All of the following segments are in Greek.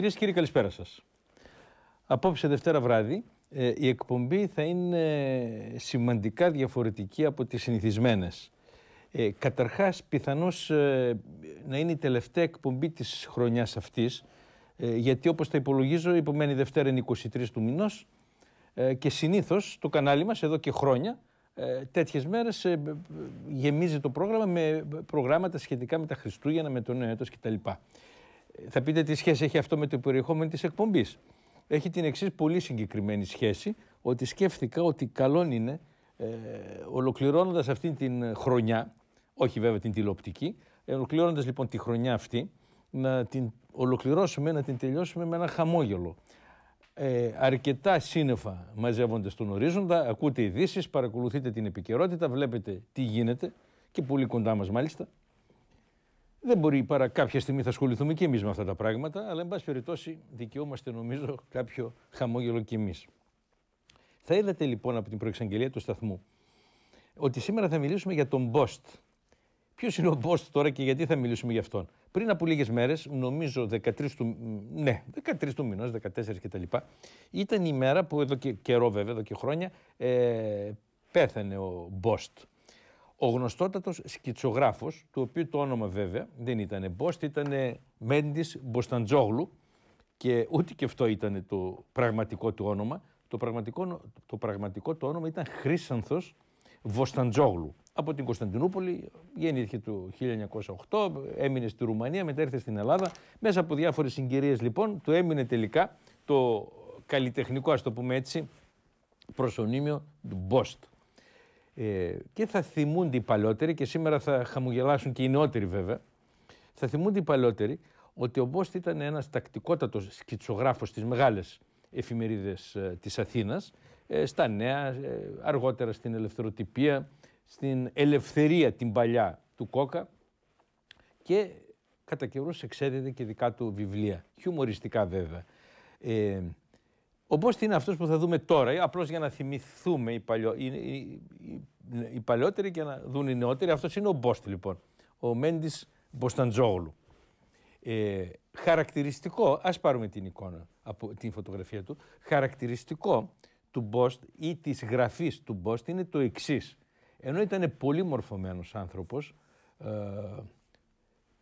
Κυρίες και κύριοι, καλησπέρα σας. Απόψε Δευτέρα βράδυ ε, η εκπομπή θα είναι σημαντικά διαφορετική από τις συνηθισμένες. Ε, καταρχάς, πιθανώς ε, να είναι η τελευταία εκπομπή της χρονιάς αυτής, ε, γιατί όπως τα υπολογίζω, η επομένη Δευτέρα είναι 23 του μηνός και συνήθως το κανάλι μας εδώ και χρόνια, τέτοιες μέρες γεμίζει το πρόγραμμα με προγράμματα σχετικά με τα Χριστούγεννα, με το Νέο Έτος κτλ θα πείτε τι σχέση έχει αυτό με το περιεχόμενο της εκπομπής. Έχει την εξής πολύ συγκεκριμένη σχέση, ότι σκέφτηκα ότι καλό είναι, ε, ολοκληρώνοντας αυτή την χρονιά, όχι βέβαια την τηλεοπτική, ε, ολοκληρώνοντας λοιπόν τη χρονιά αυτή, να την ολοκληρώσουμε, να την τελειώσουμε με ένα χαμόγελο. Ε, αρκετά σύννεφα μαζεύονται στον ορίζοντα, ακούτε ειδήσεις, παρακολουθείτε την επικαιρότητα, βλέπετε τι γίνεται και πολύ κοντά μας μάλιστα. Δεν μπορεί παρά κάποια στιγμή θα ασχοληθούμε και εμείς με αυτά τα πράγματα, αλλά εν πάση περιπτώσει δικαιούμαστε νομίζω κάποιο χαμόγελο κι εμείς. Θα είδατε λοιπόν από την προεξαγγελία του σταθμού ότι σήμερα θα μιλήσουμε για τον Μπόστ. Ποιος είναι ο Μπόστ τώρα και γιατί θα μιλήσουμε για αυτόν. Πριν από λίγες μέρες, νομίζω 13 του, ναι, 13 του μηνός, 14 κτλ., ήταν η μέρα που εδώ και καιρό βέβαια, εδώ και χρόνια, ε, πέθανε ο Μπόστ ο γνωστότατος σκητσογράφος, του οποίου το όνομα βέβαια δεν ήταν Μπόστ, ήταν Μέντις Μποσταντζόγλου και ούτε και αυτό ήταν το πραγματικό του όνομα. Το πραγματικό, το πραγματικό του όνομα ήταν Χρύσανθος Βοσταντζόγλου. Από την Κωνσταντινούπολη, γεννήθηκε το 1908, έμεινε στη Ρουμανία, μετά ήρθε στην Ελλάδα. Μέσα από διάφορες συγκυρίες λοιπόν, του έμεινε τελικά το καλλιτεχνικό, ας το πούμε έτσι, προσωνύμιο Μπόστ. Ε, και θα θυμούνται οι παλαιότεροι και σήμερα θα χαμογελάσουν και οι νεότεροι βέβαια θα θυμούνται οι παλαιότεροι ότι ο Μπόστ ήταν ένας τακτικότατος σκητσογράφος στις μεγάλες εφημερίδες ε, της Αθήνας ε, στα Νέα, αργότερα στην Ελευθεροτυπία στην Ελευθερία την παλιά του Κόκα και κατά καιρούς εξέδιδε και δικά του βιβλία χιουμοριστικά βέβαια ο Μπόστι είναι αυτός που θα δούμε τώρα, απλώς για να θυμηθούμε οι, παλιό, παλαιότεροι και να δουν οι νεότεροι. Αυτός είναι ο Μπόστι λοιπόν, ο Μέντις Μποσταντζόγλου. Ε, χαρακτηριστικό, ας πάρουμε την εικόνα, από την φωτογραφία του, χαρακτηριστικό του Μπόστ ή της γραφής του Μπόστ είναι το εξής. Ενώ ήταν πολύ μορφωμένος άνθρωπος, ε,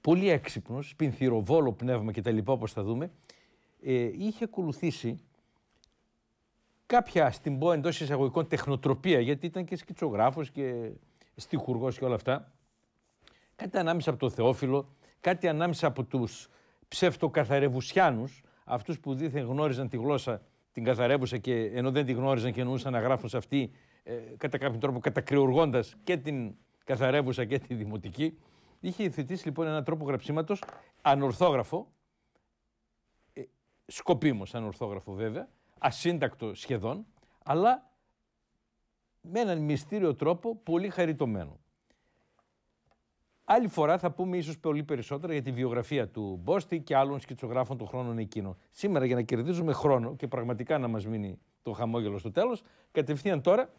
πολύ έξυπνος, σπινθυροβόλο πνεύμα κτλ όπως θα δούμε, ε, είχε ακολουθήσει κάποια στην πω εντός εισαγωγικών τεχνοτροπία, γιατί ήταν και σκητσογράφος και στιχουργός και όλα αυτά. Κάτι ανάμεσα από το Θεόφιλο, κάτι ανάμεσα από τους ψευτοκαθαρευουσιάνους, αυτούς που δίθεν γνώριζαν τη γλώσσα, την καθαρεύουσα και ενώ δεν τη γνώριζαν και εννοούσαν να γράφουν σε αυτή, ε, κατά κάποιο τρόπο κατακριουργώντα και την καθαρεύουσα και τη δημοτική. Είχε θετήσει λοιπόν ένα τρόπο γραψίματος, ανορθόγραφο, ε, σκοπίμως ανορθόγραφο βέβαια, ασύντακτο σχεδόν, αλλά με έναν μυστήριο τρόπο πολύ χαριτωμένο. Άλλη φορά θα πούμε ίσως πολύ περισσότερα για τη βιογραφία του Μπόστη και άλλων σκητσογράφων των χρόνων εκείνων. Σήμερα, για να κερδίζουμε χρόνο και πραγματικά να μας μείνει το χαμόγελο στο τέλος, κατευθείαν τώρα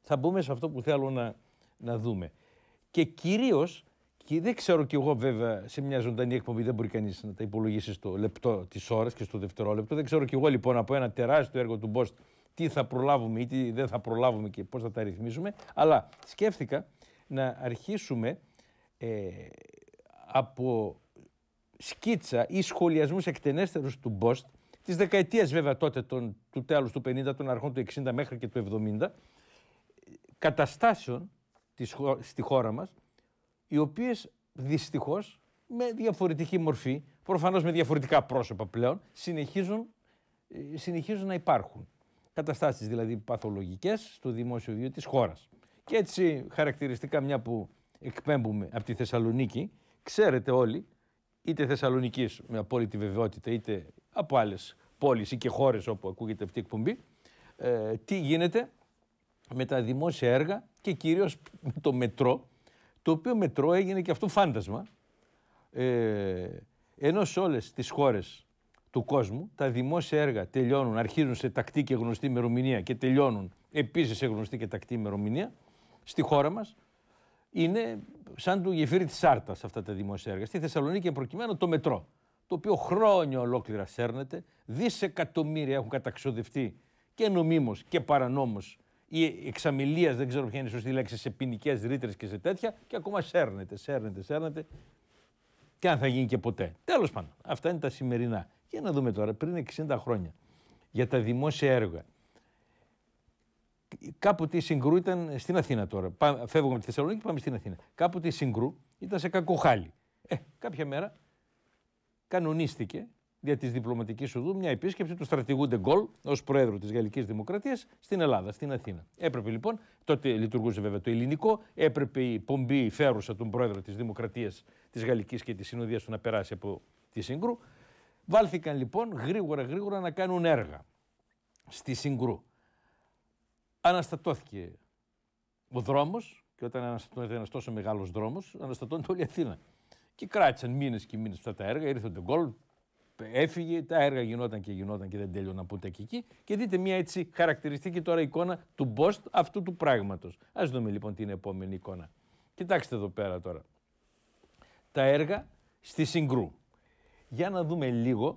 θα μπούμε σε αυτό που θέλω να, να δούμε. Και κυρίως και δεν ξέρω κι εγώ, βέβαια, σε μια ζωντανή εκπομπή δεν μπορεί κανείς να τα υπολογίσει στο λεπτό της ώρας και στο δευτερόλεπτο. Δεν ξέρω κι εγώ λοιπόν από ένα τεράστιο έργο του Μπόστ τι θα προλάβουμε ή τι δεν θα προλάβουμε και πώς θα τα ρυθμίσουμε. Αλλά σκέφτηκα να αρχίσουμε ε, από σκίτσα ή σχολιασμούς εκτενέστερους του Μπόστ της δεκαετίας βέβαια τότε του τέλους του 50, των αρχών του 60 μέχρι και του 70, καταστάσεων στη χώρα μας οι οποίες δυστυχώς με διαφορετική μορφή, προφανώς με διαφορετικά πρόσωπα πλέον, συνεχίζουν, ε, συνεχίζουν να υπάρχουν. Καταστάσεις δηλαδή παθολογικές στο δημόσιο βίο της χώρας. Και έτσι, χαρακτηριστικά, μια που εκπέμπουμε από τη Θεσσαλονίκη, ξέρετε όλοι, είτε Θεσσαλονική με απόλυτη βεβαιότητα, είτε από άλλες πόλεις ή και χώρες όπου ακούγεται αυτή η εκπομπή, ε, τι γίνεται με τα δημόσια έργα και κυρίως με το μετρό το οποίο μετρό έγινε και αυτό φάντασμα, ε, ενώ σε όλες τις χώρες του κόσμου τα δημόσια έργα τελειώνουν, αρχίζουν σε τακτή και γνωστή ημερομηνία και τελειώνουν επίσης σε γνωστή και τακτή ημερομηνία, στη χώρα μας είναι σαν του γεφύρι της Σάρτας αυτά τα δημόσια έργα. Στη Θεσσαλονίκη προκειμένου το μετρό, το οποίο χρόνια ολόκληρα σέρνεται, δισεκατομμύρια έχουν καταξοδευτεί και νομίμως και παρανόμως ή εξαμιλίας, δεν ξέρω ποια είναι η σωστή λέξη, σε ποινικές ρήτρες και σε τέτοια. Και ακόμα σέρνεται, σέρνεται, σέρνεται. Και αν θα γίνει και ποτέ. Τέλος πάντων, αυτά είναι τα σημερινά. Για να δούμε τώρα, πριν 60 χρόνια, για τα δημόσια έργα. Κάποτε η Συγκρού ήταν στην Αθήνα τώρα. Φεύγουμε από τη Θεσσαλονίκη, πάμε στην Αθήνα. Κάποτε η Συγκρού ήταν σε κακοχάλι. Ε, κάποια μέρα κανονίστηκε για τη διπλωματική οδού μια επίσκεψη του στρατηγού Ντεγκόλ ω πρόεδρο της Γαλλικής Δημοκρατίας στην Ελλάδα, στην Αθήνα. Έπρεπε λοιπόν, τότε λειτουργούσε βέβαια το ελληνικό, έπρεπε η πομπή φέρουσα του πρόεδρου της Δημοκρατίας της Γαλλικής και της Συνοδείας του να περάσει από τη Σύγκρου. Βάλθηκαν λοιπόν γρήγορα γρήγορα να κάνουν έργα στη Σύγκρου. Αναστατώθηκε ο δρόμος, και όταν αναστατώνεται ένας τόσο μεγάλος δρόμος, αναστατώνεται όλη η Αθήνα. Και κράτησαν μήνες και μήνες αυτά τα έργα. Ήρθε ο Ντεγκόλ, έφυγε, τα έργα γινόταν και γινόταν και δεν τέλειωναν ποτέ και εκεί. Και δείτε μια έτσι χαρακτηριστική τώρα εικόνα του μποστ αυτού του πράγματος. Ας δούμε λοιπόν την επόμενη εικόνα. Κοιτάξτε εδώ πέρα τώρα. Τα έργα στη Συγκρού. Για να δούμε λίγο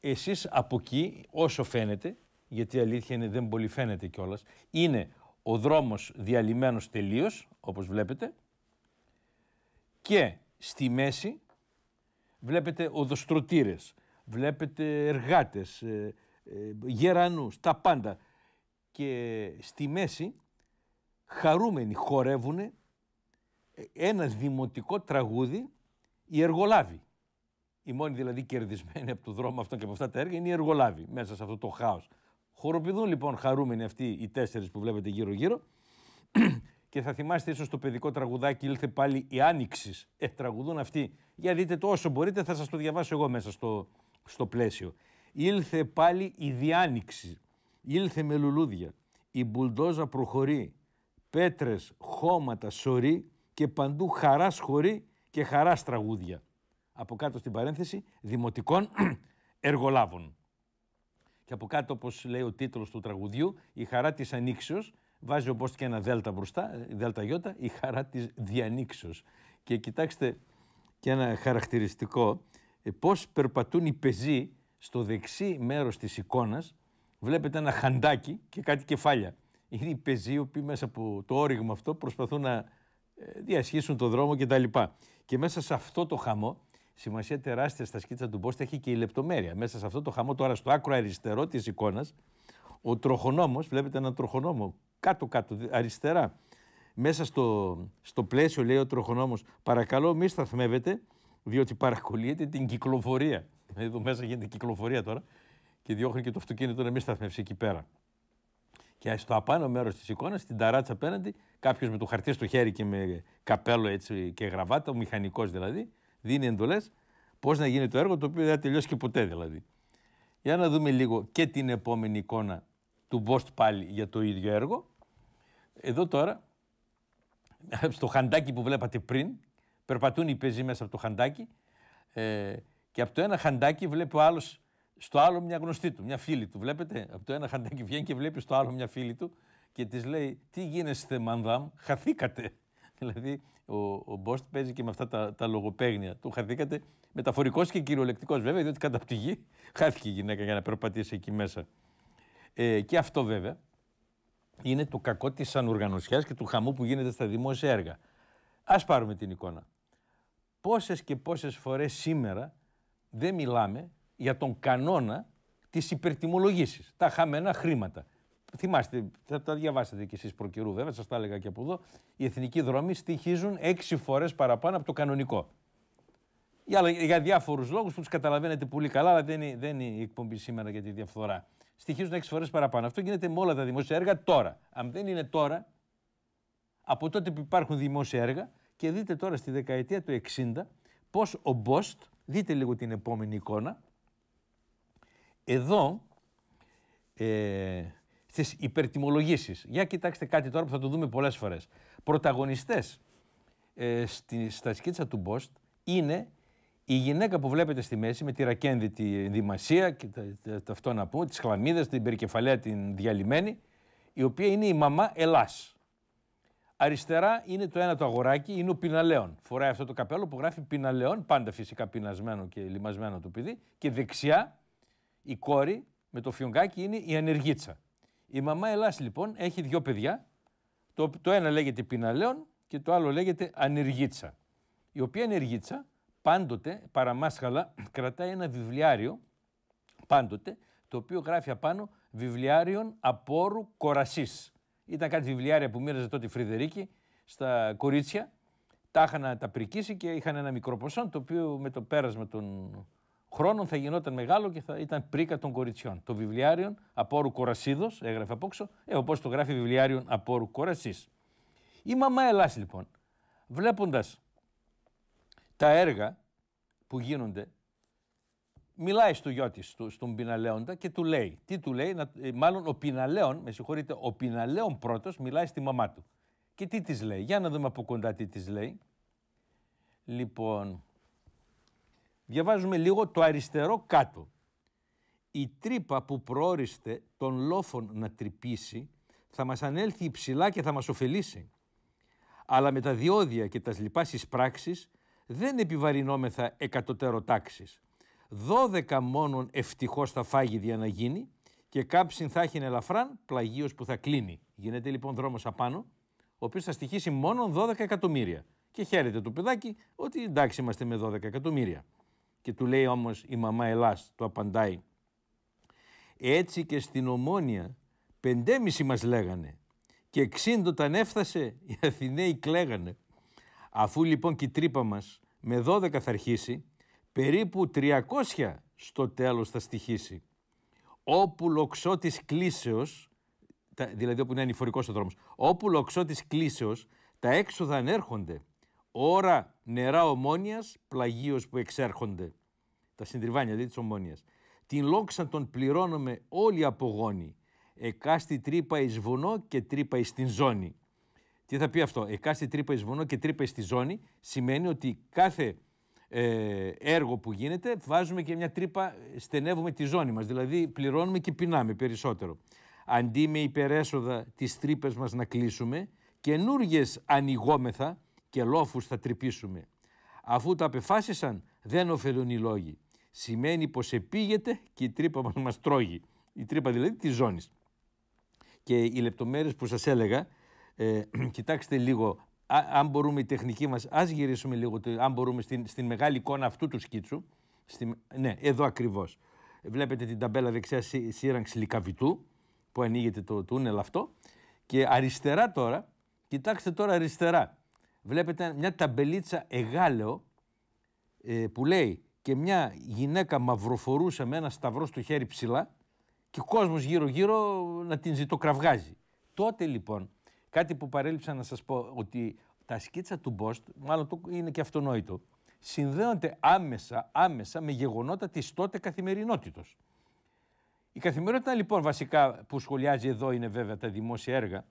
εσείς από εκεί όσο φαίνεται, γιατί η αλήθεια είναι δεν πολύ φαίνεται κιόλας, είναι ο δρόμος διαλυμένος τελείως, όπως βλέπετε, και στη μέση βλέπετε οδοστρωτήρες, βλέπετε εργάτες, ε, ε, γερανούς, τα πάντα. Και στη μέση χαρούμενοι χορεύουν ένα δημοτικό τραγούδι οι εργολάβοι. Οι μόνη δηλαδή κερδισμένη από το δρόμο αυτό και από αυτά τα έργα είναι οι εργολάβοι μέσα σε αυτό το χάος. Χοροπηδούν λοιπόν χαρούμενοι αυτοί οι τέσσερις που βλέπετε γύρω-γύρω και θα θυμάστε ίσως το παιδικό τραγουδάκι ήλθε πάλι η Άνοιξης. Ε, τραγουδούν αυτοί. Για δείτε το όσο μπορείτε, θα σας το διαβάσω εγώ μέσα στο, στο πλαίσιο. Ήλθε πάλι η διάνοιξη. Ήλθε με λουλούδια. Η μπουλντόζα προχωρεί. Πέτρες, χώματα, σωρή και παντού χαράς χωρεί και χαράς τραγούδια. Από κάτω στην παρένθεση, δημοτικών εργολάβων. Και από κάτω, όπως λέει ο τίτλος του τραγουδιού, Η χαρά της ανοίξεως βάζει ο και ένα δέλτα μπροστά, δέλτα γιώτα, η χαρά της διανύξεως. Και κοιτάξτε και ένα χαρακτηριστικό, ε, πώς περπατούν οι πεζοί στο δεξί μέρος της εικόνας, βλέπετε ένα χαντάκι και κάτι κεφάλια. Είναι οι πεζοί οι οποίοι μέσα από το όριγμα αυτό προσπαθούν να ε, διασχίσουν το δρόμο κτλ. Και, και μέσα σε αυτό το χαμό, σημασία τεράστια στα σκίτσα του Μπόστα έχει και η λεπτομέρεια. Μέσα σε αυτό το χαμό τώρα στο άκρο αριστερό της εικόνας, ο τροχονόμος, βλέπετε έναν τροχονόμο κάτω-κάτω, αριστερά, μέσα στο, στο πλαίσιο λέει ο τροχονόμος «Παρακαλώ μη σταθμεύετε, διότι παρακολουθείτε την κυκλοφορία». Εδώ μέσα γίνεται κυκλοφορία τώρα και διώχνει και το αυτοκίνητο να μην σταθμεύσει εκεί πέρα. Και στο απάνω μέρος της εικόνας, στην ταράτσα απέναντι, κάποιος με το χαρτί στο χέρι και με καπέλο έτσι και γραβάτα, ο μηχανικός δηλαδή, δίνει εντολές πώς να γίνει το έργο, το οποίο δεν θα τελειώσει ποτέ δηλαδή. Για να δούμε λίγο και την επόμενη εικόνα του Μπόστ πάλι για το ίδιο έργο. Εδώ τώρα, στο χαντάκι που βλέπατε πριν, περπατούν οι πεζοί μέσα από το χαντάκι ε, και από το ένα χαντάκι βλέπει ο άλλος στο άλλο μια γνωστή του, μια φίλη του. Βλέπετε, από το ένα χαντάκι βγαίνει και βλέπει στο άλλο μια φίλη του και της λέει: Τι γίνεστε, Μανδάμ, χαθήκατε. δηλαδή, ο, ο Μπόστ παίζει και με αυτά τα, τα λογοπαίγνια. Του χαθήκατε. Μεταφορικός και κυριολεκτικός βέβαια, διότι κατά τη γη χάθηκε η γυναίκα για να περπατήσει εκεί μέσα. Ε, και αυτό βέβαια είναι το κακό της ανοργανωσιά και του χαμού που γίνεται στα δημόσια έργα. Ας πάρουμε την εικόνα. Πόσες και πόσες φορές σήμερα δεν μιλάμε για τον κανόνα της υπερτιμολογήσης, τα χαμένα χρήματα. Θυμάστε, θα τα διαβάσετε κι εσείς προκαιρού βέβαια, σας τα έλεγα και από εδώ, οι εθνικοί δρόμοι στοιχίζουν έξι φορές παραπάνω από το κανονικό. Για, για διάφορους λόγους που τους καταλαβαίνετε πολύ καλά, αλλά δεν είναι, δεν είναι η εκπομπή σήμερα για τη διαφθορά στοιχίζουν έξι φορές παραπάνω. Αυτό γίνεται με όλα τα δημόσια έργα τώρα. Αν δεν είναι τώρα, από τότε που υπάρχουν δημόσια έργα, και δείτε τώρα στη δεκαετία του 60 πώς ο Μπόστ, δείτε λίγο την επόμενη εικόνα, εδώ ε, στις υπερτιμολογήσεις. Για κοιτάξτε κάτι τώρα που θα το δούμε πολλές φορές. Πρωταγωνιστές ε, στη, στα σκίτσα του Μπόστ είναι η γυναίκα που βλέπετε στη μέση με τη ρακένδητη ενδυμασία και αυτό να πω, τις χλαμίδες, την περικεφαλαία την διαλυμένη, η οποία είναι η μαμά Ελλάς. Αριστερά είναι το ένα το αγοράκι, είναι ο Πιναλέων. Φοράει αυτό το καπέλο που γράφει Πιναλέων, πάντα φυσικά πεινασμένο και λιμασμένο το παιδί. Και δεξιά η κόρη με το φιονγάκι είναι η Ανεργίτσα. Η μαμά Ελλάς λοιπόν έχει δύο παιδιά, το, το ένα λέγεται Πιναλέων και το άλλο λέγεται Ανεργίτσα. Η οποία Ανεργίτσα πάντοτε παραμάσχαλα κρατάει ένα βιβλιάριο, πάντοτε, το οποίο γράφει απάνω βιβλιάριον απόρου κορασής. Ήταν κάτι βιβλιάρια που μοίραζε τότε η Φρυδερίκη στα κορίτσια. Τα είχαν να τα πρικίσει και είχαν ένα μικρό ποσό, το οποίο με το πέρασμα των χρόνων θα γινόταν μεγάλο και θα ήταν πρίκα των κοριτσιών. Το βιβλιάριον απόρου Κορασίδος, έγραφε απόξω, ε, όπως το γράφει βιβλιάριον απόρου κορασής. Η μαμά λοιπόν, βλέποντας τα έργα που γίνονται, μιλάει στο γιο της, στον Πιναλέοντα και του λέει, τι του λέει, να, ε, μάλλον ο Πιναλέον, με συγχωρείτε, ο Πιναλέον πρώτος μιλάει στη μαμά του. Και τι της λέει, για να δούμε από κοντά τι της λέει. Λοιπόν, διαβάζουμε λίγο το αριστερό κάτω. Η τρύπα που προόριστε τον λόφων να τρυπήσει θα μας ανέλθει υψηλά και θα μας ωφελήσει. Αλλά με τα διόδια και τα λοιπά πράξεις δεν επιβαρυνόμεθα εκατοτέρω τάξης. Δώδεκα μόνον ευτυχώς θα φάγει δια να γίνει και κάψιν θα έχει ελαφράν πλαγίος που θα κλείνει. Γίνεται λοιπόν δρόμος απάνω, ο οποίος θα στοιχήσει μόνον 12 εκατομμύρια. Και χαίρεται το παιδάκι ότι εντάξει είμαστε με 12 εκατομμύρια. Και του λέει όμως η μαμά Ελλάς, του απαντάει, έτσι και στην Ομόνια πεντέμιση μας λέγανε και εξήντοταν έφτασε οι Αθηναίοι κλαίγανε. Αφού λοιπόν και η τρύπα μας με 12 θα αρχίσει, περίπου 300 στο τέλος θα στοιχήσει. Όπου λοξό της κλίσεως, δηλαδή όπου είναι ανηφορικός ο δρόμος, όπου λοξό της κλίσεως, τα έξοδα ανέρχονται. Ώρα νερά ομόνιας, πλαγίως που εξέρχονται. Τα συντριβάνια δηλαδή της ομόνιας. Την λόξα τον πληρώνουμε όλοι οι απογόνοι. Εκάστη τρύπα εις βουνό και τρύπα εις την ζώνη. Τι θα πει αυτό, εκάστη τρύπα εις βουνό και τρύπα τη ζώνη σημαίνει ότι κάθε ε, έργο που γίνεται βάζουμε και μια τρύπα, ε, στενεύουμε τη ζώνη μας, δηλαδή πληρώνουμε και πεινάμε περισσότερο. Αντί με υπερέσοδα τις τρύπες μας να κλείσουμε, καινούριε ανοιγόμεθα και λόφους θα τρυπήσουμε. Αφού τα απεφάσισαν δεν ωφελούν οι λόγοι. Σημαίνει πως επίγεται και η τρύπα μας, τρώγει. Η τρύπα δηλαδή της ζώνης. Και οι λεπτομέρειες που σας έλεγα ε, κοιτάξτε λίγο, αν μπορούμε η τεχνική μας, ας γυρίσουμε λίγο, αν μπορούμε στην, στην μεγάλη εικόνα αυτού του σκίτσου. Στη, ναι, εδώ ακριβώς. Βλέπετε την ταμπέλα δεξιά σύ, σύραγξη λικαβιτού που ανοίγεται το τούνελ αυτό. Και αριστερά τώρα, κοιτάξτε τώρα αριστερά. Βλέπετε μια ταμπελίτσα εγάλεο ε, που λέει και μια γυναίκα μαυροφορούσε με ένα σταυρό στο χέρι ψηλά και ο κόσμος γύρω γύρω να την ζητοκραυγάζει. Τότε λοιπόν Κάτι που παρέλειψα να σας πω ότι τα σκίτσα του Μπόστ, μάλλον το είναι και αυτονόητο, συνδέονται άμεσα, άμεσα με γεγονότα της τότε καθημερινότητος. Η καθημερινότητα λοιπόν βασικά που σχολιάζει εδώ είναι βέβαια τα δημόσια έργα,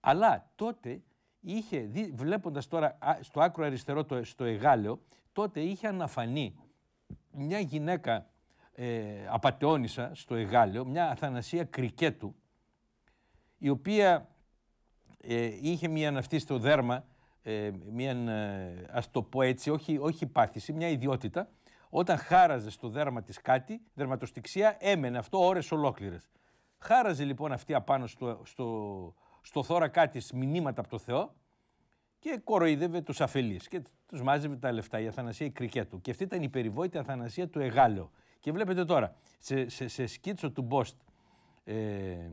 αλλά τότε είχε, βλέποντας τώρα στο άκρο αριστερό το, στο εγάλεο, τότε είχε αναφανεί μια γυναίκα ε, στο εγάλεο, μια Αθανασία Κρικέτου, η οποία ε, είχε μια αυτή στο δέρμα, ε, μια ας το πω έτσι, όχι, όχι πάθηση, μια ιδιότητα. Όταν χάραζε στο δέρμα της κάτι, δερματοστηξία έμενε αυτό ώρες ολόκληρες. Χάραζε λοιπόν αυτή απάνω στο, στο, στο θώρακά μηνύματα από το Θεό και κοροϊδεύε τους αφελείς και τους μάζευε τα λεφτά, η Αθανασία η του. Και αυτή ήταν η περιβόητη Αθανασία του Εγάλεο. Και βλέπετε τώρα, σε, σε, σε σκίτσο του Μπόστ, ε,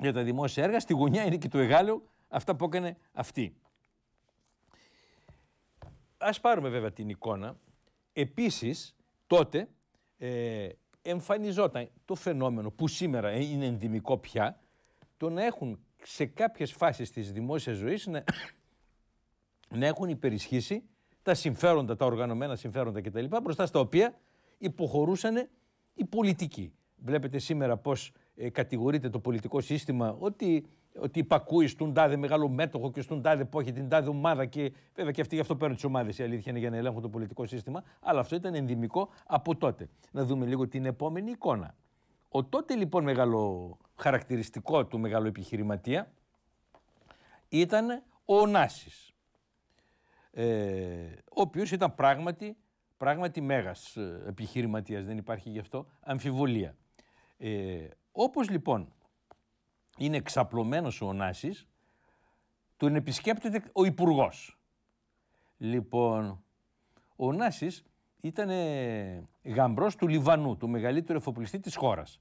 για τα δημόσια έργα. Στη γωνιά είναι και του Εγάλεου αυτά που έκανε αυτή. Ας πάρουμε βέβαια την εικόνα. Επίσης, τότε ε, εμφανιζόταν το φαινόμενο που σήμερα είναι ενδημικό πια, το να έχουν σε κάποιες φάσεις της δημόσιας ζωής να, να έχουν υπερισχύσει τα συμφέροντα, τα οργανωμένα συμφέροντα κτλ. μπροστά στα οποία υποχωρούσαν οι πολιτικοί. Βλέπετε σήμερα πώς ε, κατηγορείται το πολιτικό σύστημα ότι, ότι υπακούει στον τάδε μεγάλο μέτοχο και στον τάδε που έχει την τάδε ομάδα. Και βέβαια και αυτοί γι' αυτό παίρνουν τις ομάδες. Η αλήθεια είναι για να ελέγχουν το πολιτικό σύστημα. Αλλά αυτό ήταν ενδημικό από τότε. Να δούμε λίγο την επόμενη εικόνα. Ο τότε λοιπόν μεγάλο χαρακτηριστικό του μεγάλο επιχειρηματία ήταν ο Ωνάσης, ε, ο οποίος ήταν πράγματι, πράγματι μέγας ε, επιχειρηματίας, δεν υπάρχει γι' αυτό αμφιβολία. Ε, όπως λοιπόν είναι εξαπλωμένος ο Ωνάσης, τον επισκέπτεται ο υπουργός. Λοιπόν, ο Ωνάσης ήταν γαμπρός του Λιβανού, του μεγαλύτερου εφοπλιστή της χώρας.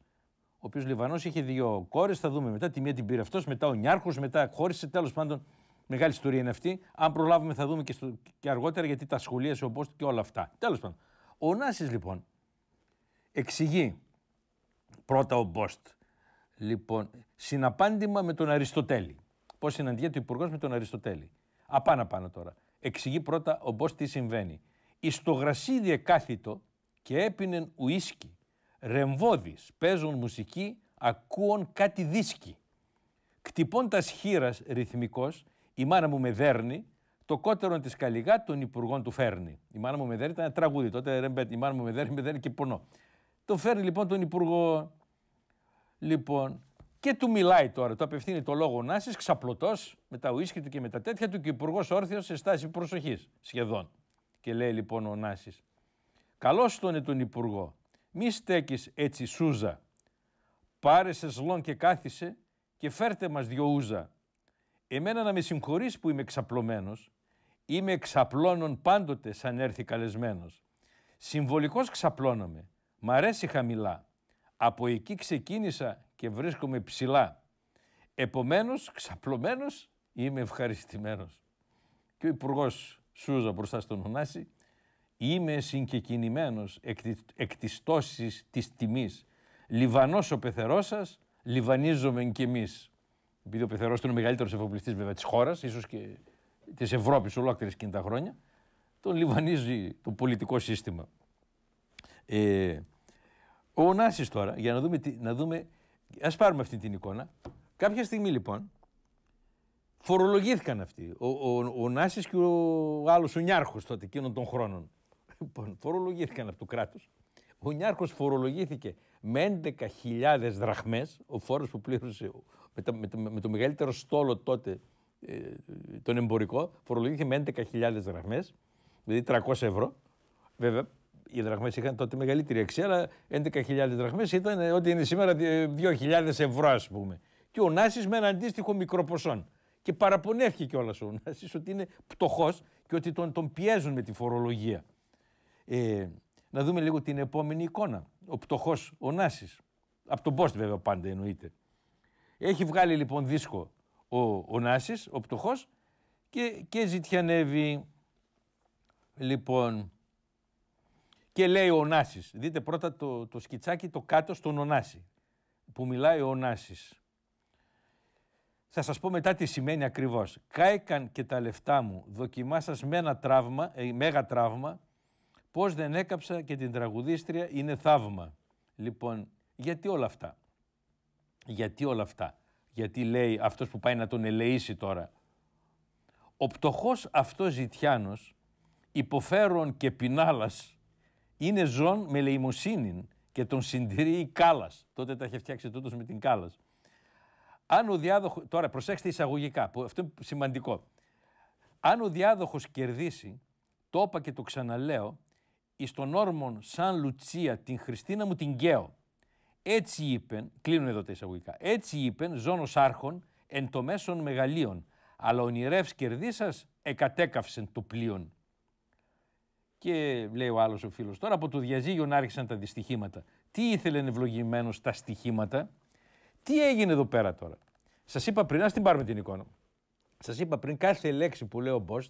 Ο οποίος Λιβανός είχε δύο κόρες, θα δούμε μετά, τη μία την πήρε μετά ο Νιάρχος, μετά χώρισε, τέλος πάντων μεγάλη ιστορία είναι αυτή. Αν προλάβουμε θα δούμε και, στο, και αργότερα γιατί τα σχολεία σε και όλα αυτά. Τέλος πάντων, ο Ωνάσης, λοιπόν εξηγεί πρώτα ο Μπόστ. Λοιπόν, συναπάντημα με τον Αριστοτέλη. Πώς συναντιέται ο Υπουργός με τον Αριστοτέλη. Απάνω πάνω τώρα. Εξηγεί πρώτα ο Μπόστ τι συμβαίνει. Εις το γρασίδι εκάθητο και έπινεν ουίσκι. Ρεμβόδης παίζουν μουσική, ακούων κάτι δίσκι. Κτυπώντα χείρας ρυθμικός, η μάνα μου με δέρνει, το κότερο της καλλιγά των υπουργών του φέρνει. Η μάνα μου με δέρνει ήταν ένα τραγούδι τότε, η μάνα μου με δέρνει, με δέρνει και πονό. Το φέρνει λοιπόν τον υπουργό Λοιπόν, και του μιλάει τώρα, το απευθύνει το λόγο Νάση, ξαπλωτός με τα ουίσκι του και με τα τέτοια του και ο Υπουργός Όρθιος σε στάση προσοχής σχεδόν. Και λέει λοιπόν ο Νάσης, Καλό τον τον Υπουργό, μη στέκεις έτσι σούζα. Πάρε σε σλόν και κάθισε και φέρτε μας δυο ούζα. Εμένα να με συγχωρείς που είμαι ξαπλωμένος. είμαι ξαπλώνων πάντοτε σαν έρθει καλεσμένος. Συμβολικώς ξαπλώνομαι, μ' αρέσει χαμηλά. Από εκεί ξεκίνησα και βρίσκομαι ψηλά. Επομένως, ξαπλωμένος, είμαι ευχαριστημένος. Και ο υπουργός Σούζα μπροστά στον Ωνάση, είμαι συγκεκινημένος εκ, της τόσης της τιμής. Λιβανός ο πεθερός σας, λιβανίζομαι κι εμείς. Επειδή ο πεθερός είναι ο μεγαλύτερος εφοπλιστής βέβαια της χώρας, ίσως και της Ευρώπης ολόκληρης κινητά χρόνια, τον λιβανίζει το πολιτικό σύστημα. Ε, ο Νάση τώρα, για να δούμε. α δούμε ας πάρουμε αυτή την εικόνα. Κάποια στιγμή λοιπόν φορολογήθηκαν αυτοί. Ο, ο, ο Νάσης και ο άλλος ο Νιάρχος τότε εκείνων των χρόνων. Λοιπόν, φορολογήθηκαν από το κράτος. Ο Νιάρχος φορολογήθηκε με 11.000 δραχμές, ο φόρος που πλήρωσε με, με, το, με το μεγαλύτερο στόλο τότε, ε, τον εμπορικό, φορολογήθηκε με 11.000 δραχμές, δηλαδή 300 ευρώ. Βέβαια, οι δραχμές είχαν τότε μεγαλύτερη αξία, αλλά 11.000 δραχμές ήταν ε, ό,τι είναι σήμερα 2.000 ε, ευρώ ας πούμε. Και ο Νάσης με ένα αντίστοιχο μικρό ποσό. Και παραπονεύτηκε κιόλας ο Νάσης ότι είναι πτωχός και ότι τον, τον πιέζουν με τη φορολογία. Ε, να δούμε λίγο την επόμενη εικόνα. Ο πτωχός ο Νάσης. Από τον Post βέβαια πάντα εννοείται. Έχει βγάλει λοιπόν δίσκο ο, ο Νάσης, ο πτωχός, και, και ζητιανεύει. Λοιπόν, και λέει ο Νάσης. Δείτε πρώτα το, το σκιτσάκι το κάτω στον Ονάση που μιλάει ο Νάσης. Θα σας πω μετά τι σημαίνει ακριβώς. Κάηκαν και τα λεφτά μου, δοκιμάσας με ένα τραύμα, ε, μέγα τραύμα, πώς δεν έκαψα και την τραγουδίστρια είναι θαύμα. Λοιπόν, γιατί όλα αυτά. Γιατί όλα αυτά. Γιατί λέει αυτός που πάει να τον ελεήσει τώρα. Ο πτωχός αυτός ζητιάνος, υποφέρον και πεινάλας, είναι ζών με λεημοσύνη και τον συντηρεί η κάλας. Τότε τα είχε φτιάξει τούτος με την κάλας. Αν ο διάδοχος. Τώρα προσέξτε εισαγωγικά, που αυτό είναι σημαντικό. Αν ο διάδοχος κερδίσει, το είπα και το ξαναλέω, εις τον όρμον Σαν Λουτσία την Χριστίνα μου την Γκέο. Έτσι είπε, κλείνουν εδώ τα εισαγωγικά. Έτσι είπεν ζώνος Άρχων, εν το μέσον μεγαλείων. Αλλά ονειρεύς κερδίσας εκατέκαυσεν το πλοίον. Και λέει ο άλλος ο φίλος τώρα, από το διαζύγιο να άρχισαν τα δυστυχήματα. Τι ήθελε ευλογημένος τα στοιχήματα, τι έγινε εδώ πέρα τώρα. Σας είπα πριν, ας την πάρουμε την εικόνα. Σας είπα πριν, κάθε λέξη που λέω ο ε,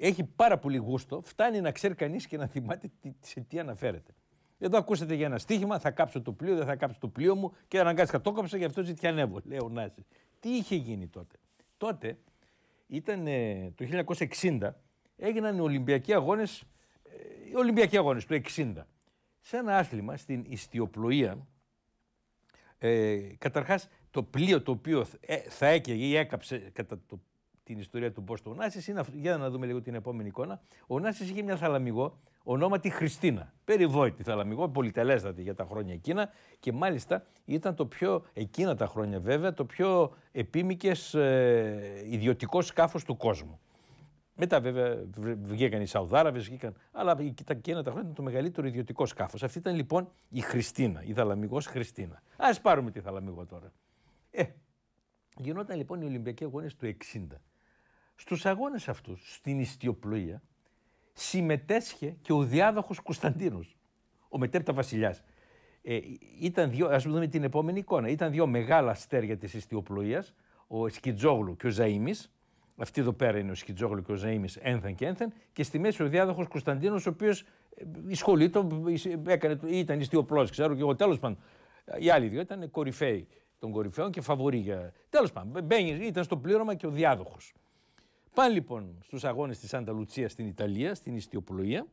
έχει πάρα πολύ γούστο, φτάνει να ξέρει κανείς και να θυμάται τι, σε τι αναφέρεται. Εδώ ακούσατε για ένα στοίχημα, θα κάψω το πλοίο, δεν θα κάψω το πλοίο μου και αναγκάστηκα το κόψα γι' αυτό ζητιανεύω, λέει ο Νάσης. Τι είχε γίνει τότε. Τότε ήταν ε, το 1960 έγιναν οι Ολυμπιακοί αγώνες, ε, οι Ολυμπιακοί αγώνες του 60. Σε ένα άθλημα στην ιστιοπλοεία, ε, καταρχάς το πλοίο το οποίο ε, θα έκαιγε ή έκαψε κατά το, την ιστορία του Μπόστο ο Νάσης είναι, για να δούμε λίγο την επόμενη εικόνα, ο Νάσης είχε μια θαλαμιγό ονόματι Χριστίνα. Περιβόητη θαλαμιγό, πολυτελέστατη για τα χρόνια εκείνα και μάλιστα ήταν το πιο, εκείνα τα χρόνια βέβαια, το πιο επίμικες ε, ιδιωτικό σκάφος του κόσμου. Μετά βέβαια βγήκαν οι Σαουδάραβες, βγήκαν. Αλλά ήταν τα χρόνια το μεγαλύτερο ιδιωτικό σκάφος. Αυτή ήταν λοιπόν η Χριστίνα, η θαλαμικό Χριστίνα. Ας πάρουμε τη θαλαμικό τώρα. Ε, γινόταν λοιπόν οι Ολυμπιακοί Αγώνες του 60. Στους αγώνες αυτούς, στην ιστιοπλοεία, συμμετέσχε και ο διάδοχος Κωνσταντίνος, ο μετέπτα βασιλιάς. Ε, ήταν ας δούμε την επόμενη εικόνα. Ήταν δύο μεγάλα αστέρια της ιστιοπλοείας, ο Σκιτζόγλου και ο Ζαΐμις, αυτή εδώ πέρα είναι ο Σκιτζόγλου και ο Ζαήμι ένθεν και ένθεν. Και στη μέση ο διάδοχος Κωνσταντίνος, ο οποίος η ε, ήταν ιστιοπλός, ξέρω και εγώ. Τέλος πάντων, οι άλλοι δύο ήταν κορυφαίοι των κορυφαίων και φαβοροί για. Τέλος πάντων, ήταν στο πλήρωμα και ο διάδοχος. Πάνε λοιπόν στους αγώνες της Ανταλουτσία στην Ιταλία, στην ιστιοπλοεία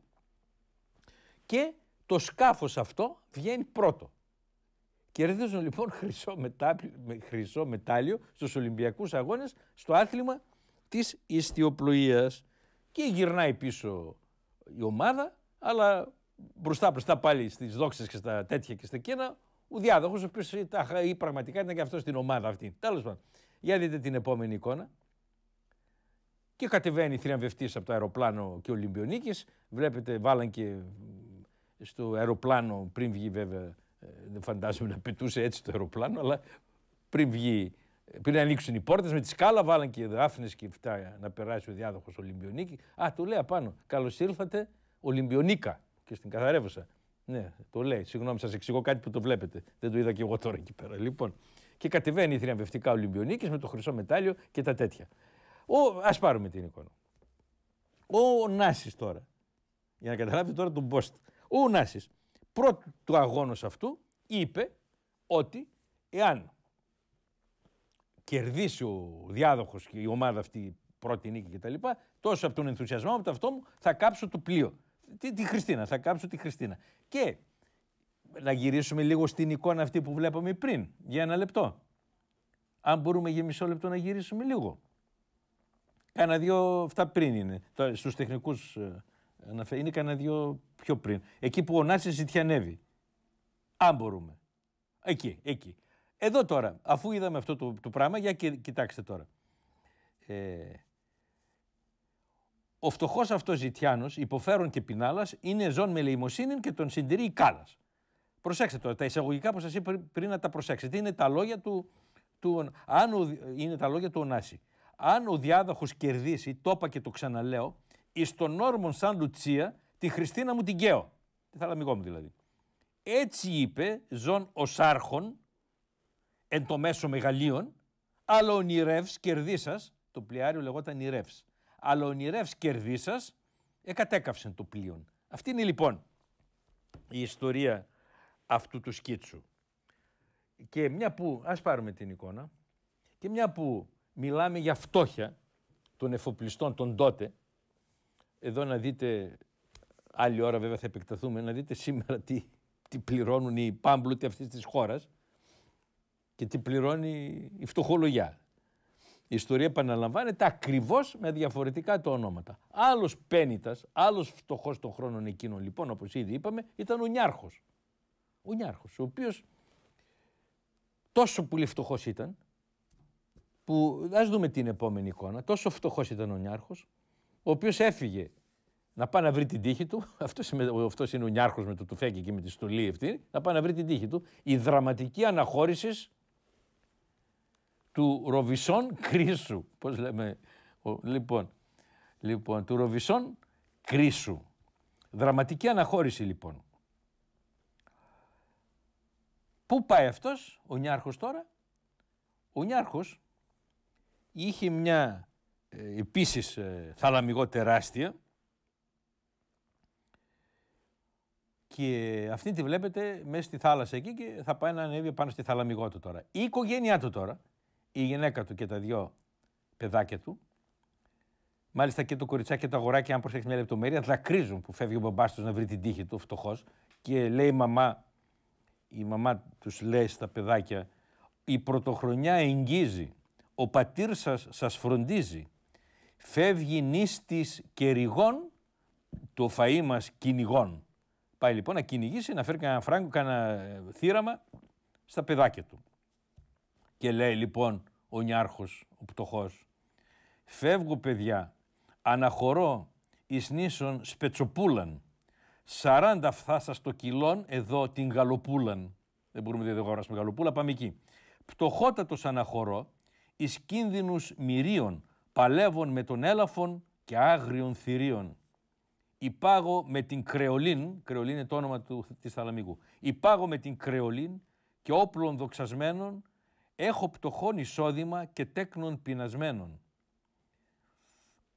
και το σκάφος αυτό βγαίνει πρώτο. Κερδίζουν λοιπόν χρυσό, μετά... χρυσό μετάλλιο στους Ολυμπιακούς Αγώνες στο άθλημα της ιστιοπλοείας και γυρνάει πίσω η ομάδα, αλλά μπροστά μπροστά πάλι στις δόξες και στα τέτοια και στα κένα, ο διάδοχος ο οποίος πραγματικά ήταν και αυτός στην ομάδα αυτή. Τέλος πάντων, για δείτε την επόμενη εικόνα. Και κατεβαίνει θριαμβευτή από το αεροπλάνο και ο Ολυμπιονίκης. Βλέπετε, βάλαν και στο αεροπλάνο πριν βγει, βέβαια. Ε, δεν φαντάζομαι να πετούσε έτσι το αεροπλάνο, αλλά πριν βγει πριν ανοίξουν οι πόρτες, με τη σκάλα βάλαν και δάφνε και φτά να περάσει ο διάδοχος Ολυμπιονίκη. Α, το λέει απάνω. Καλώς ήρθατε, Ολυμπιονίκα. Και στην καθαρέβουσα. Ναι, το λέει. Συγγνώμη, σας εξηγώ κάτι που το βλέπετε. Δεν το είδα και εγώ τώρα εκεί πέρα. Λοιπόν, και κατεβαίνει θριαμβευτικά ο Ολυμπιονίκης με το χρυσό μετάλλιο και τα τέτοια. Ας πάρουμε την εικόνα. Ο Νάσης τώρα. Για να καταλάβετε τώρα τον Μπόστ. Ο Νάσης, πρώτου του αγώνα αυτού, είπε ότι εάν κερδίσει ο διάδοχος και η ομάδα αυτή πρώτη νίκη κτλ., τόσο από τον ενθουσιασμό από το αυτό μου, θα κάψω το πλοίο. Τι τη Χριστίνα, θα κάψω τη Χριστίνα. Και να γυρίσουμε λίγο στην εικόνα αυτή που βλέπαμε πριν, για ένα λεπτό. Αν μπορούμε για μισό λεπτό να γυρίσουμε λίγο. Κάνα δύο, αυτά πριν είναι. Στους τεχνικούς ε, είναι κανένα δύο πιο πριν. Εκεί που ο Νάσης ζητιανεύει. Αν μπορούμε. Εκεί, εκεί. Εδώ τώρα, αφού είδαμε αυτό το, το πράγμα, για κοιτάξτε τώρα. Ε, ο φτωχός αυτός Ζητιάνος, υποφέρον και πεινάλας, είναι ζών με λεημοσύνη και τον συντηρεί η κάλας. Προσέξτε τώρα, τα εισαγωγικά που σας είπα πριν να τα προσέξετε. Είναι τα λόγια του, του, αν ο, είναι τα λόγια του Ωνάση. Αν ο διάδοχος κερδίσει, το είπα και το ξαναλέω, εις τον Όρμον Σαν Λουτσία τη Χριστίνα μου την καίω. Τη θαλαμικό μου δηλαδή. Έτσι είπε, ζών ω άρχον, εν το μέσο μεγαλείων, αλλά ονειρεύ σα, το πλοιάριο λεγόταν ηρεύς, αλλά ονειρεύ κερδί σα το πλοίο. Αυτή είναι λοιπόν η ιστορία αυτού του σκίτσου. Και μια που, ας πάρουμε την εικόνα, και μια που μιλάμε για φτώχεια των εφοπλιστών των τότε, εδώ να δείτε, άλλη ώρα βέβαια θα επεκταθούμε, να δείτε σήμερα τι, τι πληρώνουν οι πάμπλουτοι αυτής της χώρας, και τι πληρώνει η φτωχολογιά. Η ιστορία επαναλαμβάνεται ακριβώς με διαφορετικά τα ονόματα. Άλλος πένητα, άλλος φτωχός των χρόνων εκείνων, λοιπόν, όπως ήδη είπαμε, ήταν ο Νιάρχος. Ο Νιάρχος, ο οποίος τόσο πολύ φτωχός ήταν, που ας δούμε την επόμενη εικόνα. Τόσο φτωχός ήταν ο Νιάρχος, ο οποίος έφυγε να πάει να βρει την τύχη του. Αυτό είναι ο Νιάρχος με το τουφέκι και με τη στολή αυτή. Να πάει να βρει την τύχη του. Η δραματική αναχώρησης του Ροβισόν Κρίσου. Πώς λέμε. Λοιπόν, λοιπόν του Ροβισόν Κρίσου. Δραματική αναχώρηση λοιπόν. Πού πάει αυτός ο Νιάρχος τώρα. Ο Νιάρχος είχε μια ε, επίσης ε, θαλαμιγό τεράστια και αυτή τη βλέπετε μέσα στη θάλασσα εκεί και θα πάει να ανέβει πάνω στη θαλαμιγό του τώρα. Η οικογένειά του τώρα η γυναίκα του και τα δυο παιδάκια του. Μάλιστα και το κοριτσάκι και τα αγοράκια, αν προσέχεις μια λεπτομέρεια, δακρύζουν που φεύγει ο μπαμπάς τους να βρει την τύχη του, φτωχός. Και λέει η μαμά, η μαμά τους λέει στα παιδάκια, η πρωτοχρονιά εγγύζει, Ο πατήρ σας σας φροντίζει. Φεύγει νύστη και ρηγών, το φαΐ μας κυνηγών. Πάει λοιπόν να κυνηγήσει, να φέρει κανένα φράγκο, κανένα ε, θύραμα στα παιδάκια του. Και λέει λοιπόν ο νιάρχος, ο πτωχός, «Φεύγω παιδιά, αναχωρώ εις νήσων Σπετσοπούλαν, σαράντα φθάσα στο κιλόν εδώ την Γαλοπούλαν». Δεν μπορούμε δηλαδή να με Γαλοπούλα, πάμε εκεί. «Πτωχότατος αναχωρώ εις κίνδυνους μυρίων, παλεύων με τον έλαφον και άγριων θηρίων. Υπάγω με την Κρεολίν, Κρεολίν είναι το όνομα του, της Θαλαμίγου, υπάγω με την Κρεολίν και όπλων δοξασμένων έχω πτωχόν εισόδημα και τέκνον πεινασμένων.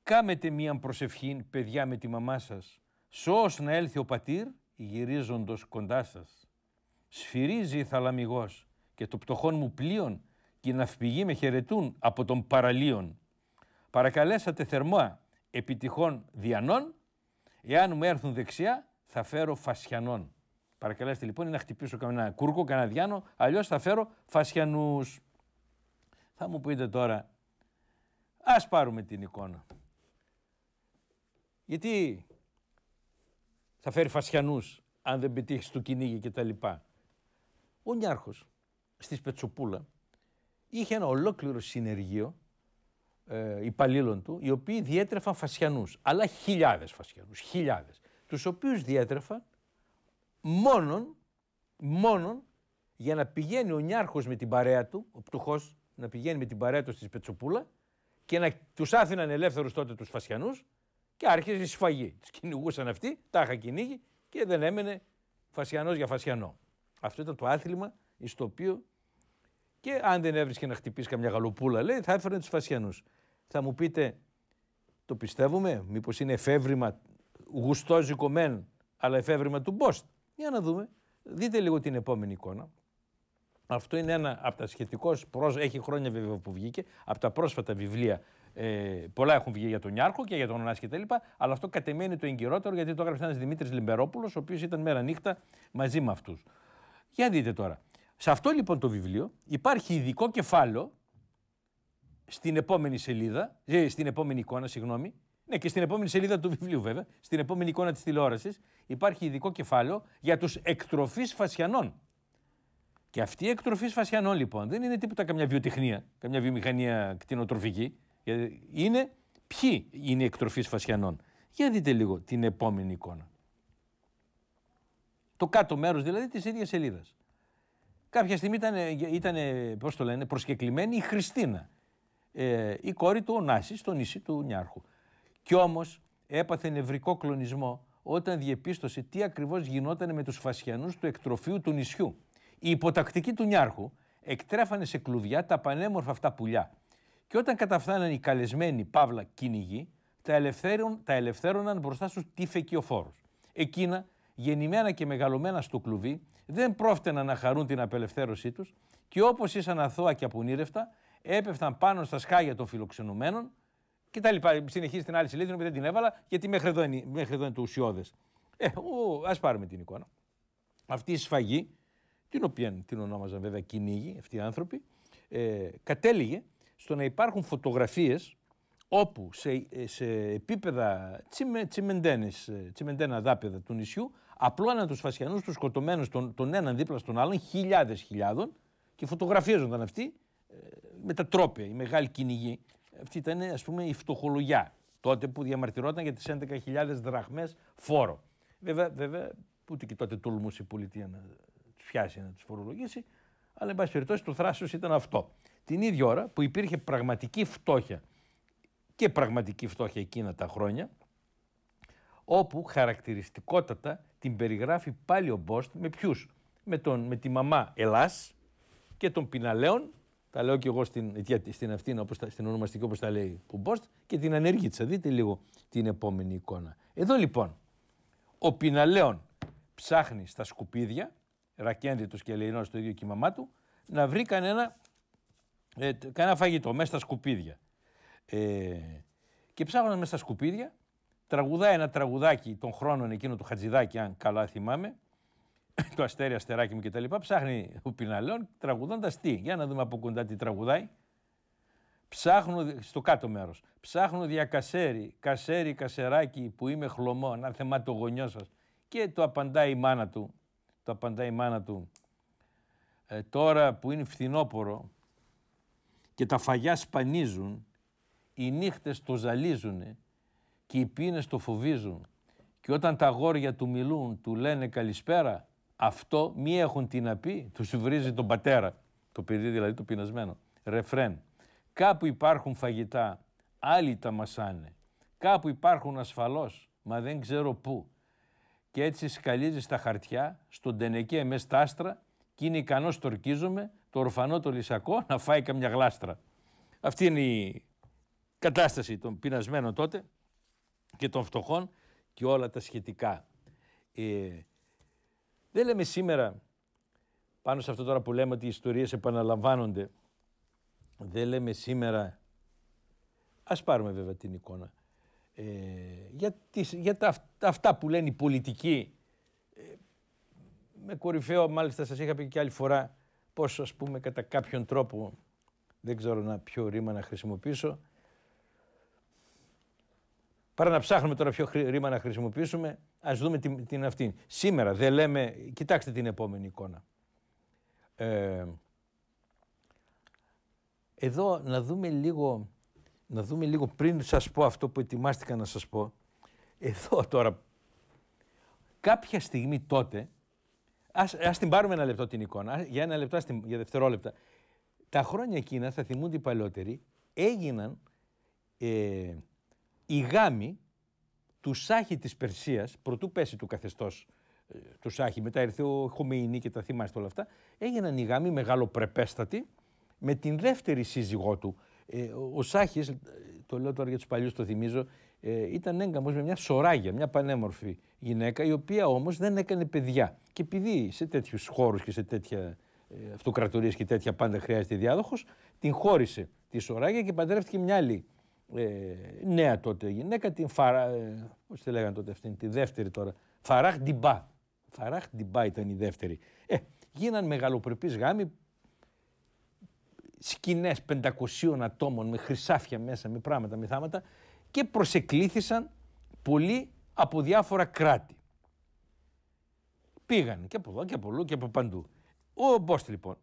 Κάμετε μία προσευχή, παιδιά με τη μαμά σας, σώος να έλθει ο πατήρ γυρίζοντος κοντά σας. Σφυρίζει η θαλαμιγός και το πτωχόν μου πλοίον και οι ναυπηγοί με χαιρετούν από τον παραλίον. Παρακαλέσατε θερμά επιτυχών διανών, εάν μου έρθουν δεξιά θα φέρω φασιανών. Παρακαλέστε λοιπόν να χτυπήσω κανένα κούρκο, καναδιάνο, αλλιώς θα φέρω φασιανούς. Θα μου πείτε τώρα, ας πάρουμε την εικόνα. Γιατί θα φέρει φασιανούς αν δεν πετύχει του κυνήγι και τα λοιπά. Ο Νιάρχος στη Σπετσοπούλα είχε ένα ολόκληρο συνεργείο ε, υπαλλήλων του, οι οποίοι διέτρεφαν φασιανούς, αλλά χιλιάδες φασιανούς, χιλιάδες, τους οποίους διέτρεφαν μόνον, μόνον για να πηγαίνει ο Νιάρχος με την παρέα του, ο πτωχός, να πηγαίνει με την παρέα του στη Πετσοπούλα και να τους άφηναν ελεύθερους τότε τους Φασιανούς και άρχισε η σφαγή. Τους κυνηγούσαν αυτοί, τα είχα κυνήγει και δεν έμενε Φασιανός για Φασιανό. Αυτό ήταν το άθλημα στο οποίο και αν δεν έβρισκε να χτυπήσει καμιά γαλοπούλα λέει θα έφερε τους Φασιανούς. Θα μου πείτε το πιστεύουμε, μήπως είναι εφεύρημα γουστόζικο μεν αλλά εφεύρημα του Μπόστ. Για να δούμε. Δείτε λίγο την επόμενη εικόνα. Αυτό είναι ένα από τα σχετικώς έχει χρόνια βέβαια που βγήκε, από τα πρόσφατα βιβλία. Ε, πολλά έχουν βγει για τον Νιάρχο και για τον τα λοιπά. Αλλά αυτό κατεμένει το εγκυρότερο γιατί το έγραψε ένας Δημήτρης Λιμπερόπουλος, ο οποίος ήταν μέρα νύχτα μαζί με αυτούς. Για δείτε τώρα. Σε αυτό λοιπόν το βιβλίο υπάρχει ειδικό κεφάλαιο στην επόμενη σελίδα, ε, στην επόμενη εικόνα, συγγνώμη, ναι, και στην επόμενη σελίδα του βιβλίου, βέβαια, στην επόμενη εικόνα της τηλεόρασης, υπάρχει ειδικό κεφάλαιο για τους εκτροφείς φασιανών. Και αυτή η εκτροφή φασιανών, λοιπόν, δεν είναι τίποτα καμιά βιοτεχνία, καμιά βιομηχανία κτηνοτροφική. Είναι ποιοι είναι οι εκτροφείς φασιανών. Για δείτε λίγο την επόμενη εικόνα. Το κάτω μέρος δηλαδή της ίδιας σελίδας. Κάποια στιγμή ήταν, ήταν πώς το λένε, προσκεκλημένη η Χριστίνα, ε, η κόρη του Ωνάση στο νησί του Νιάρχου. Κι όμως έπαθε νευρικό κλονισμό όταν διεπίστωσε τι ακριβώς γινόταν με τους φασιανούς του εκτροφείου του νησιού. Η υποτακτική του Νιάρχου εκτρέφανε σε κλουβιά τα πανέμορφα αυτά πουλιά. Και όταν καταφθάναν οι καλεσμένοι παύλα κυνηγοί, τα, ελευθέρων, τα ελευθέρωναν μπροστά στους τυφεκιοφόρου. Εκείνα, γεννημένα και μεγαλωμένα στο κλουβί, δεν πρόφτεναν να χαρούν την απελευθέρωσή τους και όπως ήσαν αθώα και απονήρευτα, έπεφταν πάνω στα σκάγια των φιλοξενουμένων και τα λοιπά. Συνεχίζει την άλλη σελίδα, δεν την έβαλα, γιατί μέχρι εδώ είναι, μέχρι εδώ είναι το ουσιώδες. Ε, ας πάρουμε την εικόνα. Αυτή η σφαγή, την οποία την ονόμαζαν βέβαια κυνήγοι, αυτοί οι άνθρωποι, ε, κατέληγε στο να υπάρχουν φωτογραφίες όπου σε, ε, σε επίπεδα ε, τσιμεντένα δάπεδα του νησιού απλώναν τους φασιανούς, τους σκοτωμένους τον, τον έναν δίπλα στον άλλον, χιλιάδες χιλιάδων και φωτογραφίζονταν αυτοί ε, με τα τρόπια, οι μεγάλοι κυνηγοί αυτή ήταν ας πούμε η φτωχολογιά τότε που διαμαρτυρόταν για τις 11.000 δραχμές φόρο. Βέβαια, βέβαια ούτε και τότε τολμούσε η πολιτεία να τους πιάσει, να τους φορολογήσει, αλλά εν πάση περιπτώσει το θράσος ήταν αυτό. Την ίδια ώρα που υπήρχε πραγματική φτώχεια και πραγματική φτώχεια εκείνα τα χρόνια, όπου χαρακτηριστικότατα την περιγράφει πάλι ο Μπόστ με ποιους, με, τον, με τη μαμά Ελλάς και τον Πιναλέον τα λέω και εγώ στην, στην αυτήν, όπως, στην ονομαστική όπως τα λέει ο Μπόστ και την ανεργίτσα. Δείτε λίγο την επόμενη εικόνα. Εδώ λοιπόν, ο Πιναλέον ψάχνει στα σκουπίδια, ρακένδυτος και ελεηνός στο ίδιο κύμαμά του, να βρει κανένα, ε, κανένα φαγητό μέσα στα σκουπίδια. Ε, και ψάχνω μέσα στα σκουπίδια, τραγουδάει ένα τραγουδάκι των χρόνων εκείνο του Χατζηδάκη, αν καλά θυμάμαι, το αστέρι, αστεράκι μου κτλ. Ψάχνει ο Πιναλέων τραγουδώντας τι. Για να δούμε από κοντά τι τραγουδάει. Ψάχνω, στο κάτω μέρος. Ψάχνω δια κασέρι, κασέρι, κασεράκι που είμαι χλωμό, να θεμά το γονιό σας. Και το απαντάει η μάνα του. Το απαντάει η μάνα του. Ε, τώρα που είναι φθινόπορο και τα φαγιά σπανίζουν, οι νύχτες το ζαλίζουν, και οι πίνες το φοβίζουν. Και όταν τα αγόρια του μιλούν, του λένε καλησπέρα, αυτό μη έχουν τι να πει, τους βρίζει τον πατέρα. Το παιδί δηλαδή το πεινασμένο. Ρεφρέν. Κάπου υπάρχουν φαγητά, άλλοι τα μασάνε. Κάπου υπάρχουν ασφαλώς, μα δεν ξέρω πού. Και έτσι σκαλίζει τα χαρτιά, στον τενεκέ μες στα άστρα και είναι ικανός, τορκίζομαι, το ορφανό το λυσακό να φάει καμιά γλάστρα. Αυτή είναι η κατάσταση των πεινασμένων τότε και των φτωχών και όλα τα σχετικά. Ε, δεν λέμε σήμερα, πάνω σε αυτό τώρα που λέμε ότι οι ιστορίες επαναλαμβάνονται, δεν λέμε σήμερα, ας πάρουμε βέβαια την εικόνα, ε, για, τα, αυτά που λένε οι πολιτικοί, ε, με κορυφαίο μάλιστα σας είχα πει και άλλη φορά, πως ας πούμε κατά κάποιον τρόπο, δεν ξέρω να ποιο ρήμα να χρησιμοποιήσω, παρά να ψάχνουμε τώρα ποιο ρήμα να χρησιμοποιήσουμε, Ας δούμε την, την αυτή. Σήμερα δεν λέμε. Κοιτάξτε την επόμενη εικόνα. Ε, εδώ να δούμε λίγο, να δούμε λίγο πριν σας πω αυτό που ετοιμάστηκα να σας πω. Εδώ τώρα, κάποια στιγμή τότε, ας, ας την πάρουμε ένα λεπτό την εικόνα, για ένα λεπτό, την, για δευτερόλεπτα. Τα χρόνια εκείνα, θα θυμούνται οι παλαιότεροι, έγιναν ε, οι γάμοι του Σάχη της Περσίας, προτού πέσει το καθεστώς ε, του Σάχη, μετά ήρθε ο Χωμεϊνή και τα θυμάστε όλα αυτά, έγιναν οι γάμοι μεγαλοπρεπέστατοι με την δεύτερη σύζυγό του. Ε, ο Σάχης, ε, το λέω τώρα για τους παλιούς, το θυμίζω, ε, ήταν έγκαμος με μια σωράγια, μια πανέμορφη γυναίκα, η οποία όμως δεν έκανε παιδιά. Και επειδή σε τέτοιους χώρους και σε τέτοια ε, αυτοκρατορίες και τέτοια πάντα χρειάζεται διάδοχος, την χώρισε τη σωράγια και παντρεύτηκε μια άλλη ε, νέα τότε γυναίκα, την Φαρα... Ε, πώς τη λέγανε τότε αυτήν, τη δεύτερη τώρα, Φαράχ Ντιμπά. Φαράχ Ντιμπά ήταν η δεύτερη. Ε, γίναν μεγαλοπρεπείς γάμοι, σκηνές 500 ατόμων με χρυσάφια μέσα, με πράγματα, με θάματα και προσεκλήθησαν πολλοί από διάφορα κράτη. Πήγαν και από εδώ και από αλλού και από παντού. Ο Μπόστ λοιπόν,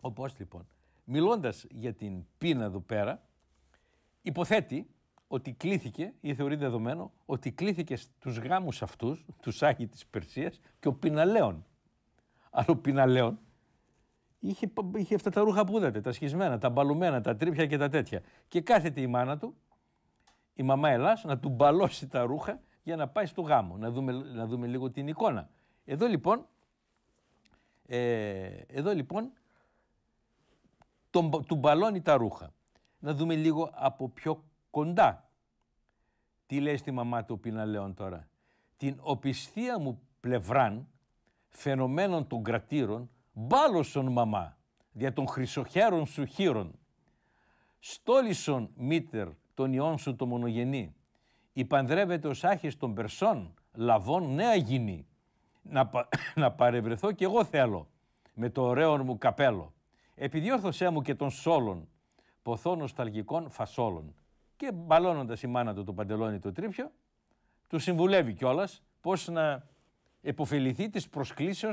ο Μπόστ, λοιπόν μιλώντας για την πείνα εδώ πέρα, Υποθέτει ότι κλήθηκε ή θεωρεί δεδομένο ότι κλήθηκε στους γάμους αυτούς, τους Άγιοι της Περσίας και ο Πιναλέων. Αλλά ο Πιναλέων είχε, είχε αυτά τα ρούχα που είδατε, τα σχισμένα, τα μπαλουμένα, τα τρίπια και τα τέτοια. Και κάθεται η μάνα του, η μαμά Ελλάς, να του μπαλώσει τα ρούχα για να πάει στο γάμο. Να δούμε, να λίγο την εικόνα. Εδώ λοιπόν, ε, εδώ λοιπόν του μπαλώνει τα ρούχα να δούμε λίγο από πιο κοντά. Τι λέει στη μαμά του Πιναλέον τώρα. Την οπισθία μου πλευράν φαινομένων των κρατήρων μπάλωσον μαμά δια των χρυσοχέρων σου χείρων. Στόλισον μήτερ τον ιών σου το μονογενή. Υπανδρεύεται ως άχης των περσών λαβών νέα γυνή. Να, να παρευρεθώ κι εγώ θέλω με το ωραίο μου καπέλο. Επιδιόρθωσέ μου και των σόλων ποθό νοσταλγικών φασόλων. Και μπαλώνοντας η μάνα του το παντελόνι το τρίπιο, του συμβουλεύει κιόλας πώς να επωφεληθεί της προσκλήσεως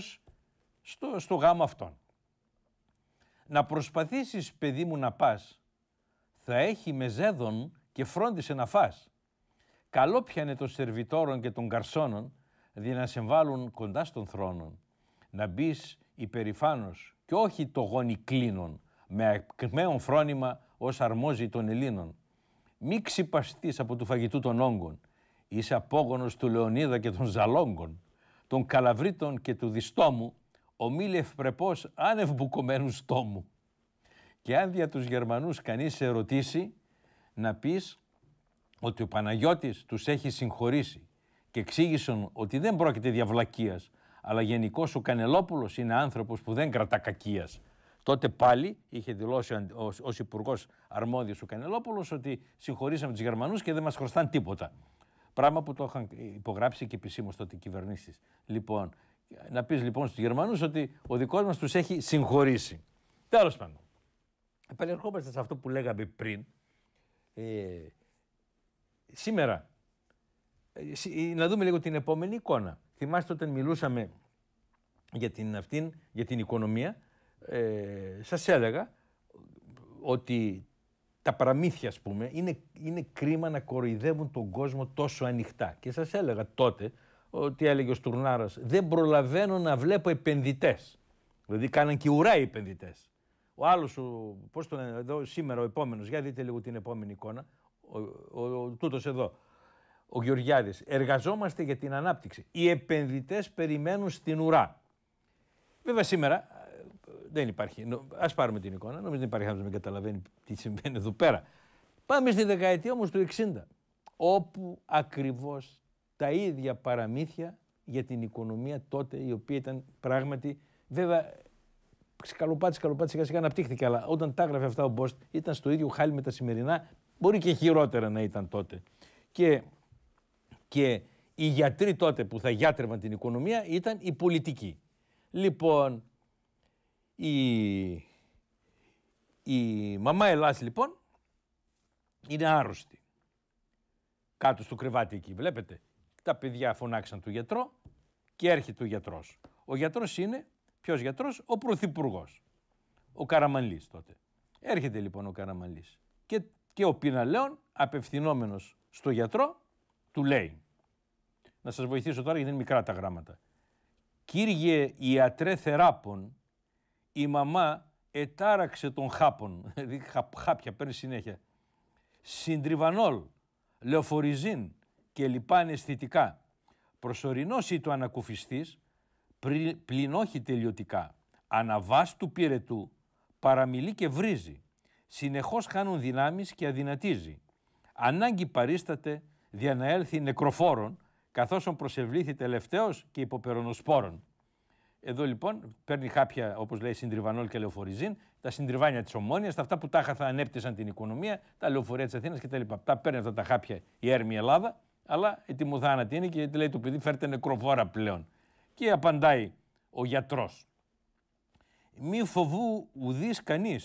στο, στο γάμο αυτόν. Να προσπαθήσεις παιδί μου να πας, θα έχει μεζέδον και φρόντισε να φά. Καλό πιανε των σερβιτόρων και των καρσόνων, δι' να σε βάλουν κοντά στον θρόνο. Να μπεις υπερηφάνος και όχι το κλείνων, με ακμαίων φρόνημα ως αρμόζει των Ελλήνων. Μη ξυπαστείς από του φαγητού των όγκων. Είσαι απόγονος του Λεωνίδα και των Ζαλόγκων, των Καλαβρίτων και του Διστόμου, ομίλη ευπρεπώς άνευ μπουκωμένου στόμου. Και αν δια τους Γερμανούς κανείς σε ρωτήσει, να πεις ότι ο Παναγιώτης τους έχει συγχωρήσει και εξήγησαν ότι δεν πρόκειται διαβλακίας, αλλά γενικώς ο Κανελόπουλος είναι άνθρωπος που δεν κρατά κακίας. Τότε πάλι είχε δηλώσει ως υπουργός αρμόδιος ο Κανελόπουλος ότι συγχωρήσαμε τους Γερμανούς και δεν μας χρωστάνε τίποτα. Πράγμα που το είχαν υπογράψει και επισήμως τότε οι κυβερνήσεις. Λοιπόν, να πεις λοιπόν στους Γερμανούς ότι ο δικός μας τους έχει συγχωρήσει. Τέλος πάντων. Επανερχόμαστε σε αυτό που λέγαμε πριν. Ε, σήμερα, ε, ε, να δούμε λίγο την επόμενη εικόνα. Θυμάστε όταν μιλούσαμε για την οικονομία, ε, σας έλεγα ότι τα παραμύθια, ας πούμε, είναι, είναι κρίμα να κοροϊδεύουν τον κόσμο τόσο ανοιχτά. Και σας έλεγα τότε ότι έλεγε ο Στουρνάρας, δεν προλαβαίνω να βλέπω επενδυτές. Δηλαδή κάναν και ουρά οι επενδυτές. Ο άλλος, ο, πώς τον εδώ σήμερα ο επόμενος, για δείτε λίγο την επόμενη εικόνα, ο, ο, εδώ, ο Γεωργιάδης, εργαζόμαστε για την ανάπτυξη. Οι επενδυτές περιμένουν στην ουρά. Βέβαια σήμερα δεν υπάρχει. Ας πάρουμε την εικόνα. Νομίζω δεν υπάρχει άνθρωπο που καταλαβαίνει τι συμβαίνει εδώ πέρα. Πάμε στη δεκαετία όμως του 60, όπου ακριβώς τα ίδια παραμύθια για την οικονομία τότε, η οποία ήταν πράγματι. Βέβαια, σκαλοπάτι, σκαλοπάτι, σιγά σιγά αναπτύχθηκε, αλλά όταν τα έγραφε αυτά ο Μπόστ ήταν στο ίδιο χάλι με τα σημερινά. Μπορεί και χειρότερα να ήταν τότε. Και, και οι γιατροί τότε που θα γιατρεύαν την οικονομία ήταν οι πολιτικοί. Λοιπόν, η, μαμά Ελλάς λοιπόν είναι άρρωστη. Κάτω στο κρεβάτι εκεί, βλέπετε. Τα παιδιά φωνάξαν του γιατρό και έρχεται ο γιατρός. Ο γιατρός είναι, ποιος γιατρός, ο Πρωθυπουργός. Ο Καραμανλής τότε. Έρχεται λοιπόν ο Καραμανλής και, και ο Πιναλέων απευθυνόμενος στο γιατρό του λέει να σας βοηθήσω τώρα γιατί είναι μικρά τα γράμματα. Κύριε ιατρέ θεράπων, η μαμά ετάραξε τον χάπον, δηλαδή χάπια παίρνει συνέχεια, συντριβανόλ, λεωφοριζίν και λοιπά αισθητικά. Προσωρινός ή το ανακουφιστής, πλην όχι τελειωτικά, του πύρετου, παραμιλεί και βρίζει, συνεχώς χάνουν δυνάμεις και αδυνατίζει. Ανάγκη παρίσταται δια να έλθει νεκροφόρον, καθώς προσευλήθη τελευταίος και υποπερονοσπόρων. Εδώ λοιπόν παίρνει χάπια όπως λέει, συντριβανόλ και λεωφοριζίν, τα συντριβάνια της Ομόνιας, τα αυτά που τάχα θα ανέπτυσαν την οικονομία, τα λεωφορεία της Αθήνας κτλ. Τα παίρνει αυτά τα χάπια η έρμη Ελλάδα, αλλά η είναι και λέει το παιδί φέρτε νεκροφόρα πλέον. Και απαντάει ο γιατρός. Μη φοβού ουδή κανεί.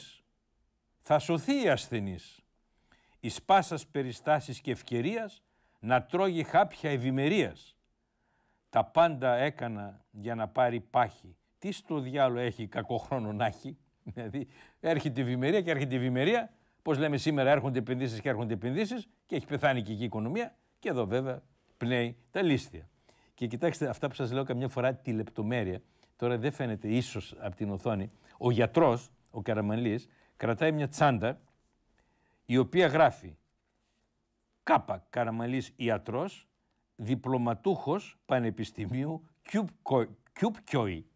Θα σωθεί η ασθενής. Εις πάσας περιστάσεις και ευκαιρίας να τρώγει χάπια ευημερίας τα πάντα έκανα για να πάρει πάχη. Τι στο διάλο έχει κακό χρόνο να έχει. Δηλαδή έρχεται η ευημερία και έρχεται η ευημερία. Πώς λέμε σήμερα, έρχονται επενδύσεις και έρχονται επενδύσεις και έχει πεθάνει και η οικονομία. Και εδώ βέβαια πνέει τα λίστια. Και κοιτάξτε, αυτά που σας λέω καμιά φορά τη λεπτομέρεια, τώρα δεν φαίνεται ίσως από την οθόνη. Ο γιατρός, ο Καραμαλής, κρατάει μια τσάντα η οποία γράφει Κάπα Καραμαλής Ιατρός διπλωματούχος Πανεπιστημίου Κιουπκιόι.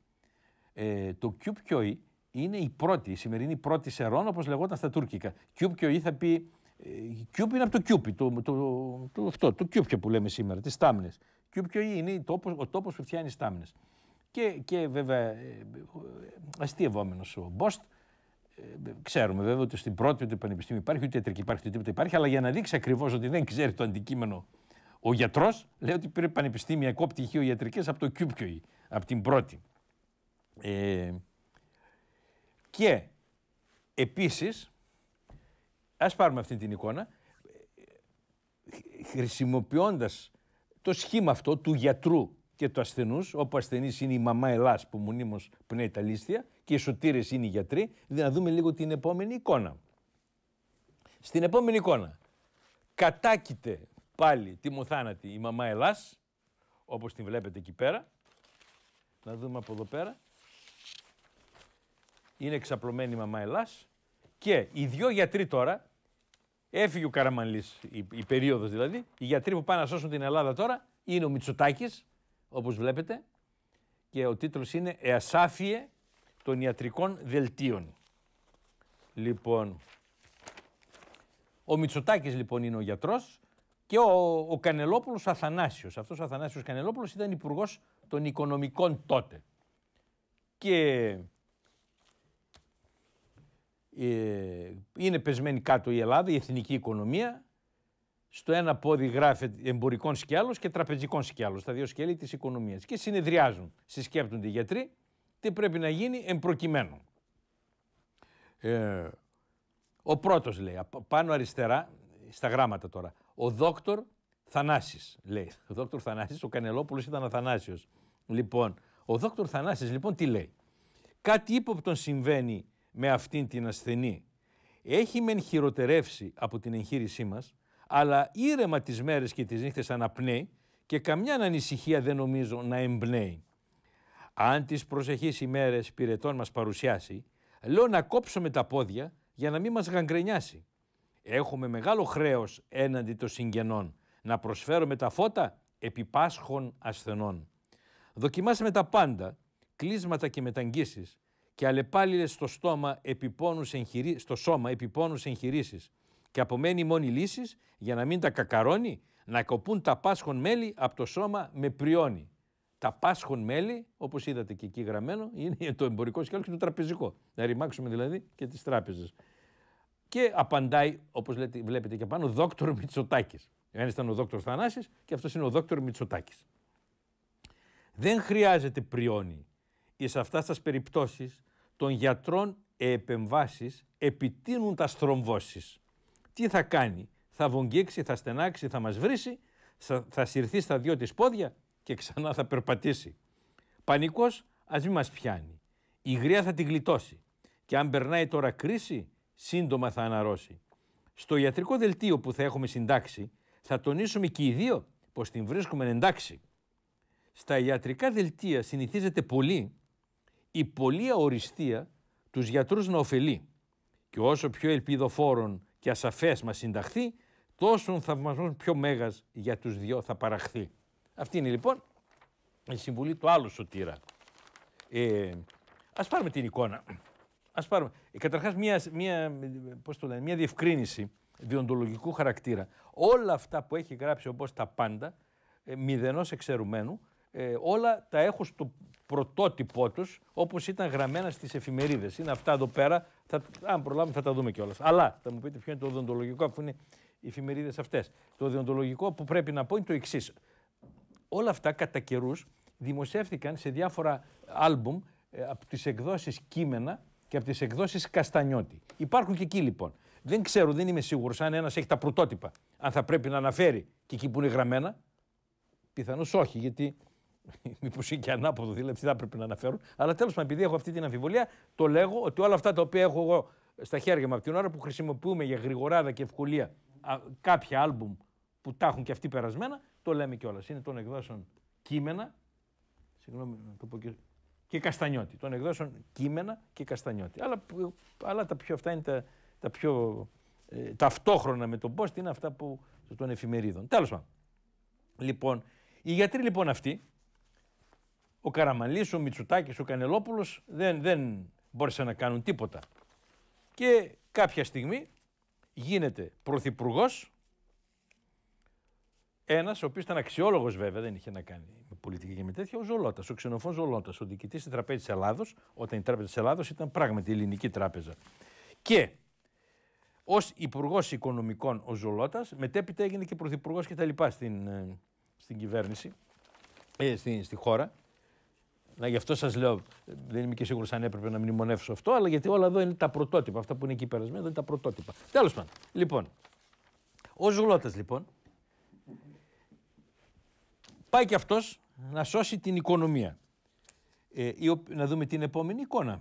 Ε, το Κιουπκιόι είναι η πρώτη, η σημερινή πρώτη Σερών, όπως λεγόταν στα τουρκικά. Κιουπκιόι θα πει, ε, Κιουπ είναι από το Κιούπι, το, το, το, το Κιούπιο που λέμε σήμερα, τις στάμνες. Κιουπκιόη είναι τόπος, ο τόπος που φτιάχνει στάμνες. Και, και βέβαια, ε, αστείευόμενος ο Μπόστ, ε, ξέρουμε βέβαια ότι στην πρώτη του πανεπιστήμιο υπάρχει, ούτε ιατρική υπάρχει, ούτε τίποτα υπάρχει, αλλά για να δείξει ακριβώς ότι δεν ξέρει το αντικείμενο ο γιατρός λέει ότι πήρε πανεπιστημιακό πτυχίο ιατρική από το Κιούπκιοι, από την πρώτη. Ε, και επίσης, ας πάρουμε αυτή την εικόνα, ε, χρησιμοποιώντας το σχήμα αυτό του γιατρού και του ασθενούς, όπου ασθενής είναι η μαμά Ελλάς που μονίμως πνέει τα λίστια και οι σωτήρες είναι οι γιατροί, δηλαδή να δούμε λίγο την επόμενη εικόνα. Στην επόμενη εικόνα, κατάκειται πάλι τιμοθάνατη η μαμά Ελλάς, όπως την βλέπετε εκεί πέρα. Να δούμε από εδώ πέρα. Είναι εξαπλωμένη η μαμά Ελλάς. Και οι δύο γιατροί τώρα, έφυγε ο Καραμανλής, η, η περίοδος δηλαδή, οι γιατροί που πάνε να σώσουν την Ελλάδα τώρα, είναι ο Μητσοτάκης, όπως βλέπετε, και ο τίτλος είναι «Εασάφιε των ιατρικών δελτίων». Λοιπόν, ο Μητσοτάκης λοιπόν είναι ο γιατρός και ο, ο Κανελόπουλος Αθανάσιος, αυτός ο Αθανάσιος Κανελόπουλος ήταν υπουργός των οικονομικών τότε. Και ε, είναι πεσμένη κάτω η Ελλάδα, η εθνική οικονομία. Στο ένα πόδι γράφεται εμπορικών σκιάλο και τραπεζικών σκιάλο. τα δύο σκέλη της οικονομίας. Και συνεδριάζουν, συσκέπτονται οι γιατροί, τι πρέπει να γίνει εμπροκειμένο. Ε, ο πρώτος λέει, πάνω αριστερά, στα γράμματα τώρα, ο δόκτωρ Θανάσης, λέει. Ο δόκτωρ Θανάσης, ο Κανελόπουλος ήταν ο Λοιπόν, ο δόκτωρ Θανάσης λοιπόν τι λέει. Κάτι ύποπτον συμβαίνει με αυτήν την ασθενή. Έχει μεν χειροτερεύσει από την εγχείρησή μας, αλλά ήρεμα τις μέρες και τις νύχτες αναπνέει και καμιά ανησυχία δεν νομίζω να εμπνέει. Αν τις προσεχείς ημέρες πυρετών μας παρουσιάσει, λέω να κόψουμε τα πόδια για να μην μας γαγκρενιάσει. Έχουμε μεγάλο χρέος έναντι των συγγενών να προσφέρουμε τα φώτα επιπάσχων ασθενών. Δοκιμάσαμε τα πάντα, κλείσματα και μεταγγίσεις και αλλεπάλληλες στο, στόμα στο σώμα επιπόνους εγχειρήσεις και απομένει μόνη λύσεις για να μην τα κακαρώνει να κοπούν τα πάσχων μέλη από το σώμα με πριόνι. Τα πάσχων μέλη, όπως είδατε και εκεί γραμμένο, είναι το εμπορικό σκέλος και το τραπεζικό. Να ρημάξουμε δηλαδή και τις τράπεζες. Και απαντάει, όπως βλέπετε και πάνω, δόκτωρ Μητσοτάκης. Ένας ήταν ο δόκτωρ Θανάσης και αυτός είναι ο δόκτωρ Μητσοτάκης. Δεν χρειάζεται πριόνι εις αυτάς τις περιπτώσεις των γιατρών ε επεμβάσεις επιτείνουν τας στρομβώσεις. Τι θα κάνει, θα βογγίξει, θα στενάξει, θα μας βρίσει, θα συρθεί στα δυο της πόδια και ξανά θα περπατήσει. Πανικός ας μην μας πιάνει. Η γρία θα την γλιτώσει. Και αν περνάει τώρα κρίση σύντομα θα αναρρώσει. Στο ιατρικό δελτίο που θα έχουμε συντάξει, θα τονίσουμε και οι δύο πως την βρίσκουμε εντάξει. Στα ιατρικά δελτία συνηθίζεται πολύ η πολλή αοριστία τους γιατρούς να ωφελεί. Και όσο πιο ελπιδοφόρον και ασαφές μας συνταχθεί, τόσο θαυμασμό πιο μέγας για τους δυο θα παραχθεί. Αυτή είναι λοιπόν η συμβουλή του άλλου σωτήρα. Ε, πάρουμε την εικόνα. Ας πάρουμε. Ε, καταρχάς, μια, μια, μια διευκρίνηση διοντολογικού χαρακτήρα. Όλα αυτά που έχει γράψει όπως τα πάντα, ε, μηδενός εξαιρουμένου, ε, όλα τα έχουν στο πρωτότυπό τους, όπως ήταν γραμμένα στις εφημερίδες. Είναι αυτά εδώ πέρα, θα, αν προλάβουμε θα τα δούμε κιόλας. Αλλά θα μου πείτε ποιο είναι το διοντολογικό, αφού είναι οι εφημερίδες αυτές. Το διοντολογικό που πρέπει να πω είναι το εξής. Όλα αυτά κατά καιρούς δημοσιεύτηκαν σε διάφορα άλμπουμ από τις εκδόσεις κείμενα και από τις εκδόσεις Καστανιώτη. Υπάρχουν και εκεί λοιπόν. Δεν ξέρω, δεν είμαι σίγουρος αν ένας έχει τα πρωτότυπα, αν θα πρέπει να αναφέρει και εκεί που είναι γραμμένα. Πιθανώς όχι, γιατί μήπως είναι και ανάποδο, δηλαδή θα πρέπει να αναφέρουν. Αλλά τέλος πάντων, επειδή έχω αυτή την αμφιβολία, το λέγω ότι όλα αυτά τα οποία έχω εγώ στα χέρια μου από την ώρα που χρησιμοποιούμε για γρηγοράδα και ευκολία κάποια άλμπουμ που τα έχουν και αυτοί περασμένα, το λέμε κιόλας. Είναι των εκδόσεων κείμενα. Συγγνώμη να το πω και και Καστανιώτη. Των εκδόσεων κείμενα και Καστανιώτη. Αλλά, αλλά τα πιο, αυτά είναι τα, τα πιο ε, ταυτόχρονα με τον Post είναι αυτά που, των εφημερίδων. Τέλος πάντων. Λοιπόν, οι γιατροί λοιπόν αυτοί, ο Καραμαλής, ο Μητσουτάκης, ο Κανελόπουλος, δεν, δεν μπόρεσαν να κάνουν τίποτα. Και κάποια στιγμή γίνεται πρωθυπουργός, ένας, ο οποίος ήταν αξιόλογος βέβαια, δεν είχε να κάνει με πολιτική και με τέτοια, ο Ζολότας, ο ξενοφό Ζολότας, ο διοικητής της Τραπέζης Ελλάδος, όταν η Τράπεζα της Ελλάδος ήταν πράγματι η ελληνική τράπεζα. Και ως Υπουργός Οικονομικών ο Ζολότας, μετέπειτα έγινε και Πρωθυπουργός και τα λοιπά στην, ε, στην κυβέρνηση, ε, στη, χώρα. Να, γι' αυτό σας λέω, δεν είμαι και σίγουρος αν έπρεπε να μνημονεύσω αυτό, αλλά γιατί όλα εδώ είναι τα πρωτότυπα. Αυτά που είναι εκεί περασμένα είναι τα πρωτότυπα. Τέλος πάντων, λοιπόν. Ο Ζουλότα λοιπόν, Πάει και αυτός να σώσει την οικονομία. Ε, να δούμε την επόμενη εικόνα.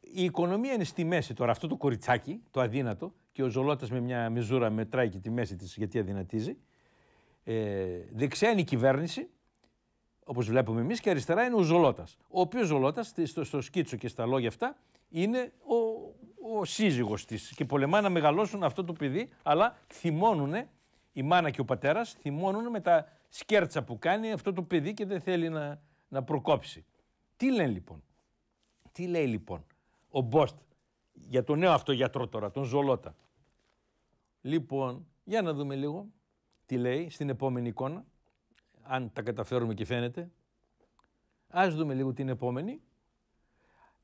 Η οικονομία είναι στη μέση τώρα. Αυτό το κοριτσάκι, το αδύνατο, και ο Ζολότας με μια μεζούρα μετράει και τη μέση της γιατί αδυνατίζει. Ε, δεξιά είναι η κυβέρνηση, όπως βλέπουμε εμείς, και αριστερά είναι ο Ζολότας. Ο οποίος Ζολότας, στο, στο σκίτσο και στα λόγια αυτά, είναι ο, ο σύζυγος της και πολεμάει να μεγαλώσουν αυτό το παιδί, αλλά θυμώνουνε, η μάνα και ο πατέρας θυμώνουν με τα σκέρτσα που κάνει αυτό το παιδί και δεν θέλει να, να προκόψει. Τι λένε λοιπόν, τι λέει λοιπόν ο Μπόστ για τον νέο αυτό γιατρό τώρα, τον Ζολότα. Λοιπόν, για να δούμε λίγο τι λέει στην επόμενη εικόνα, αν τα καταφέρουμε και φαίνεται. Ας δούμε λίγο την επόμενη.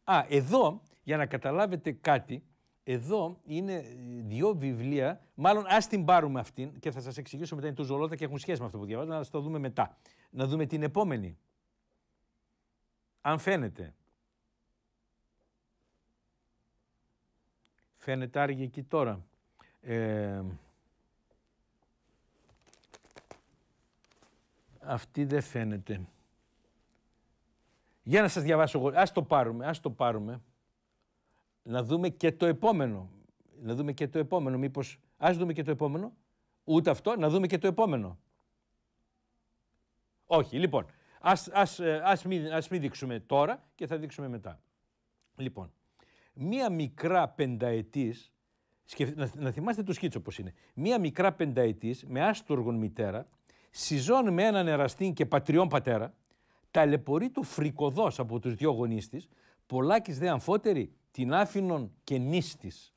Α, εδώ, για να καταλάβετε κάτι, εδώ είναι ε, δύο βιβλία. Μάλλον ας την πάρουμε αυτήν και θα σας εξηγήσω μετά. Είναι του Ζολότα και έχουν σχέση με αυτό που διαβάζω. Να το δούμε μετά. Να δούμε την επόμενη. Αν φαίνεται. Φαίνεται άργη εκεί τώρα. Ε, αυτή δεν φαίνεται. Για να σας διαβάσω εγώ. Ας το πάρουμε, ας το πάρουμε να δούμε και το επόμενο. Να δούμε και το επόμενο. Μήπως. Ας δούμε και το επόμενο. Ούτε αυτό, να δούμε και το επόμενο. Όχι, λοιπόν. Ας, ας, ε, ας, μην, ας δείξουμε τώρα και θα δείξουμε μετά. Λοιπόν, μία μικρά πενταετής, να, να θυμάστε το σκίτσο πώς είναι, μία μικρά πενταετής με άστοργον μητέρα, σιζών με έναν εραστή και πατριών πατέρα, ταλαιπωρεί το φρικοδός από τους δυο γονείς της, πολλάκις δε αμφότεροι, την άφηνον και νίστης,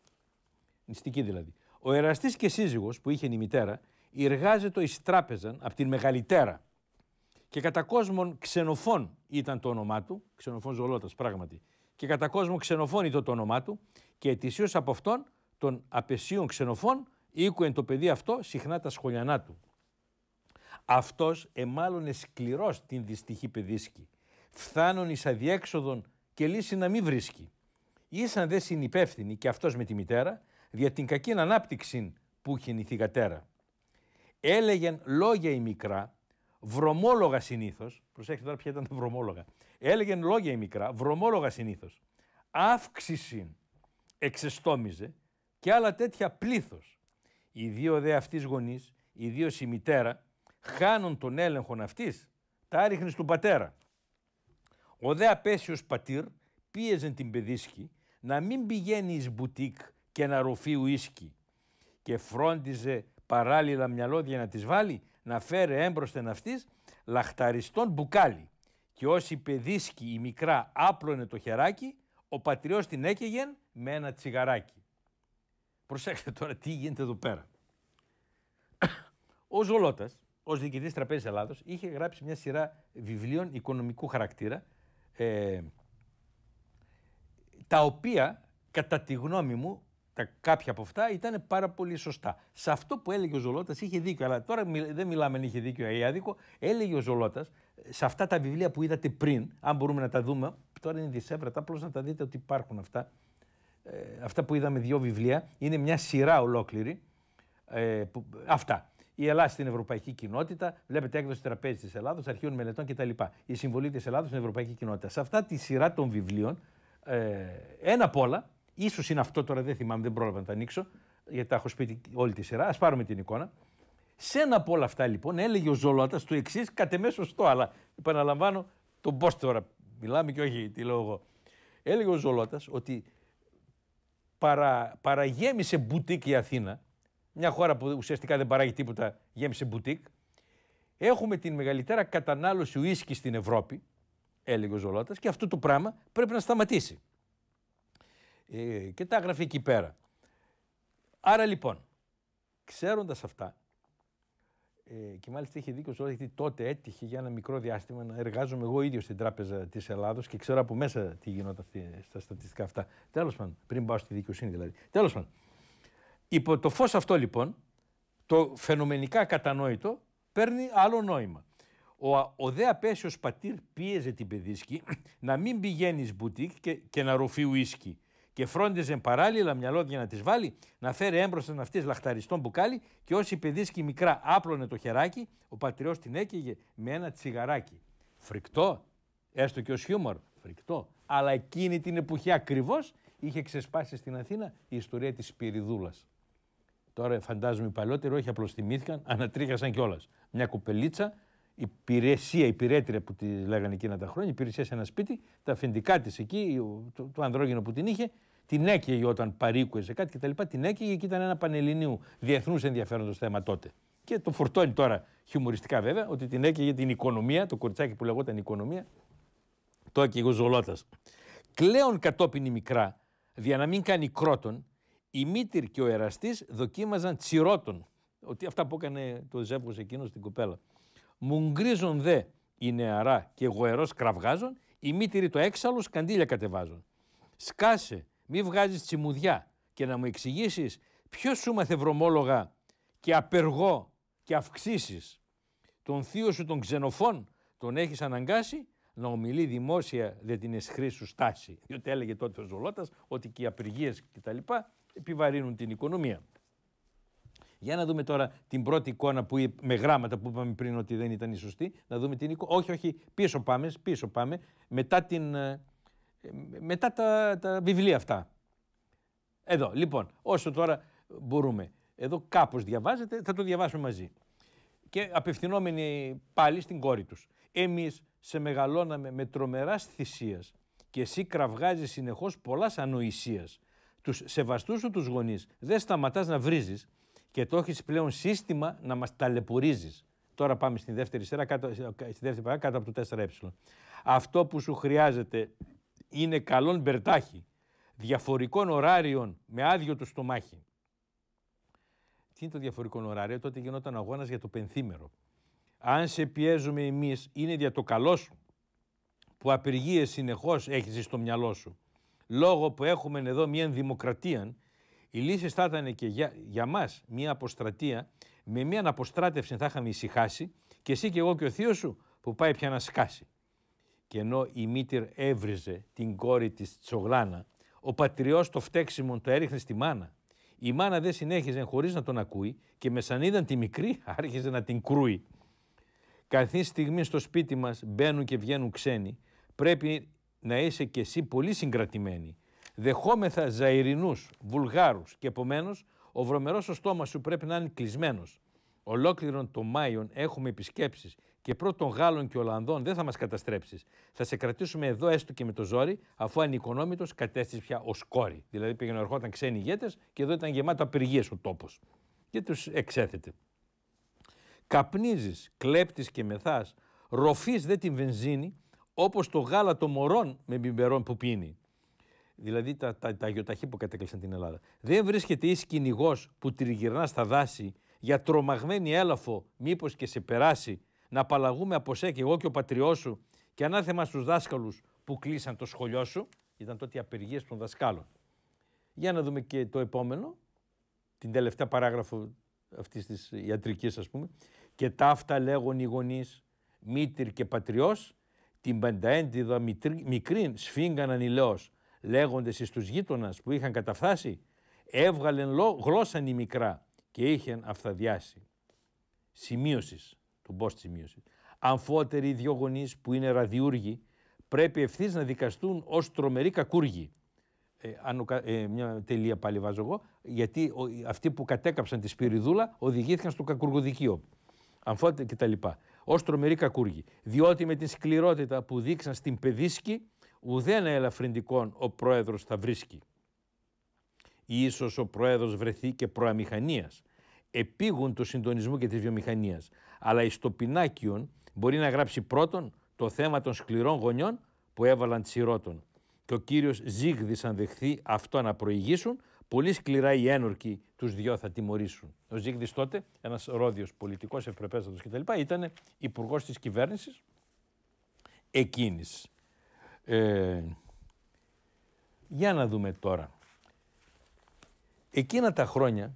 νηστική δηλαδή. Ο εραστής και σύζυγος που είχε η μητέρα, εργάζεται εις τράπεζαν από την μεγαλυτέρα και κατά κόσμον ξενοφών ήταν το όνομά του, ξενοφών ζωλότας πράγματι, και κατά κόσμον ξενοφών ήταν το όνομά του και ετησίως από αυτόν των απεσίων ξενοφών οίκουεν το παιδί αυτό συχνά τα σχολιανά του. Αυτός εμάλωνε σκληρό την δυστυχή παιδίσκη, φθάνων εις αδιέξοδον και λύση να μην βρίσκει ήσαν δε συνυπεύθυνοι και αυτός με τη μητέρα δια την κακή ανάπτυξη που είχε η θηγατέρα. λόγια η μικρά, βρωμόλογα συνήθως. Προσέξτε τώρα ποια ήταν τα βρωμόλογα. έλεγεν λόγια η μικρά, βρωμόλογα συνήθως. Αύξηση εξεστόμιζε και άλλα τέτοια πλήθος. Οι δύο δε αυτής γονείς, ιδίω η μητέρα, χάνουν τον έλεγχο αυτής, τα ρίχνει στον πατέρα. Ο δε απέσιος πατήρ πίεζε την παιδίσκη να μην πηγαίνει εις μπουτίκ και να ρουφεί ουίσκι και φρόντιζε παράλληλα μυαλόδια να τις βάλει να φέρει έμπροσθεν αυτής λαχταριστόν μπουκάλι και όσοι παιδίσκοι η μικρά άπλωνε το χεράκι ο πατριός την έκαιγεν με ένα τσιγαράκι. Προσέξτε τώρα τι γίνεται εδώ πέρα. Ο Ζολότας, ως διοικητής Τραπέζης Ελλάδος, είχε γράψει μια σειρά βιβλίων οικονομικού χαρακτήρα ε, τα οποία κατά τη γνώμη μου τα, κάποια από αυτά ήταν πάρα πολύ σωστά. Σε αυτό που έλεγε ο Ζολότας είχε δίκιο, αλλά τώρα δεν μιλάμε αν είχε δίκιο ή άδικο. Έλεγε ο Ζολότας σε αυτά τα βιβλία που είδατε πριν, αν μπορούμε να τα δούμε, τώρα είναι δισεύρετα, απλώς να τα δείτε ότι υπάρχουν αυτά. Ε, αυτά που είδαμε δύο βιβλία, είναι μια σειρά ολόκληρη. Ε, αυτά. Η Ελλάδα στην Ευρωπαϊκή Κοινότητα, βλέπετε έκδοση τραπέζι της Ελλάδος, αρχείων μελετών κτλ. Η συμβολή της Ελλάδα στην Ευρωπαϊκή Κοινότητα. Σε αυτά τη σειρά των βιβλίων ε, ένα απ' όλα, ίσως είναι αυτό τώρα, δεν θυμάμαι, δεν πρόλαβα να τα ανοίξω, γιατί τα έχω σπίτι όλη τη σειρά. Ας πάρουμε την εικόνα. Σε ένα από όλα αυτά λοιπόν έλεγε ο Ζολότας το εξής, κατ' εμέ σωστό, αλλά επαναλαμβάνω, τον πώ τώρα μιλάμε και όχι τι λέω εγώ. Έλεγε ο Ζολότας ότι παρα, παραγέμισε μπουτίκ η Αθήνα, μια χώρα που ουσιαστικά δεν παράγει τίποτα, γέμισε μπουτίκ. Έχουμε την μεγαλύτερα κατανάλωση ουίσκι στην Ευρώπη, έλεγε ο και αυτό το πράγμα πρέπει να σταματήσει. Ε, και τα έγραφε εκεί πέρα. Άρα λοιπόν, ξέροντας αυτά, ε, και μάλιστα είχε δίκιο Ζολότα, γιατί τότε έτυχε για ένα μικρό διάστημα να εργάζομαι εγώ ίδιος στην Τράπεζα της Ελλάδος και ξέρω από μέσα τι γινόταν στα στατιστικά αυτά. Τέλος πάντων, πριν πάω στη δικαιοσύνη δηλαδή. Τέλος πάντων, υπό το φως αυτό λοιπόν, το φαινομενικά κατανόητο παίρνει άλλο νόημα ο, ο δε απέσιος πατήρ πίεζε την παιδίσκη να μην πηγαίνει μπουτίκ και, και να ρουφεί ουίσκι και φρόντιζε παράλληλα μυαλόδια να τη βάλει, να φέρει έμπροστα αυτή λαχταριστό μπουκάλι και όσοι παιδίσκη μικρά άπλωνε το χεράκι, ο πατριός την έκαιγε με ένα τσιγαράκι. Φρικτό, έστω και ως χιούμορ, φρικτό. Αλλά εκείνη την εποχή ακριβώς είχε ξεσπάσει στην Αθήνα η ιστορία της Πυριδούλα. Τώρα φαντάζομαι οι παλιότεροι όχι απλώς θυμήθηκαν, ανατρίχασαν κιόλας. Μια κουπελίτσα υπηρεσία, υπηρέτρια που τη λέγανε εκείνα τα χρόνια, υπηρεσία σε ένα σπίτι, τα αφεντικά της εκεί, το, το που την είχε, την έκαιγε όταν παρήκουε σε κάτι κτλ. Την έκαιγε και ήταν ένα πανελληνίου διεθνούς ενδιαφέροντος θέμα τότε. Και το φορτώνει τώρα χιουμοριστικά βέβαια ότι την έκαιγε την οικονομία, το κορτσάκι που λεγόταν οικονομία, το έκαιγε ο Ζολότας. Κλέον κατόπιν η μικρά, για να μην κάνει κρότον, η Μήτυρ και ο Εραστής δοκίμαζαν τσιρότον. Ότι αυτά που έκανε το ζεύγος εκείνος στην κοπέλα. Μουγκρίζον δε οι νεαρά και γοερός κραυγάζον, η μήτηροι το έξαλλο σκαντήλια κατεβάζουν. Σκάσε, μη βγάζεις τσιμουδιά και να μου εξηγήσεις ποιος σου μάθε και απεργό και αυξήσεις. Τον θείο σου των ξενοφών τον έχεις αναγκάσει να ομιλεί δημόσια δε την εσχρή σου στάση. Διότι έλεγε τότε ο Ζολότας ότι και οι απεργίες κτλ. επιβαρύνουν την οικονομία. Για να δούμε τώρα την πρώτη εικόνα που, με γράμματα που είπαμε πριν ότι δεν ήταν η σωστή. Να δούμε την εικόνα. Όχι, όχι, πίσω πάμε, πίσω πάμε. Μετά, την, ε, μετά τα, βιβλία αυτά. Εδώ, λοιπόν, όσο τώρα μπορούμε. Εδώ κάπως διαβάζετε, θα το διαβάσουμε μαζί. Και απευθυνόμενοι πάλι στην κόρη τους. Εμείς σε μεγαλώναμε με τρομεράς θυσίας και εσύ κραυγάζεις συνεχώς πολλάς ανοησίας. Τους σεβαστούς σου τους γονείς δεν σταματάς να βρίζεις και το έχεις πλέον σύστημα να μας ταλαιπωρίζεις. Τώρα πάμε στη δεύτερη σειρά, κάτω, στη δεύτερη παρά, κάτω από το 4ε. Αυτό που σου χρειάζεται είναι καλόν μπερτάχι διαφορικών ωράριων με άδειο το στομάχι. Τι είναι το διαφορικό ωράριο, τότε γινόταν αγώνας για το πενθήμερο. Αν σε πιέζουμε εμείς, είναι για το καλό σου που απεργίες συνεχώς έχεις στο μυαλό σου. Λόγω που έχουμε εδώ μια δημοκρατία η λύση θα ήταν και για, για μας μια αποστρατεία, με μια αποστράτευση θα είχαμε ησυχάσει και εσύ και εγώ και ο θείος σου που πάει πια να σκάσει. Και ενώ η Μήτυρ έβριζε την κόρη της Τσογλάνα, ο πατριός το φταίξιμον το έριχνε στη μάνα. Η μάνα δεν συνέχιζε χωρίς να τον ακούει και με σαν είδαν τη μικρή άρχιζε να την κρούει. Καθή στιγμή στο σπίτι μας μπαίνουν και βγαίνουν ξένοι, πρέπει να είσαι κι εσύ πολύ συγκρατημένη. Δεχόμεθα Ζαϊρινούς, Βουλγάρους και επομένως ο βρωμερός ο στόμας σου πρέπει να είναι κλεισμένος. Ολόκληρον το Μάιον έχουμε επισκέψεις και πρώτον Γάλλων και Ολλανδών δεν θα μας καταστρέψεις. Θα σε κρατήσουμε εδώ έστω και με το ζόρι, αφού ανικονόμητο κατέστησες πια ως κόρη. Δηλαδή πήγαινε ερχόταν ξένοι ηγέτες και εδώ ήταν γεμάτο απεργίες ο τόπος. Και τους εξέθετε Καπνίζεις, κλέπτη και μεθάς, ροφή δε την βενζίνη, όπως το γάλα των μωρών με μπιμπερών που πίνει δηλαδή τα, τα, τα αγιοταχή που κατέκλυσαν την Ελλάδα. Δεν βρίσκεται εις κυνηγός που τριγυρνά στα δάση για τρομαγμένη έλαφο, μήπως και σε περάσει, να απαλλαγούμε από σέ και εγώ και ο πατριός σου και ανάθεμα στους δάσκαλους που κλείσαν το σχολείο σου. Ήταν τότε οι απεργίες των δασκάλων. Για να δούμε και το επόμενο, την τελευταία παράγραφο αυτής της ιατρικής, ας πούμε. Και ταύτα λέγον οι γονείς, μήτυρ και πατριός, την πενταέντιδα μικρήν σφίγγαναν ηλαιός λέγοντες εις τους γείτονας που είχαν καταφθάσει, έβγαλεν γλώσσαν οι μικρά και είχαν αυθαδιάσει. Σημείωσης, του μπος σημείωση. Αμφότεροι δυο γονείς που είναι ραδιούργοι πρέπει ευθύς να δικαστούν ως τρομεροί κακούργοι. Ε, αν, ε, μια τελεία πάλι βάζω εγώ, γιατί αυτοί που κατέκαψαν τη Σπυριδούλα οδηγήθηκαν στο κακουργοδικείο. Αμφότεροι κτλ. Ως τρομεροί κακούργοι. Διότι με την σκληρότητα που δείξαν στην πεδίσκη ουδένα ελαφρυντικών ο πρόεδρος θα βρίσκει. Ίσως ο πρόεδρος βρεθεί και προαμηχανίας, επίγουν του συντονισμού και της βιομηχανίας, αλλά εις το πινάκιον μπορεί να γράψει πρώτον το θέμα των σκληρών γονιών που έβαλαν τσιρότων. Και ο κύριος Ζήγδης αν δεχθεί αυτό να προηγήσουν, πολύ σκληρά οι ένορκοι τους δυο θα τιμωρήσουν. Ο Ζήγδης τότε, ένας ρόδιος πολιτικός, ευπρεπέστατος κτλ, ήταν υπουργός της κυβέρνησης εκείνης. Ε, για να δούμε τώρα. Εκείνα τα χρόνια,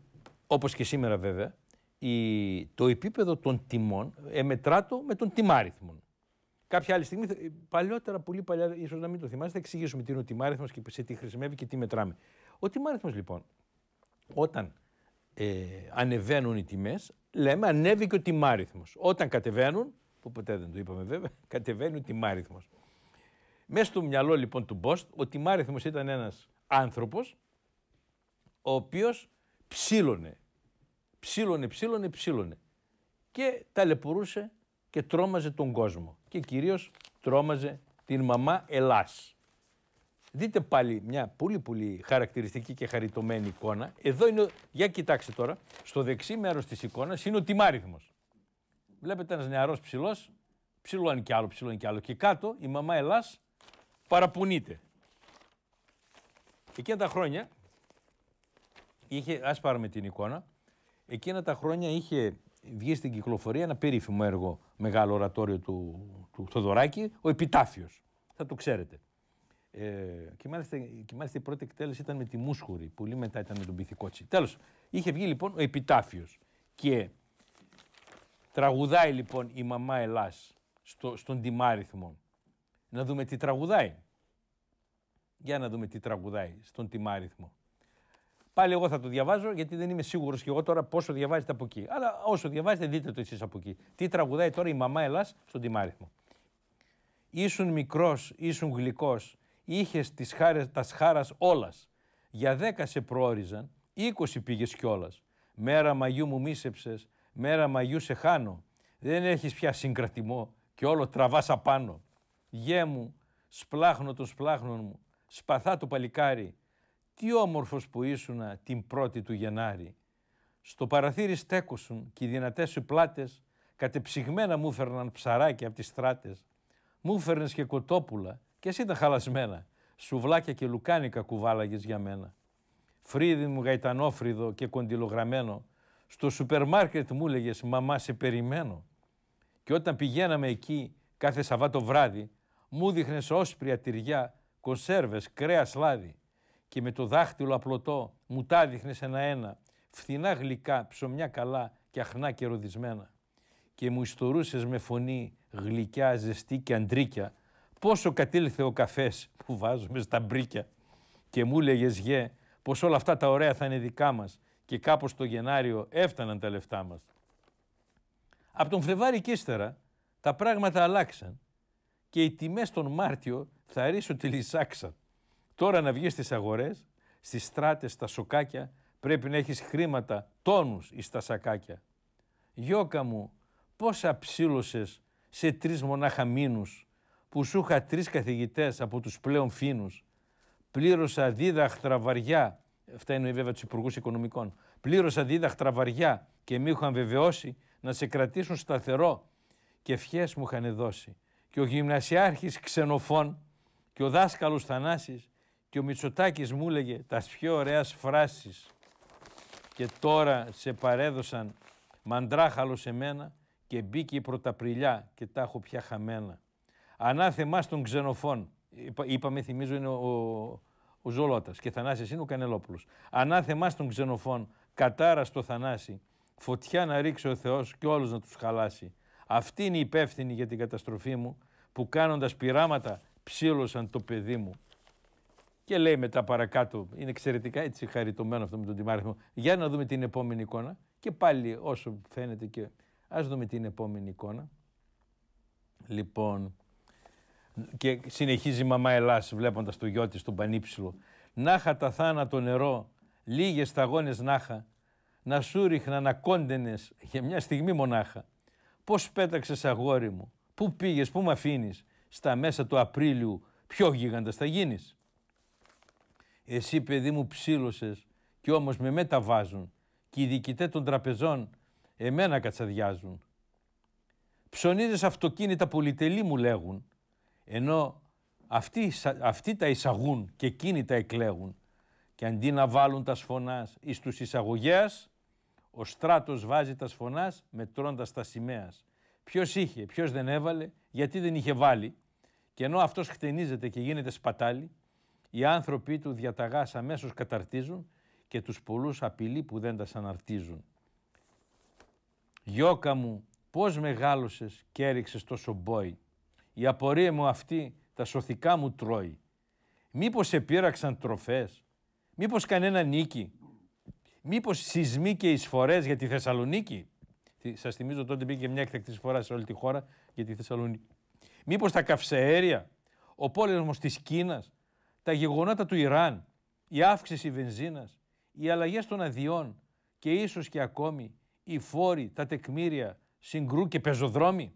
όπως και σήμερα βέβαια, η, το επίπεδο των τιμών το με τον τιμάριθμο. Κάποια άλλη στιγμή, παλιότερα, πολύ παλιά, ίσως να μην το θυμάστε, θα εξηγήσουμε τι είναι ο τιμάριθμος και σε τι χρησιμεύει και τι μετράμε. Ο τιμάριθμος λοιπόν, όταν ε, ανεβαίνουν οι τιμές, λέμε ανέβηκε ο τιμάριθμος. Όταν κατεβαίνουν, που ποτέ δεν το είπαμε βέβαια, κατεβαίνει ο τιμάριθμος. Μέσα στο μυαλό λοιπόν του Μπόστ, ο Τιμάριθμος ήταν ένας άνθρωπος, ο οποίος ψήλωνε, ψήλωνε, ψήλωνε, ψήλωνε και ταλαιπωρούσε και τρόμαζε τον κόσμο και κυρίως τρόμαζε την μαμά Ελλάς. Δείτε πάλι μια πολύ πολύ χαρακτηριστική και χαριτωμένη εικόνα. Εδώ είναι, για κοιτάξτε τώρα, στο δεξί μέρος της εικόνας είναι ο τιμάριθμος. Βλέπετε ένας νεαρός ψηλός, ψηλώνει κι άλλο, ψηλώνει κι άλλο. Και κάτω η μαμά Ελλάς παραπονείται. Εκείνα τα χρόνια, είχε, ας πάρουμε την εικόνα, εκείνα τα χρόνια είχε βγει στην κυκλοφορία ένα περίφημο έργο, μεγάλο ορατόριο του, του Θοδωράκη, ο Επιτάφιος. Θα το ξέρετε. Ε, και, μάλιστα, και η πρώτη εκτέλεση ήταν με τη Μούσχουρη, πολύ μετά ήταν με τον Πυθικότσι. Τέλος, είχε βγει λοιπόν ο Επιτάφιος και τραγουδάει λοιπόν η μαμά Ελλάς στον τιμάριθμο να δούμε τι τραγουδάει. Για να δούμε τι τραγουδάει στον τιμάριθμο. Πάλι εγώ θα το διαβάζω γιατί δεν είμαι σίγουρος και εγώ τώρα πόσο διαβάζετε από εκεί. Αλλά όσο διαβάζετε δείτε το εσείς από εκεί. Τι τραγουδάει τώρα η μαμά Ελλάς στον τιμάριθμο. Ήσουν μικρός, ήσουν γλυκός, είχες τις χάρες, όλα. χάρας όλας. Για δέκα σε προόριζαν, είκοσι πήγες κιόλας. Μέρα μαγιού μου μίσεψες, μέρα μαγιού σε χάνω. Δεν έχεις πια συγκρατημό και όλο τραβάς απάνω. Γέ μου, σπλάχνο των σπλάχνων μου, σπαθά το παλικάρι, τι όμορφος που ήσουνα την πρώτη του Γενάρη. Στο παραθύρι στέκοσουν και οι δυνατές σου πλάτες κατεψυγμένα μου φέρναν ψαράκια από τις στράτες. Μου φέρνες και κοτόπουλα και εσύ τα χαλασμένα, σουβλάκια και λουκάνικα κουβάλαγες για μένα. Φρύδι μου γαϊτανόφριδο και κοντιλογραμμένο, στο σούπερ μάρκετ μου έλεγε μαμά σε περιμένω. Και όταν πηγαίναμε εκεί κάθε Σαββάτο βράδυ μου δείχνες όσπρια τυριά, κονσέρβες, κρέα, λάδι. Και με το δάχτυλο απλωτό μου τα δείχνε ένα-ένα, φθηνά γλυκά, ψωμιά καλά και αχνά και ροδισμένα. Και μου ιστορούσες με φωνή γλυκιά, ζεστή και αντρίκια, πόσο κατήλθε ο καφές που βάζουμε στα μπρίκια. Και μου έλεγε γε, πως όλα αυτά τα ωραία θα είναι δικά μας και κάπως το Γενάριο έφταναν τα λεφτά μας. Από τον Φλεβάρι και ύστερα τα πράγματα αλλάξαν και οι τιμές τον Μάρτιο θα ρίσουν τη λυσάξα. Τώρα να βγεις στις αγορές, στις στράτες, στα σοκάκια, πρέπει να έχεις χρήματα, τόνους ή στα σακάκια. Γιώκα μου, πόσα ψήλωσες σε τρεις μονάχα μήνους που σου είχα τρεις καθηγητές από τους πλέον φίνους. Πλήρωσα δίδαχτρα βαριά, αυτά είναι βέβαια τους Υπουργούς Οικονομικών, πλήρωσα δίδαχτρα βαριά και μη είχαν βεβαιώσει να σε κρατήσουν σταθερό και ευχές μου είχαν δώσει και ο γυμνασιάρχης Ξενοφών και ο δάσκαλος Θανάσης και ο Μητσοτάκης μου έλεγε τας πιο ωραίας φράσεις και τώρα σε παρέδωσαν μαντράχαλος σε μένα και μπήκε η πρωταπριλιά και τα έχω πια χαμένα. Ανάθεμά των ξενοφών, είπα, είπαμε θυμίζω είναι ο, ο Ζολώτας και Θανάσης είναι ο Κανελόπουλος. Ανάθεμά των ξενοφών, κατάρα στο Θανάση, φωτιά να ρίξει ο Θεός και όλους να τους χαλάσει. Αυτή είναι η υπεύθυνη για την καταστροφή μου που κάνοντας πειράματα ψήλωσαν το παιδί μου. Και λέει μετά παρακάτω, είναι εξαιρετικά έτσι χαριτωμένο αυτό με τον Τιμάριθμο. Για να δούμε την επόμενη εικόνα. Και πάλι όσο φαίνεται και... Ας δούμε την επόμενη εικόνα. Λοιπόν, και συνεχίζει η μαμά Ελλάς βλέποντας το γιο της τον πανύψηλο. Νάχα τα θάνατο νερό, λίγες σταγόνες νάχα, να σου ρίχνα να κόντενες για μια στιγμή μονάχα. Πώς πέταξες αγόρι μου, Πού πήγες, πού με αφήνεις, στα μέσα του Απρίλιου, πιο γίγαντας θα γίνεις. Εσύ, παιδί μου, ψήλωσες και όμως με μεταβάζουν και οι διοικητές των τραπεζών εμένα κατσαδιάζουν. Ψωνίζεις αυτοκίνητα πολυτελή μου λέγουν, ενώ αυτοί, αυτοί τα εισαγούν και εκείνοι τα εκλέγουν. Και αντί να βάλουν τα σφωνάς εις τους εισαγωγέας, ο στράτος βάζει τα σφωνάς μετρώντας τα σημαίας ποιος είχε, ποιος δεν έβαλε, γιατί δεν είχε βάλει. Και ενώ αυτός χτενίζεται και γίνεται σπατάλι, οι άνθρωποι του διαταγάς αμέσως καταρτίζουν και τους πολλούς απειλεί που δεν τα σαναρτίζουν. Γιώκα μου, πώς μεγάλωσες και έριξες τόσο μπόι. Η απορία μου αυτή τα σωθικά μου τρώει. Μήπως επήραξαν τροφές, μήπως κανένα νίκη, Μήπως σεισμοί και εισφορές για τη Θεσσαλονίκη. Σας θυμίζω τότε μπήκε μια εκτακτή φορά σε όλη τη χώρα για τη Θεσσαλονίκη. Μήπως τα καυσαέρια, ο πόλεμος της Κίνας, τα γεγονότα του Ιράν, η αύξηση βενζίνας, οι αλλαγές των αδειών και ίσως και ακόμη οι φόροι, τα τεκμήρια, συγκρού και πεζοδρόμοι.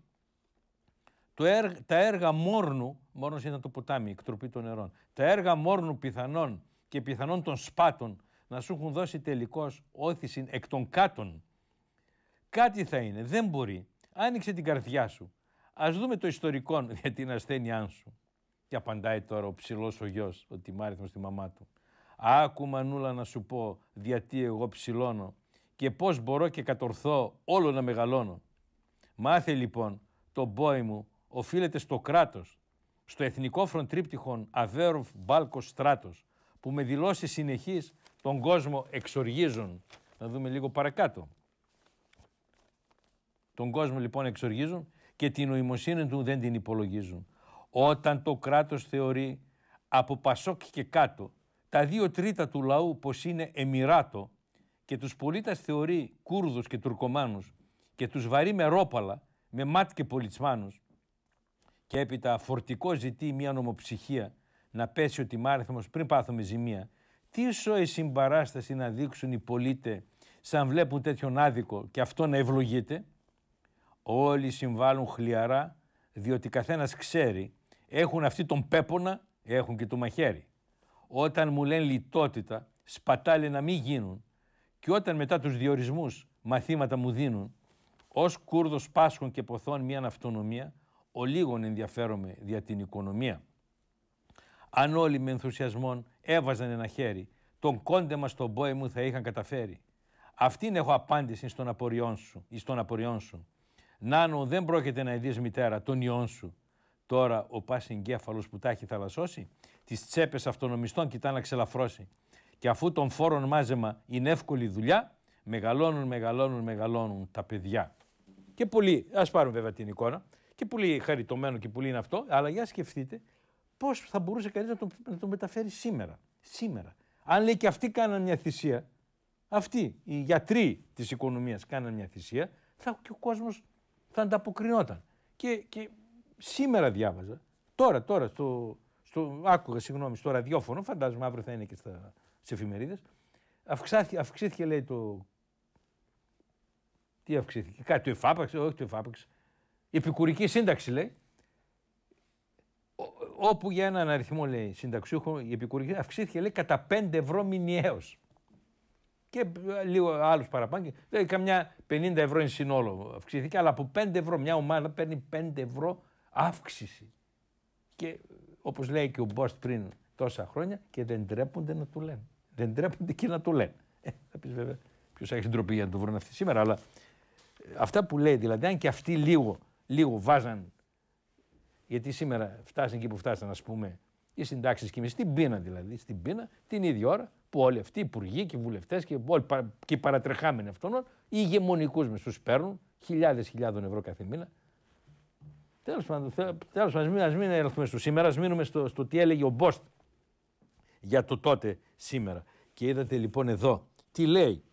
Το τα έργα μόρνου, μόνο ήταν το ποτάμι, η εκτροπή των νερών, τα έργα μόρνου πιθανών και πιθανών των σπάτων να σου έχουν δώσει τελικώς όθηση εκ των κάτων Κάτι θα είναι. Δεν μπορεί. Άνοιξε την καρδιά σου. Ας δούμε το ιστορικό για την ασθένειά σου. Και απαντάει τώρα ο ψηλός ο γιος, ο τιμάριθμος στη μαμά του. Άκου μανούλα να σου πω γιατί εγώ ψηλώνω και πώς μπορώ και κατορθώ όλο να μεγαλώνω. Μάθε λοιπόν το μπόι μου οφείλεται στο κράτος, στο εθνικό φροντρίπτυχον Αβέροφ μπάλκος Στράτος που με δηλώσεις συνεχής τον κόσμο εξοργίζουν. Να δούμε λίγο παρακάτω. Τον κόσμο λοιπόν εξοργίζουν και την νοημοσύνη του δεν την υπολογίζουν. Όταν το κράτος θεωρεί από Πασόκ και κάτω τα δύο τρίτα του λαού πως είναι εμμυράτο και τους πολίτες θεωρεί Κούρδους και Τουρκομάνους και τους βαρύ με ρόπαλα, με μάτ και πολιτσμάνους και έπειτα φορτικό ζητεί μια νομοψυχία να πέσει ότι τιμάριθμος πριν πάθουμε ζημία. Τι η συμπαράσταση να δείξουν οι πολίτες σαν βλέπουν τέτοιον άδικο και αυτό να ευλογείται. Όλοι συμβάλλουν χλιαρά, διότι καθένας ξέρει, έχουν αυτοί τον πέπονα, έχουν και το μαχαίρι. Όταν μου λένε λιτότητα, σπατάλη να μην γίνουν και όταν μετά τους διορισμούς μαθήματα μου δίνουν, ως Κούρδος Πάσχων και Ποθών μια αυτονομία, ο λίγον ενδιαφέρομαι για την οικονομία. Αν όλοι με ενθουσιασμό έβαζαν ένα χέρι, τον κόντε μας τον πόη μου θα είχαν καταφέρει. Αυτήν έχω απάντηση στον απορριόν σου στον απορριόν σου. Νάνο, δεν πρόκειται να ειδείς μητέρα τον ιόν σου. Τώρα ο πας εγκέφαλος που τα έχει θαλασσώσει, τις τσέπες αυτονομιστών κοιτά να ξελαφρώσει. Και αφού των φόρων μάζεμα είναι εύκολη δουλειά, μεγαλώνουν, μεγαλώνουν, μεγαλώνουν τα παιδιά. Και πολύ, ας πάρουμε βέβαια την εικόνα, και πολύ χαριτωμένο και πολύ είναι αυτό, αλλά για σκεφτείτε πώς θα μπορούσε κανείς να το, μεταφέρει σήμερα. Σήμερα. Αν λέει και αυτοί κάναν μια θυσία, αυτοί οι γιατροί της οικονομίας κάναν μια θυσία, θα και ο κόσμος θα ανταποκρινόταν. Και, και σήμερα διάβαζα, τώρα, τώρα, στο, στο, άκουγα συγγνώμη, στο ραδιόφωνο, φαντάζομαι αύριο θα είναι και στα, στις εφημερίδες, αυξήθηκε λέει το... Τι αυξήθηκε, κάτι το εφάπαξε, όχι το εφάπαξε, η επικουρική σύνταξη λέει, όπου για έναν αριθμό λέει συνταξίουχο η επικουρική αυξήθηκε λέει κατά 5 ευρώ μηνιαίως και ε, λίγο άλλους παραπάνω. Δηλαδή, καμιά 50 ευρώ είναι συνόλο αυξήθηκε, αλλά από 5 ευρώ μια ομάδα παίρνει 5 ευρώ αύξηση. Και ε, όπως λέει και ο Μπόστ πριν τόσα χρόνια, και δεν ντρέπονται να του λένε. Δεν ντρέπονται και να του λένε. Ε, θα πεις βέβαια, ποιος έχει ντροπή για να το βρουν αυτή σήμερα, αλλά ε, αυτά που λέει δηλαδή, αν και αυτοί λίγο, λίγο βάζαν. Γιατί σήμερα φτάσαν εκεί που φτάσαν, ας πούμε, οι συντάξεις και στην πείνα δηλαδή, στην πείνα, την ίδια ώρα που όλοι αυτοί οι υπουργοί και οι βουλευτές και, οι παρατρεχάμενοι αυτών, οι ηγεμονικούς μισθού παίρνουν χιλιάδες χιλιάδων ευρώ κάθε μήνα. Τέλος πάντων, τέλος πάντων, μην, ας μην έρθουμε στο σήμερα, ας μείνουμε στο, στο τι έλεγε ο Μπόστ για το τότε σήμερα. Και είδατε λοιπόν εδώ τι λέει,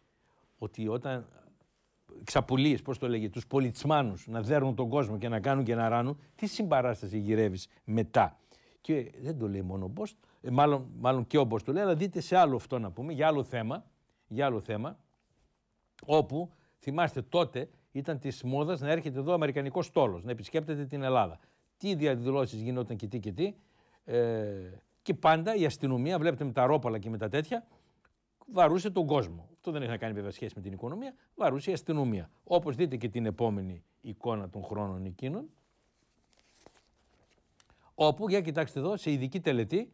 ότι όταν ξαπουλίες, πώς το λέγεται, τους πολιτσμάνους να δέρουν τον κόσμο και να κάνουν και να ράνουν, τι συμπαράσταση γυρεύεις μετά. Και δεν το λέει μόνο ο Μπόστ, ε, μάλλον, μάλλον και το λέει, αλλά δείτε σε άλλο αυτό να πούμε, για άλλο θέμα, για άλλο θέμα όπου θυμάστε τότε ήταν της μόδας να έρχεται εδώ ο Αμερικανικός στόλο, να επισκέπτεται την Ελλάδα. Τι διαδηλώσεις γινόταν και τι και τι. Ε, και πάντα η αστυνομία, βλέπετε με τα ρόπαλα και με τα τέτοια, βαρούσε τον κόσμο. Αυτό δεν έχει να κάνει βέβαια σχέση με την οικονομία, βαρούσε η αστυνομία. Όπως δείτε και την επόμενη εικόνα των χρόνων εκείνων, όπου, για κοιτάξτε εδώ, σε ειδική τελετή,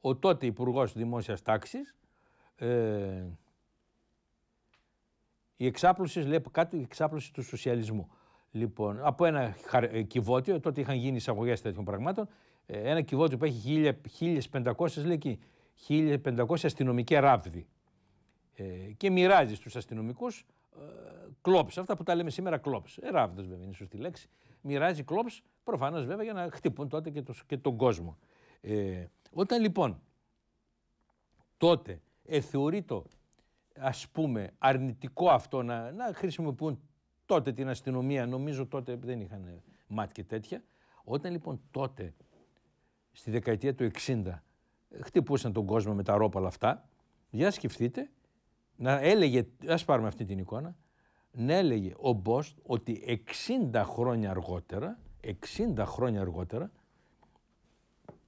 ο τότε Υπουργός Δημόσιας Τάξης. Ε, η εξάπλωση, λέει κάτι, η εξάπλωση του σοσιαλισμού. Λοιπόν, από ένα ε, κυβότιο, τότε είχαν γίνει εισαγωγές τέτοιων πραγμάτων, ε, ένα κυβότιο που έχει 1500, λέει εκεί, 1500 αστυνομικοί ράβδοι. Ε, και μοιράζει στους αστυνομικούς ε, κλόπ, αυτά που τα λέμε σήμερα κλόπ. Ε, ράβδος, βέβαια είναι σωστή λέξη. Μοιράζει κλόπ, προφανώς βέβαια για να χτυπούν τότε και, το, και τον κόσμο. Ε, όταν λοιπόν τότε εθεωρεί το ας πούμε αρνητικό αυτό να, να χρησιμοποιούν τότε την αστυνομία, νομίζω τότε δεν είχαν μάτ και τέτοια, όταν λοιπόν τότε στη δεκαετία του 60 χτυπούσαν τον κόσμο με τα ρόπαλα αυτά, για σκεφτείτε, να έλεγε, ας πάρουμε αυτή την εικόνα, να έλεγε ο Μπόστ ότι 60 χρόνια αργότερα, 60 χρόνια αργότερα,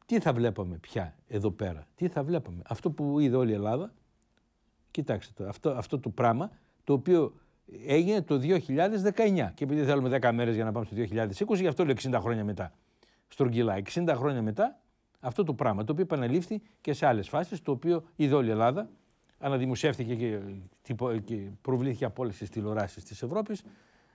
τι θα βλέπαμε πια εδώ πέρα, τι θα βλέπαμε. Αυτό που είδε όλη η Ελλάδα, κοιτάξτε το, αυτό, αυτό το πράγμα το οποίο έγινε το 2019 και επειδή θέλουμε 10 μέρες για να πάμε στο 2020, γι' αυτό λέω 60 χρόνια μετά. Στρογγυλά, 60 χρόνια μετά αυτό το πράγμα, το οποίο επαναλήφθη και σε άλλες φάσεις, το οποίο είδε όλη η Ελλάδα, αναδημοσιεύθηκε και, και προβλήθηκε από όλες τις τηλεοράσεις της Ευρώπης,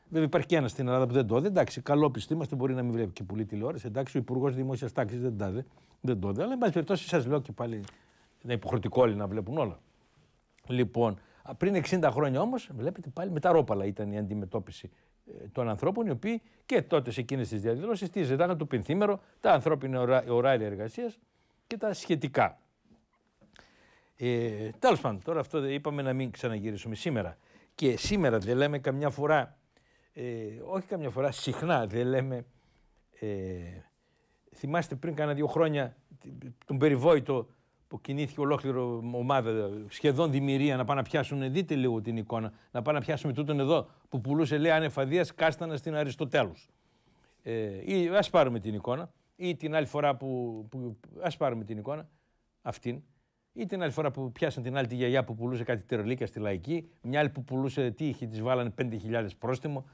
Βέβαια υπάρχει και ένας στην Ελλάδα που δεν το δει. Εντάξει, καλό είμαστε, μπορεί να μην βλέπει και πολύ τηλεόραση. Εντάξει, ο Υπουργός Δημόσιας Τάξης δεν δεν το δει. Αλλά εν πάση περιπτώσει σας λέω και πάλι είναι υποχρεωτικό όλοι να βλέπουν όλα. Λοιπόν, πριν 60 χρόνια όμως, βλέπετε πάλι με τα ρόπαλα ήταν η αντιμετώπιση ε, των ανθρώπων οι οποίοι και τότε σε εκείνες τις διαδηλώσεις τι ζητάνε το πενθήμερο, τα ανθρώπινα ωράρια εργασίας και τα σχετικά. Ε, Τέλος πάντων, τώρα αυτό είπαμε να μην ξαναγυρίσουμε σήμερα. Και σήμερα δεν λέμε καμιά φορά ε, όχι καμιά φορά, συχνά δεν λέμε. Ε, θυμάστε πριν κάνα δύο χρόνια τον περιβόητο που κινήθηκε ολόκληρο ομάδα, σχεδόν δημιουργία να πάνε να πιάσουν. Δείτε λίγο την εικόνα, να πάνε να πιάσουμε τούτον εδώ που πουλούσε λέει ανεφαδία κάστανα στην Αριστοτέλους. Ε, ή ας πάρουμε την εικόνα, ή την άλλη φορά που. που ας πάρουμε την εικόνα, αυτήν. Ή την άλλη φορά που πιάσαν την άλλη τη γιαγιά που πουλούσε κάτι τερολίκια στη λαϊκή, μια άλλη που πουλούσε τι είχε, της βάλανε 5.000 πρόστιμο.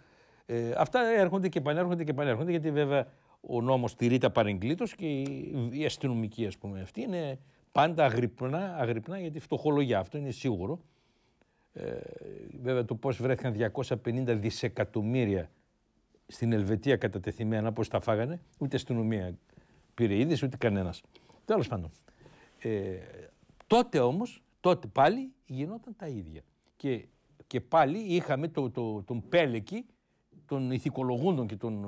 Ε, αυτά έρχονται και επανέρχονται και επανέρχονται γιατί βέβαια ο νόμος τηρεί τα παρεγκλήτως και η αστυνομική, ας πούμε, αυτή είναι πάντα αγρυπνά, αγρυπνά γιατί φτωχολογιά. Αυτό είναι σίγουρο. Ε, βέβαια το πώς βρέθηκαν 250 δισεκατομμύρια στην Ελβετία κατατεθειμένα, πώς τα φάγανε, ούτε αστυνομία πήρε είδηση, ούτε κανένας. Τέλος πάντων. Ε, τότε όμως, τότε πάλι γινόταν τα ίδια. Και, και πάλι είχαμε το, τον Πέλεκη των ηθικολογούντων και των ε,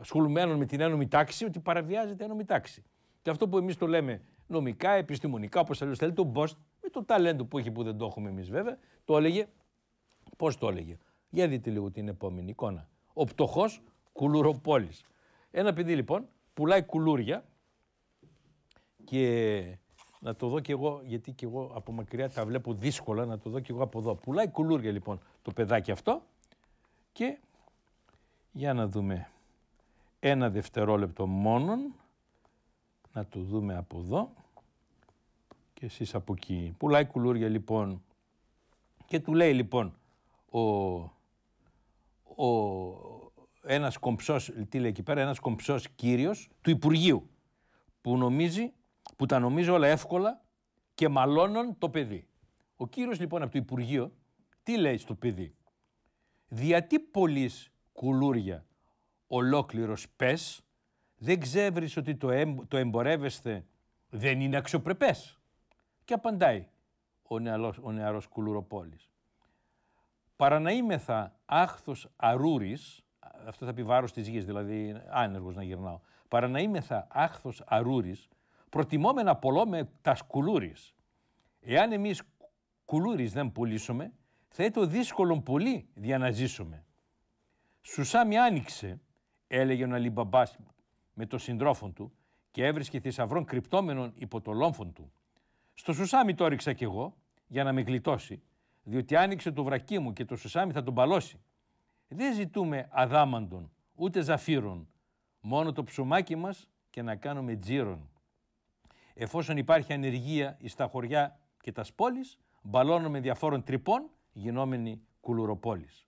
ασχολουμένων με την ένωμη τάξη ότι παραβιάζεται ένωμη τάξη. Και αυτό που εμείς το λέμε νομικά, επιστημονικά, όπως αλλιώς θέλει τον Μπόστ, με το ταλέντο που έχει που δεν το έχουμε εμείς βέβαια, το έλεγε. Πώς το έλεγε. Για δείτε λίγο την επόμενη εικόνα. Ο πτωχός κουλουροπόλης. Ένα παιδί λοιπόν πουλάει κουλούρια και να το δω κι εγώ, γιατί κι εγώ από μακριά τα βλέπω δύσκολα, να το δω κι εγώ από εδώ. Πουλάει κουλούρια λοιπόν το παιδάκι αυτό και για να δούμε ένα δευτερόλεπτο μόνον, να το δούμε από εδώ και εσείς από εκεί. Πουλάει κουλούρια λοιπόν και του λέει λοιπόν ο, ο ένας κομψός, τι λέει εκεί πέρα, ένας κομψός κύριος του Υπουργείου που νομίζει, που τα νομίζει όλα εύκολα και μαλώνουν το παιδί. Ο κύριος λοιπόν από το Υπουργείο τι λέει στο παιδί. Διατί τι κουλούρια, ολόκληρος πες, δεν ξεύρεις ότι το, εμ, το δεν είναι αξιοπρεπές. Και απαντάει ο, νεαρός, ο νεαρός κουλουροπόλης. Παρά να άχθος αρούρης, αυτό θα πει βάρος της γης, δηλαδή άνεργος να γυρνάω, παρά να άχθο άχθος αρούρης, να πολλό με τα σκουλούρης. Εάν εμείς κουλούρη δεν πουλήσουμε, θα είναι το δύσκολο πολύ για να ζήσουμε. Σουσάμι άνοιξε, έλεγε ο Αλιμπαμπάς με το συντρόφον του και έβρισκε θησαυρών κρυπτόμενων υπό το λόμφο του. Στο Σουσάμι το έριξα κι εγώ για να με γλιτώσει, διότι άνοιξε το βρακί μου και το Σουσάμι θα τον παλώσει. Δεν ζητούμε αδάμαντων ούτε ζαφύρων, μόνο το ψωμάκι μας και να κάνουμε τζίρον. Εφόσον υπάρχει ανεργία στα χωριά και τας σπόλεις, μπαλώνουμε διαφόρων τρυπών γινόμενοι κουλουροπόλεις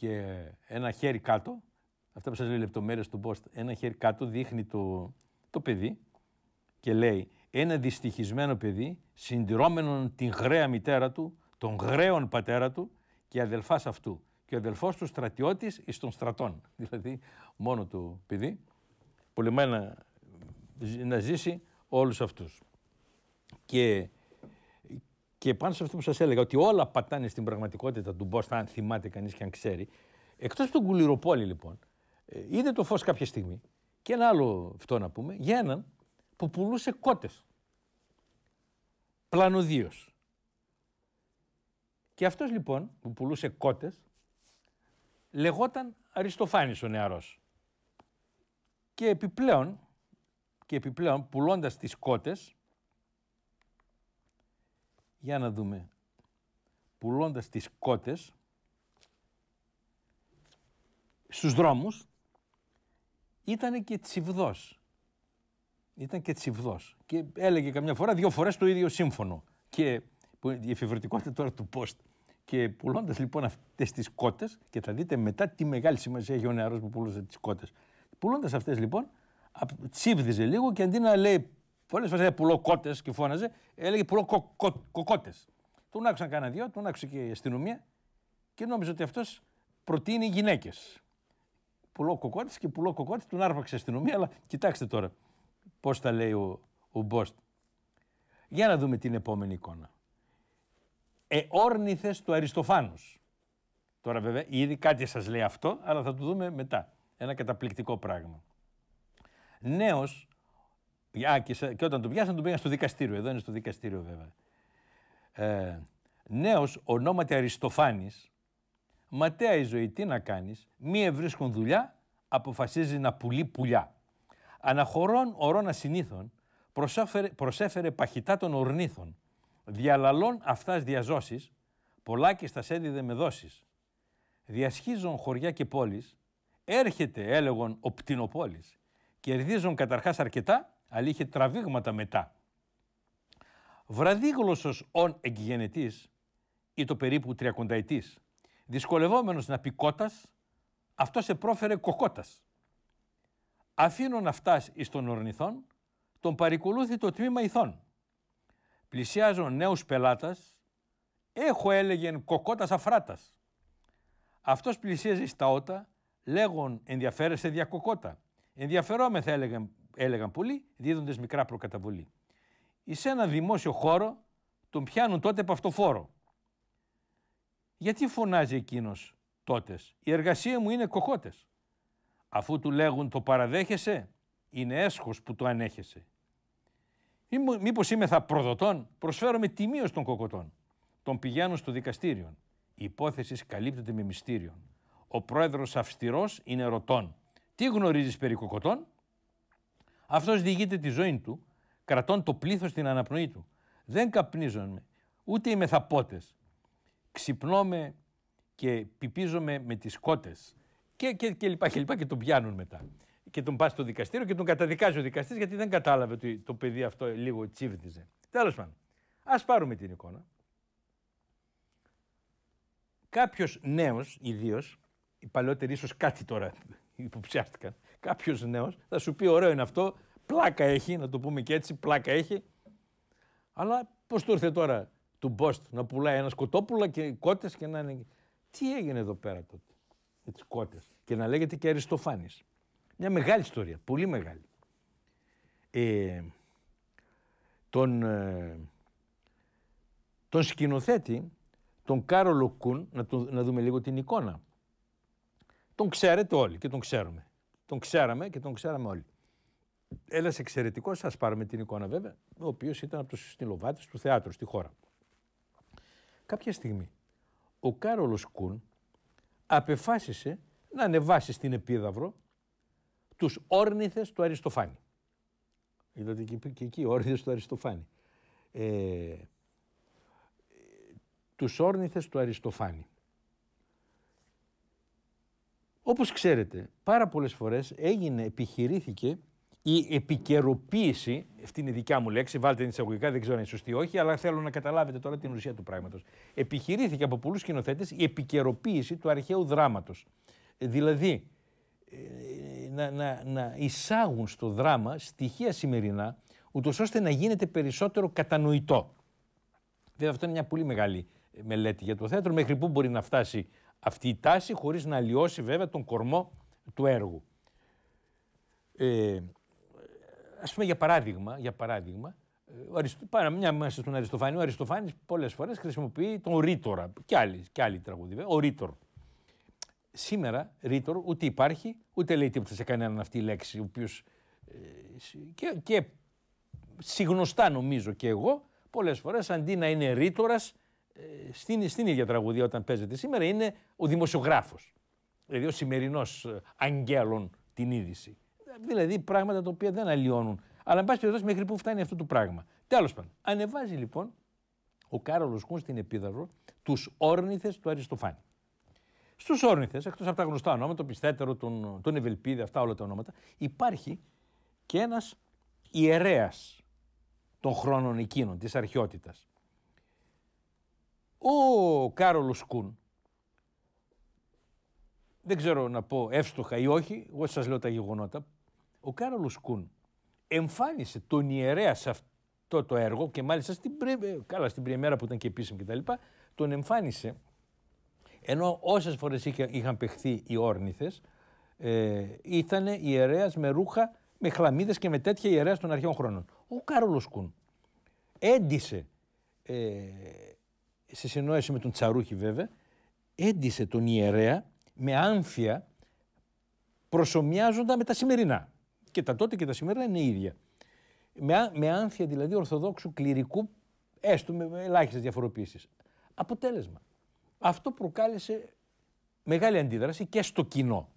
και ένα χέρι κάτω, αυτά που σας λέει λεπτομέρειες του post, ένα χέρι κάτω δείχνει το, το παιδί και λέει ένα δυστυχισμένο παιδί συντηρώμενον την γραία μητέρα του, τον γραίον πατέρα του και αδελφάς αυτού και ο αδελφός του στρατιώτης εις των στρατών. Δηλαδή μόνο το παιδί πολεμάει να, να ζήσει όλους αυτούς. Και και πάνω σε αυτό που σας έλεγα, ότι όλα πατάνε στην πραγματικότητα του Μπόστα, αν θυμάται κανείς και αν ξέρει. Εκτός από τον Κουλιροπόλη, λοιπόν, ε, είδε το φως κάποια στιγμή και ένα άλλο αυτό να πούμε, για έναν που πουλούσε κότες. Πλανοδίω. Και αυτός λοιπόν που πουλούσε κότες, λεγόταν Αριστοφάνης ο νεαρός. Και επιπλέον, και επιπλέον πουλώντας τις κότες, για να δούμε. Πουλώντας τις κότες στους δρόμους ήταν και τσιβδός. Ήταν και τσιβδός. Και έλεγε καμιά φορά δύο φορές το ίδιο σύμφωνο. Και η εφηβρετικότητα τώρα του post. Και πουλώντας λοιπόν αυτές τις κότες, και θα δείτε μετά τι μεγάλη σημασία έχει ο νεαρός που πουλούσε τις κότες. Πουλώντας αυτές λοιπόν, τσίβδιζε λίγο και αντί να λέει Πολλέ φορέ έλεγε πουλώ και φώναζε, έλεγε πουλώ κοκότε. Τον άκουσαν κανένα δυο, τον άκουσε και η αστυνομία και νόμιζε ότι αυτός προτείνει γυναίκες. Πουλώ και πουλώ τον άρπαξε η αστυνομία, αλλά κοιτάξτε τώρα πώς τα λέει ο, ο Μπόστ. Για να δούμε την επόμενη εικόνα. Εόρνηθε του Αριστοφάνους. Τώρα βέβαια ήδη κάτι σας λέει αυτό, αλλά θα το δούμε μετά. Ένα καταπληκτικό πράγμα. Νέος Α, και, σε, όταν τον πιάσαν, τον πήγαν στο δικαστήριο. Εδώ είναι στο δικαστήριο, βέβαια. Ε, Νέος ονόματι Αριστοφάνης, ματέα η ζωή, τι να κάνεις, μη ευρίσκουν δουλειά, αποφασίζει να πουλεί πουλιά. Αναχωρών ορώνα ασυνήθων, προσέφερε, προσέφερε παχυτά των ορνήθων. Διαλαλών αυτάς διαζώσεις. πολλά και στα έδιδε με δόσεις. διασχίζουν χωριά και πόλεις. έρχεται έλεγον ο πτυνοπόλης. Κερδίζουν καταρχάς αρκετά, αλλά είχε τραβήγματα μετά. Βραδίγλωσσος ον εκγενετή ή το περίπου τριακονταετής, δυσκολευόμενος να πει κότας, αυτός επρόφερε κοκότας. Αφήνω να φτάσει στον ορνηθόν τον παρικολούθη το τμήμα ηθών. Πλησιάζω νέους πελάτας, έχω έλεγεν κοκότας αφράτας. Αυτός πλησίαζει στα ότα, λέγον ενδιαφέρεσαι διακοκότα. Ενδιαφερόμεθα έλεγεν έλεγαν πολλοί, δίδοντα μικρά προκαταβολή. Ή σε ένα δίδοντες τότε από αυτό φόρο. Γιατί φωνάζει εκείνο τότε, Η ενα δημοσιο χωρο τον πιανουν τοτε απο αυτο γιατι φωναζει εκείνος τοτε η εργασια μου είναι κοχώτες. Αφού του λέγουν το παραδέχεσαι, είναι έσχος που το ανέχεσαι. Μήπως είμαι θα προδοτών, προσφέρομαι ως των κοκοτών. Τον πηγαίνω στο δικαστήριο. Η υπόθεση καλύπτεται με μυστήριον. Ο πρόεδρος αυστηρός είναι ρωτών. Τι γνωρίζεις περί κοκοτών, αυτός διηγείται τη ζωή του, κρατών το πλήθος στην αναπνοή του. Δεν καπνίζομαι, ούτε είμαι θαπότες. Ξυπνώμαι και πιπίζομαι με τις κότες. Και, και, και, λοιπά, και λοιπά και τον πιάνουν μετά. Και τον πας στο δικαστήριο και τον καταδικάζει ο δικαστής γιατί δεν κατάλαβε ότι το παιδί αυτό λίγο τσίβδιζε. Τέλος πάντων, ας πάρουμε την εικόνα. Κάποιος νέος, ιδίως, οι παλαιότεροι ίσως κάτι τώρα υποψιάστηκαν, κάποιος νέος θα σου πει: Ωραίο είναι αυτό, πλάκα έχει, να το πούμε και έτσι, πλάκα έχει. Αλλά πώς του ήρθε τώρα του Μπόστ να πουλάει ένα σκοτόπουλα και κότες και να είναι. Τι έγινε εδώ πέρα τότε με τις κότες και να λέγεται και Αριστοφάνης. Μια μεγάλη ιστορία, πολύ μεγάλη. Ε, τον, ε, τον σκηνοθέτη, τον Κάρολο Κούν, να, να δούμε λίγο την εικόνα. Τον ξέρετε όλοι και τον ξέρουμε. Τον ξέραμε και τον ξέραμε όλοι. Ένας εξαιρετικός, σα πάρουμε την εικόνα βέβαια, ο οποίος ήταν από τους συνηλοβάτε του θεάτρου στη χώρα. Κάποια στιγμή ο Κάρολος Κούν απεφάσισε να ανεβάσει στην επίδαυρο τους όρνηθες του Αριστοφάνη. Είδατε και, εκεί, εκεί όρνηθες του Αριστοφάνη. Ε, ε, τους όρνηθες του Αριστοφάνη. Όπως ξέρετε, πάρα πολλές φορές έγινε, επιχειρήθηκε η επικαιροποίηση, αυτή είναι η δικιά μου λέξη, βάλτε την εισαγωγικά, δεν ξέρω αν είναι σωστή ή όχι, αλλά θέλω να καταλάβετε τώρα την ουσία του πράγματος. Επιχειρήθηκε από πολλούς σκηνοθέτες η επικαιροποίηση του αρχαίου δράματος. Δηλαδή, ε, να, να, να εισάγουν στο δράμα στοιχεία σημερινά, ούτως ώστε να γίνεται περισσότερο κατανοητό. Βέβαια, αυτό είναι μια πολύ μεγάλη μελέτη για το θέατρο, μέχρι πού μπορεί να φτάσει αυτή η τάση χωρίς να αλλοιώσει βέβαια τον κορμό του έργου. Ε, ας πούμε για παράδειγμα, για παράδειγμα ε, Παρά μια μέσα στον Αριστοφάνη, ο Αριστοφάνης πολλές φορές χρησιμοποιεί τον ρήτορα και άλλη και άλλοι ο ρήτορ. Σήμερα ρήτορ ούτε υπάρχει, ούτε λέει τίποτα σε κανέναν αυτή η λέξη, ο οποίος, ε, και, και συγνωστά νομίζω και εγώ, Πολλές φορές αντί να είναι ρήτορας, ε, στην, στην ίδια τραγουδία όταν παίζεται σήμερα είναι ο δημοσιογράφος. Δηλαδή ο σημερινός ε, αγγέλων την είδηση. Δηλαδή πράγματα τα οποία δεν αλλοιώνουν. Αλλά, εν πάση περιπτώσει, μέχρι πού φτάνει αυτό το πράγμα. Τέλος πάντων, ανεβάζει λοιπόν ο Κάρολος Κούν στην επίδαυρο τους όρνηθες του Αριστοφάνη. Στους όρνηθες, εκτός από τα γνωστά ονόματα, τον Πιστέτερο, τον, τον Ευελπίδη, αυτά όλα τα ονόματα, υπάρχει και ένας ιερέας των χρόνων εκείνων, της αρχαιότητας ο Κάρολος Κούν, δεν ξέρω να πω εύστοχα ή όχι, εγώ σας λέω τα γεγονότα, ο Κάρολος Κούν εμφάνισε τον ιερέα σε αυτό το έργο και μάλιστα στην, πρώτη, ε, καλά, στην που ήταν και επίσημη κτλ. Τον εμφάνισε ενώ όσες φορές είχαν παιχθεί οι όρνηθες ε, ήταν ιερέας με ρούχα, με χλαμίδες και με τέτοια ιερέας των αρχαίων χρόνων. Ο Κάρολος Κούν έντισε ε, σε συνόηση με τον Τσαρούχη βέβαια, έντισε τον ιερέα με άμφια προσωμιάζοντα με τα σημερινά. Και τα τότε και τα σημερινά είναι ίδια. Με, με άμφια δηλαδή ορθοδόξου κληρικού, έστω με ελάχιστες διαφοροποίησεις. Αποτέλεσμα. Αυτό προκάλεσε μεγάλη αντίδραση και στο κοινό.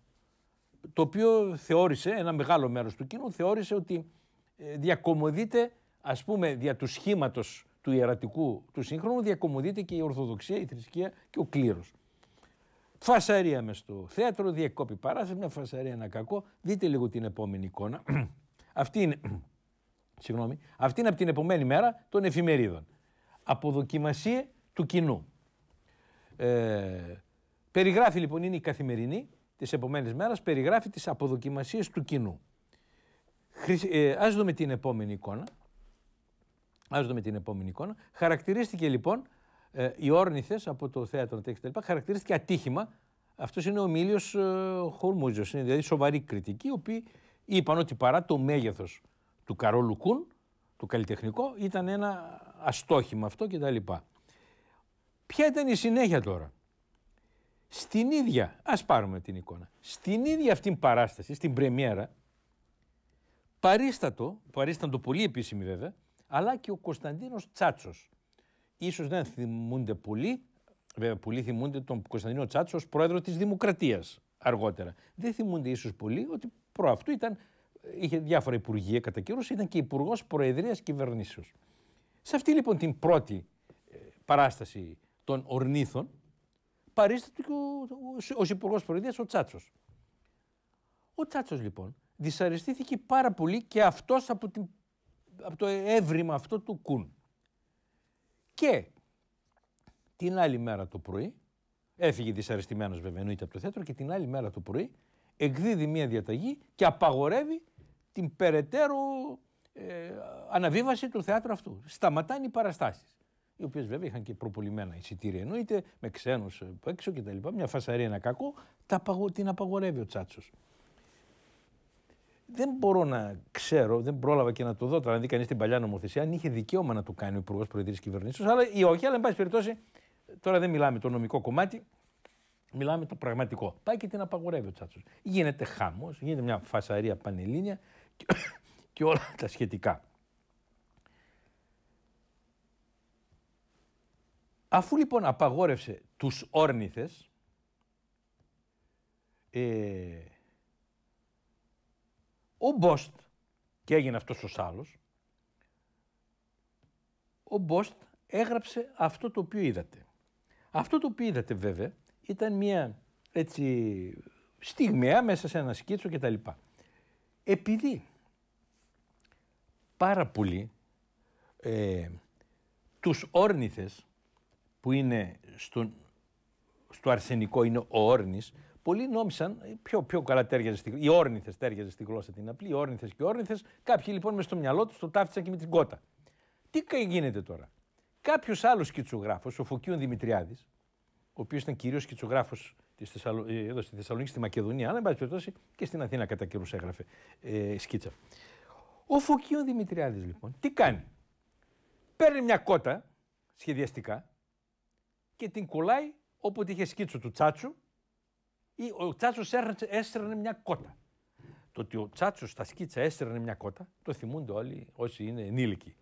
Το οποίο θεώρησε, ένα μεγάλο μέρος του κοινού θεώρησε ότι ε, διακομωδείται, ας πούμε, δια του σχήματος του ιερατικού, του σύγχρονου, διακομωδείται και η Ορθοδοξία, η θρησκεία και ο κλήρος. Φασαρία μες στο θέατρο, διακόπη παράσταση, μια φασαρία, ένα κακό. Δείτε λίγο την επόμενη εικόνα. Αυτή είναι, συγγνώμη, από την επόμενη μέρα των εφημερίδων. Αποδοκιμασία του κοινού. Ε, περιγράφει λοιπόν, είναι η καθημερινή της επόμενης μέρας, περιγράφει τις αποδοκιμασίες του κοινού. Ε, δούμε την επόμενη εικόνα. Ας δούμε την επόμενη εικόνα. Χαρακτηρίστηκε λοιπόν οι ε, όρνηθες από το θέατρο τα χαρακτηρίστηκε ατύχημα. Αυτός είναι ο Μίλιο ε, Είναι δηλαδή σοβαρή κριτική, οι οποίοι είπαν ότι παρά το μέγεθος του Καρόλου Κούν, του καλλιτεχνικό, ήταν ένα αστόχημα αυτό κτλ. Ποια ήταν η συνέχεια τώρα. Στην ίδια, ας πάρουμε την εικόνα, στην ίδια αυτήν παράσταση, στην πρεμιέρα, παρίστατο, παρίστατο πολύ επίσημη βέβαια, αλλά και ο Κωνσταντίνος Τσάτσος. Ίσως δεν θυμούνται πολύ, βέβαια πολλοί θυμούνται τον Κωνσταντίνο Τσάτσος ως πρόεδρο της Δημοκρατίας αργότερα. Δεν θυμούνται ίσως πολύ ότι προ ήταν, είχε διάφορα υπουργεία κατά καιρούς, ήταν και υπουργός Προεδρίας Κυβερνήσεως. Σε αυτή λοιπόν την πρώτη ε, παράσταση των Ορνήθων, παρίσταται και ο, Υπουργός Προεδρίας, ο Τσάτσος. Ο Τσάτσος λοιπόν δυσαρεστήθηκε πάρα πολύ και αυτός από την από το έβριμα αυτό του Κουν. Και την άλλη μέρα το πρωί, έφυγε δυσαρεστημένος βέβαια εννοείται από το θέατρο και την άλλη μέρα το πρωί εκδίδει μια διαταγή και απαγορεύει την περαιτέρω ε, αναβίβαση του θέατρου αυτού. Σταματάνε οι παραστάσεις. Οι οποίες βέβαια είχαν και προπολιμένα εισιτήρια εννοείται, με ξένους ε, έξω κτλ. Μια φασαρία, ένα κακό. την απαγορεύει ο τσάτσος δεν μπορώ να ξέρω, δεν πρόλαβα και να το δω τώρα, να δει κανείς την παλιά νομοθεσία, αν είχε δικαίωμα να το κάνει ο Υπουργός Προεδρίας Κυβερνήσεω ή όχι, αλλά εν πάση περιπτώσει τώρα δεν μιλάμε το νομικό κομμάτι, μιλάμε το πραγματικό. Πάει και την απαγορεύει ο Τσάτσος. Γίνεται χάμο, γίνεται μια φασαρία πανελλήνια και, όλα τα σχετικά. Αφού λοιπόν απαγόρευσε τους όρνηθες, ε, ο Μπόστ, και έγινε αυτός ο άλλος, ο Μπόστ έγραψε αυτό το οποίο είδατε. Αυτό το οποίο είδατε βέβαια ήταν μια έτσι στιγμιά μέσα σε ένα σκίτσο κτλ. Επειδή πάρα πολλοί ε, τους όρνηθες που είναι στο αρσενικό είναι ο όρνης πολλοί νόμισαν, ε, πιο, πιο καλά τέριαζε, στη, οι όρνηθες τέριαζε στη γλώσσα την απλή, οι όρνηθες και όρνηθες. Κάποιοι λοιπόν μες στο μυαλό τους το ταύτισαν και με την κότα. Τι γίνεται τώρα. Κάποιος άλλος κιτσογράφο, ο Φωκίων Δημητριάδης, ο οποίος ήταν κυρίως κιτσογράφο ε, εδώ στη Θεσσαλονίκη, στη Μακεδονία, αλλά εν πάση περιπτώσει και στην Αθήνα κατά καιρούς έγραφε ε, σκίτσα. Ο Φωκίων Δημητριάδης λοιπόν τι κάνει. Παίρνει μια κότα σχεδιαστικά και την κολλάει όποτε είχε σκίτσο του τσάτσου ο Τσάτσος έστειλε μια κότα. Το ότι ο Τσάτσος στα σκίτσα έστειλε μια κότα, το θυμούνται όλοι όσοι είναι ενήλικοι.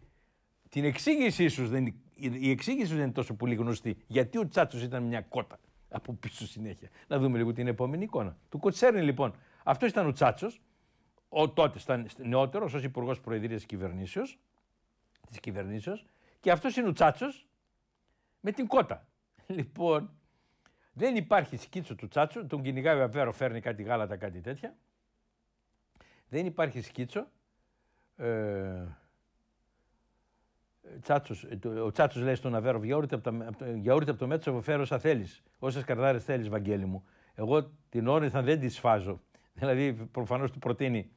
Την εξήγησή σου δεν, η εξήγηση δεν είναι τόσο πολύ γνωστή. Γιατί ο Τσάτσος ήταν μια κότα από πίσω συνέχεια. Να δούμε λίγο την επόμενη εικόνα. Του Κοτσέρνη λοιπόν. Αυτός ήταν ο Τσάτσος, ο τότε ήταν νεότερος ως υπουργός προεδρίας κυβερνήσεως. Της κυβερνήσεως. Και αυτός είναι ο Τσάτσος με την κότα. Λοιπόν, δεν υπάρχει σκίτσο του Τσάτσου, τον κυνηγάει ο Αβέρο, φέρνει κάτι γάλατα, κάτι τέτοια. Δεν υπάρχει σκίτσο. Ε, τσάτσος, ε, ο Τσάτσος λέει στον Αβέρο: Γιαούρτι από, από το, μέτσο, φέρω όσα θέλεις. Όσες καρδάρες θέλεις, Βαγγέλη μου. Εγώ την θα δεν τη σφάζω. Δηλαδή, προφανώς του προτείνει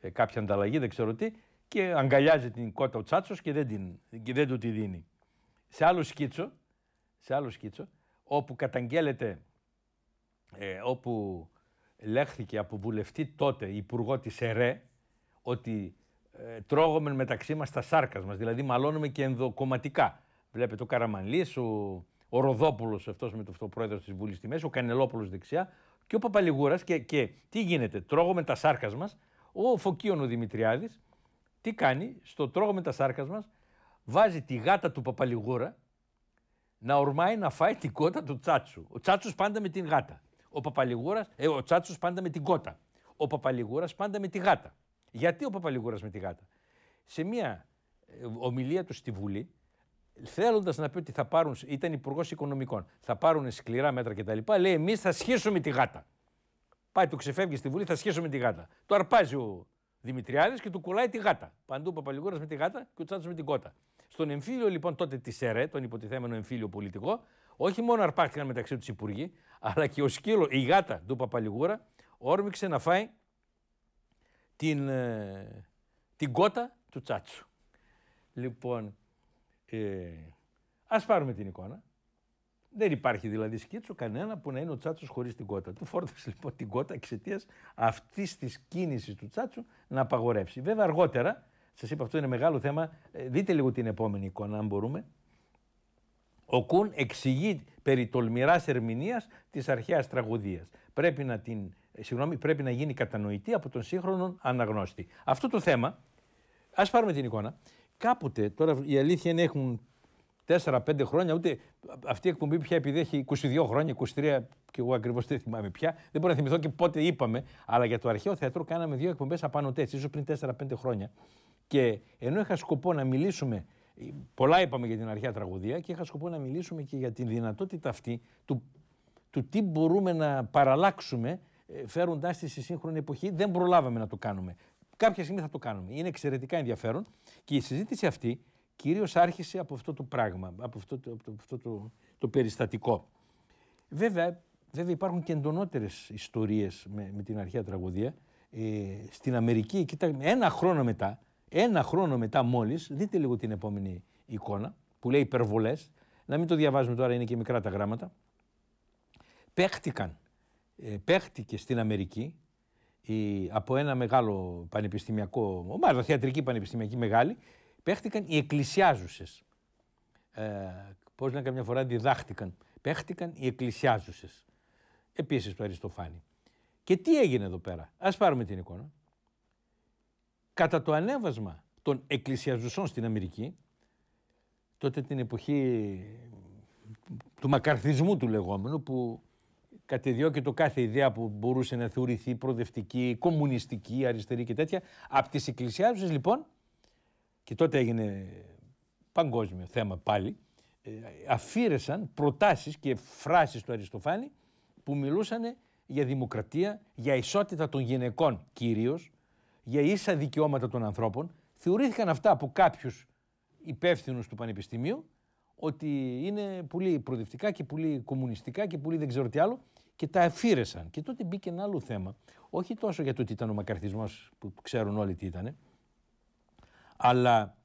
ε, κάποια ανταλλαγή, δεν ξέρω τι, και αγκαλιάζει την κότα ο Τσάτσος και, δεν και δεν του τη δίνει. Σε άλλο σκίτσο, σε άλλο σκίτσο όπου καταγγέλλεται, ε, όπου λέχθηκε από βουλευτή τότε υπουργό της ΕΡΕ, ότι ε, μεταξύ μας τα σάρκας μας, δηλαδή μαλώνουμε και ενδοκομματικά. Βλέπετε ο Καραμανλής, ο, ο Ροδόπουλος αυτός με το πρόεδρος της Βουλής στη μέση, ο Κανελόπουλος δεξιά και ο Παπαλιγούρας και, τι γίνεται, τρώγουμε τα σάρκας μας, ο Φωκίων ο Δημητριάδης, τι κάνει, στο τρώγουμε τα σάρκας μας, βάζει τη γάτα του Παπαλιγούρα να ορμάει να φάει την κότα του Τσάτσου. Ο Τσάτσου πάντα με την γάτα. Ο Παπαλιγούρας, ε, ο Τσάτσου πάντα με την κότα. Ο Παπαλιγούρας πάντα με τη γάτα. Γιατί ο Παπαλιγούρας με τη γάτα. Σε μια ε, ομιλία του στη Βουλή, θέλοντας να πει ότι θα πάρουν, ήταν υπουργός οικονομικών, θα πάρουν σκληρά μέτρα κτλ. Λέει: Εμείς θα σχίσουμε τη γάτα. Πάει, του ξεφεύγει στη Βουλή, θα σχίσουμε τη γάτα. Το αρπάζει ο Δημητριάδης και του κουλάει τη γάτα. Παντού ο Παπαλιγούρας με τη γάτα και ο Τσάτσος με την κότα τον εμφύλιο λοιπόν τότε της ΕΡΕ, τον υποτιθέμενο εμφύλιο πολιτικό, όχι μόνο αρπάχτηκαν μεταξύ τους υπουργοί, αλλά και ο σκύλο, η γάτα του Παπαλιγούρα, όρμηξε να φάει την, ε, την κότα του Τσάτσου. Λοιπόν, ε, ας πάρουμε την εικόνα. Δεν υπάρχει δηλαδή σκίτσο κανένα που να είναι ο Τσάτσος χωρίς την κότα. Του φόρτωσε λοιπόν την κότα εξαιτίας αυτής της κίνησης του Τσάτσου να απαγορεύσει. Βέβαια αργότερα Σας είπα, αυτό είναι μεγάλο θέμα. Ε, δείτε λίγο την επόμενη εικόνα, αν μπορούμε. Ο Κούν εξηγεί περί τολμηράς ερμηνείας της αρχαίας τραγωδίας. Πρέπει, να την, ε, συγγνώμη, πρέπει να γίνει κατανοητή από τον σύγχρονο αναγνώστη. Αυτό το θέμα, ας πάρουμε την εικόνα. Κάποτε, τώρα η αλήθεια είναι έχουν 4-5 χρόνια, ούτε αυτή η εκπομπή πια επειδή έχει 22 χρόνια, 23 και εγώ ακριβώς δεν θυμάμαι πια, δεν μπορώ να θυμηθώ και πότε είπαμε, αλλά για το αρχαίο θεατρό κάναμε δύο εκπομπές απάνω τέτοιες, ίσως πριν 4-5 χρόνια. Και ενώ είχα σκοπό να μιλήσουμε, ε, πολλά είπαμε για την αρχαία τραγωδία και είχα σκοπό να μιλήσουμε και για τη δυνατότητα αυτή του, του τι μπορούμε να παραλλάξουμε ε, φέροντάς τη στη σύγχρονη εποχή. Δεν προλάβαμε να το κάνουμε. Κάποια στιγμή θα το κάνουμε. Είναι εξαιρετικά ενδιαφέρον και η συζήτηση αυτή κυρίως άρχισε από αυτό το πράγμα, από αυτό το, από αυτό το, το περιστατικό. Βέβαια, βέβαια υπάρχουν και εντονότερες ιστορίες με, με την αρχαία τραγωδία. Ε, στην Αμερική, κοίτα, ένα χρόνο μετά, ένα χρόνο μετά μόλις, δείτε λίγο την επόμενη εικόνα που λέει υπερβολές. Να μην το διαβάζουμε τώρα, είναι και μικρά τα γράμματα. Παίχτηκαν, ε, παίχτηκε στην Αμερική η, από ένα μεγάλο πανεπιστημιακό, ομάδα θεατρική πανεπιστημιακή μεγάλη, παίχτηκαν οι εκκλησιάζουσες. Ε, πώς λένε καμιά φορά διδάχτηκαν. Παίχτηκαν οι εκκλησιάζουσες. Επίσης το Αριστοφάνη. Και τι έγινε εδώ πέρα. Ας πάρουμε την εικόνα. Κατά το ανέβασμα των εκκλησιαζουσών στην Αμερική, τότε την εποχή του μακαρθισμού του λεγόμενου, που κατεδιώκει το κάθε ιδέα που μπορούσε να θεωρηθεί προοδευτική, κομμουνιστική, αριστερή και τέτοια. Από τις εκκλησιάζουσες λοιπόν, και τότε έγινε παγκόσμιο θέμα πάλι, ε, αφήρεσαν προτάσεις και φράσεις του Αριστοφάνη που μιλούσαν για δημοκρατία, για ισότητα των γυναικών κυρίως, για ίσα δικαιώματα των ανθρώπων, θεωρήθηκαν αυτά από κάποιους υπεύθυνους του Πανεπιστημίου ότι είναι πολύ προοδευτικά και πολύ κομμουνιστικά και πολύ δεν ξέρω τι άλλο και τα αφήρεσαν. Και τότε μπήκε ένα άλλο θέμα. Όχι τόσο για το τι ήταν ο μακαρθισμός που ξέρουν όλοι τι ήταν, αλλά,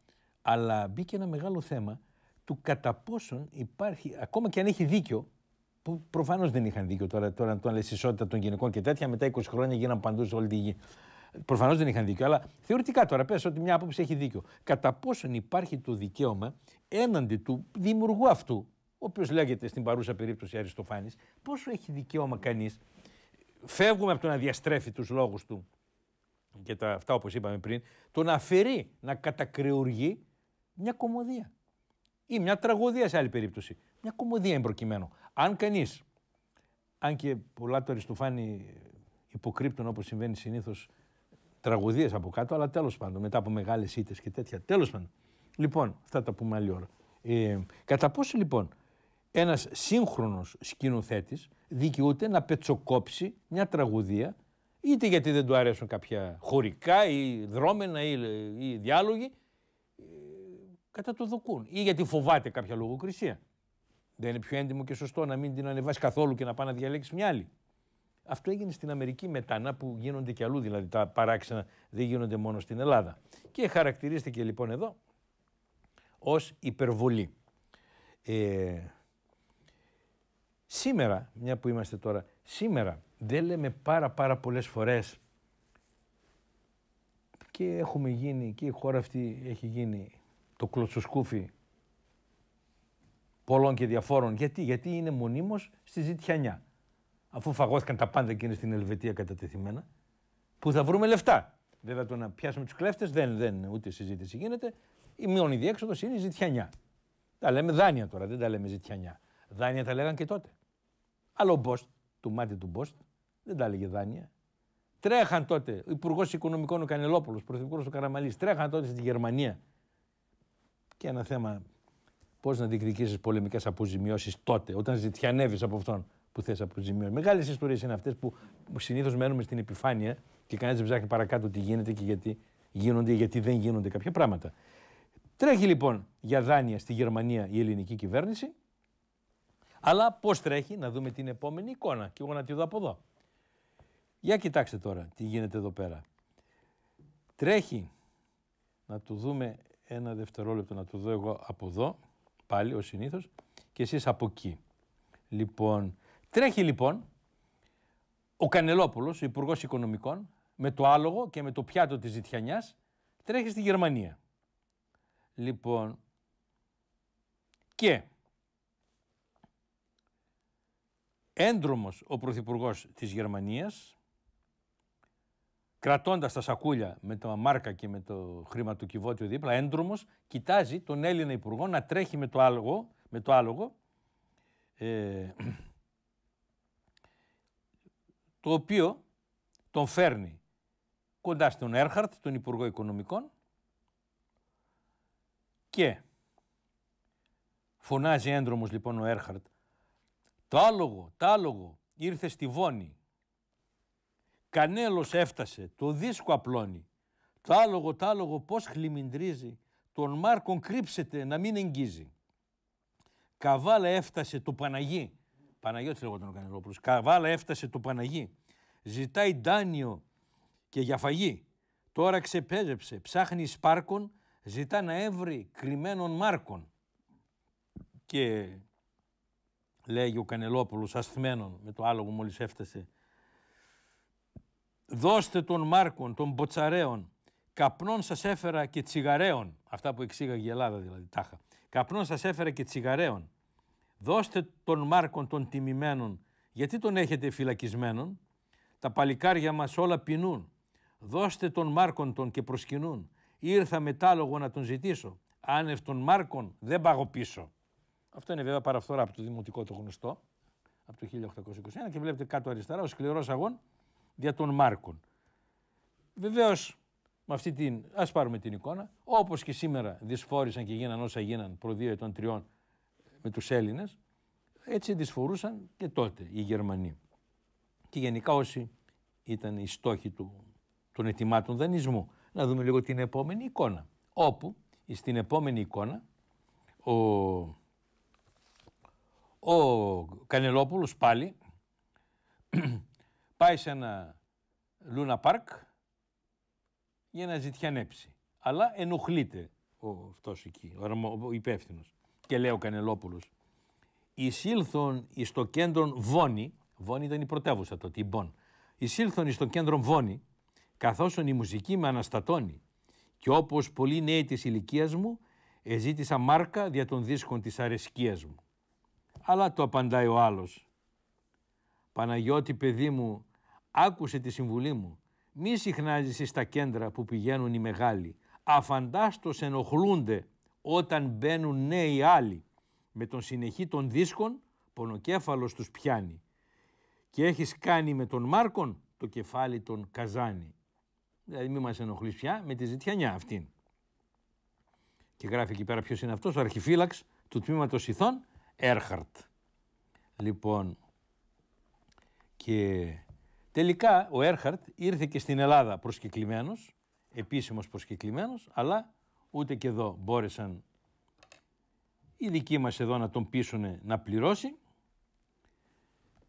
αλλά μπήκε ένα μεγάλο θέμα του κατά πόσον υπάρχει, ακόμα και αν έχει δίκιο, που προφανώς δεν είχαν δίκιο τώρα, τώρα να το λες ισότητα των γυναικών και τέτοια, μετά 20 χρόνια γίναν παντού σε όλη τη γη. Προφανώς δεν είχαν δίκιο, αλλά θεωρητικά τώρα πες ότι μια άποψη έχει δίκιο. Κατά πόσον υπάρχει το δικαίωμα έναντι του δημιουργού αυτού, ο οποίος λέγεται στην παρούσα περίπτωση Αριστοφάνης, πόσο έχει δικαίωμα κανείς. Φεύγουμε από το να διαστρέφει τους λόγους του και τα, αυτά όπως είπαμε πριν, το να αφαιρεί, να κατακρεουργεί μια κομμωδία ή μια τραγωδία σε άλλη περίπτωση. Μια κομμωδία εμπροκειμένο. Αν κανείς, αν και πολλά του Αριστοφάνη υποκρύπτουν όπως συμβαίνει συνήθως Τραγουδίες από κάτω, αλλά τέλος πάντων, μετά από μεγάλες ήττες και τέτοια. Τέλος πάντων. Λοιπόν, αυτά τα πούμε άλλη ώρα. Ε, κατά πόσο λοιπόν ένας σύγχρονος σκηνοθέτης δικαιούται να πετσοκόψει μια τραγουδία, είτε γιατί δεν του αρέσουν κάποια χωρικά ή δρόμενα ή, ή διάλογοι, ε, κατά το δοκούν. Ή γιατί φοβάται κάποια λογοκρισία. Δεν είναι πιο έντιμο και σωστό να μην την ανεβάσει καθόλου και να πάει να διαλέξει μια άλλη. Αυτό έγινε στην Αμερική μετά, να που γίνονται και αλλού δηλαδή τα παράξενα, δεν γίνονται μόνο στην Ελλάδα. Και χαρακτηρίστηκε λοιπόν εδώ ως υπερβολή. Ε, σήμερα, μια που είμαστε τώρα, σήμερα δεν λέμε πάρα πάρα πολλές φορές και έχουμε γίνει και η χώρα αυτή έχει γίνει το κλωτσοσκούφι πολλών και διαφόρων. Γιατί, γιατί είναι μονίμως στη ζητιανιά αφού φαγώθηκαν τα πάντα εκείνη στην Ελβετία κατατεθειμένα, που θα βρούμε λεφτά. Βέβαια το να πιάσουμε τους κλέφτες δεν, δεν, ούτε συζήτηση γίνεται. Η μόνη διέξοδος είναι η ζητιανιά. Τα λέμε δάνεια τώρα, δεν τα λέμε ζητιανιά. Δάνεια τα λέγαν και τότε. Αλλά ο Μπόστ, του μάτι του Μπόστ, δεν τα έλεγε δάνεια. Τρέχαν τότε, ο Υπουργός Οικονομικών ο Κανελόπουλος, Πρωθυπουργός ο Καραμαλής, τρέχαν τότε στη Γερμανία. Και ένα θέμα, πώς να διεκδικήσεις πολεμικές αποζημιώσεις τότε, όταν ζητιανεύεις από αυτόν που θες αποζημίωση. Μεγάλες ιστορίες είναι αυτές που συνήθως μένουμε στην επιφάνεια και κανένας δεν ψάχνει παρακάτω τι γίνεται και γιατί γίνονται ή γιατί δεν γίνονται κάποια πράγματα. Τρέχει λοιπόν για δάνεια στη Γερμανία η ελληνική κυβέρνηση. Αλλά πώς τρέχει, να δούμε την επόμενη εικόνα. Και εγώ να τη δω από εδώ. Για κοιτάξτε τώρα τι γίνεται εδώ πέρα. Τρέχει, να του δούμε ένα δευτερόλεπτο, να του δω εγώ από εδώ, πάλι ως συνήθως, και εσείς από εκεί. Λοιπόν, Τρέχει λοιπόν ο Κανελόπουλος, ο Υπουργός Οικονομικών, με το άλογο και με το πιάτο της Ζητιανιάς, τρέχει στη Γερμανία. Λοιπόν, και έντρομος ο Πρωθυπουργός της Γερμανίας, κρατώντας τα σακούλια με το μάρκα και με το χρηματοκιβώτιο δίπλα, έντρομος, κοιτάζει τον Έλληνα Υπουργό να τρέχει με το άλογο, με το άλογο ε, το οποίο τον φέρνει κοντά στον Έρχαρτ, τον Υπουργό Οικονομικών και φωνάζει έντρομος λοιπόν ο Έρχαρτ «Το άλογο, το άλογο, ήρθε στη Βόνη, κανέλος έφτασε, το δίσκο απλώνει, το άλογο, το άλογο πώς χλιμιντρίζει, τον Μάρκον κρύψετε να μην εγγίζει». Καβάλα έφτασε το Παναγί, Παναγιώτης λέγω ο Κανελόπουλος, Καβάλα έφτασε το Παναγί. Ζητάει δάνειο και για φαγή. Τώρα ξεπέζεψε, ψάχνει σπάρκων, ζητά να έβρει κρυμμένων μάρκων. Και λέγει ο Κανελόπουλος ασθμένον με το άλογο μόλις έφτασε. Δώστε τον μάρκων, των μποτσαρέων, καπνών σας έφερα και τσιγαρέων. Αυτά που εξήγαγε η Ελλάδα δηλαδή, τάχα. Καπνών σας έφερα και τσιγαρέων δώστε τον Μάρκον τον τιμημένον, γιατί τον έχετε φυλακισμένον, τα παλικάρια μας όλα πεινούν, δώστε τον Μάρκον τον και προσκυνούν, ήρθα μετάλογο να τον ζητήσω, άνευ των Μάρκων δεν πάγω πίσω. Αυτό είναι βέβαια παραφθορά από το Δημοτικό το γνωστό, από το 1821 και βλέπετε κάτω αριστερά ο σκληρός αγών για τον Μάρκον. Βεβαίως, με αυτή την, ας πάρουμε την εικόνα, όπως και σήμερα δυσφόρησαν και γίναν όσα γίναν προ δύο ετών τριών με τους Έλληνες, έτσι δυσφορούσαν και τότε οι Γερμανοί. Και γενικά όσοι ήταν οι στόχοι του, των ετοιμάτων δανεισμού. Να δούμε λίγο την επόμενη εικόνα. Όπου στην επόμενη εικόνα ο, ο Κανελόπουλος πάλι πάει σε ένα Λούνα Πάρκ για να ζητιανέψει. Αλλά ενοχλείται ο αυτός εκεί, ο, ο και λέει ο Κανελόπουλος. Εισήλθον εις το κέντρο Βόνη, Βόνη ήταν η πρωτεύουσα τότε, η Μπον. Εισήλθον εις το κέντρο Βόνη, καθώ η μουσική με αναστατώνει. Και όπως πολλοί νέοι της ηλικίας μου, εζήτησα μάρκα δια των δίσκων της αρεσκίας μου. Αλλά το απαντάει ο άλλος. Παναγιώτη, παιδί μου, άκουσε τη συμβουλή μου. Μη συχνάζεσαι στα κέντρα που πηγαίνουν οι μεγάλοι. Αφαντάστος ενοχλούνται όταν μπαίνουν νέοι άλλοι με τον συνεχή των δίσκων πονοκέφαλος τους πιάνει και έχεις κάνει με τον Μάρκον το κεφάλι τον καζάνι. Δηλαδή μη μας ενοχλείς πια με τη ζητιανιά αυτήν. Και γράφει εκεί πέρα ποιος είναι αυτός, ο αρχιφύλαξ του τμήματος Ιθών, Έρχαρτ. Λοιπόν, και τελικά ο Έρχαρτ ήρθε και στην Ελλάδα προσκεκλημένος, επίσημος προσκεκλημένος, αλλά ούτε και εδώ μπόρεσαν οι δικοί μας εδώ να τον πείσουν να πληρώσει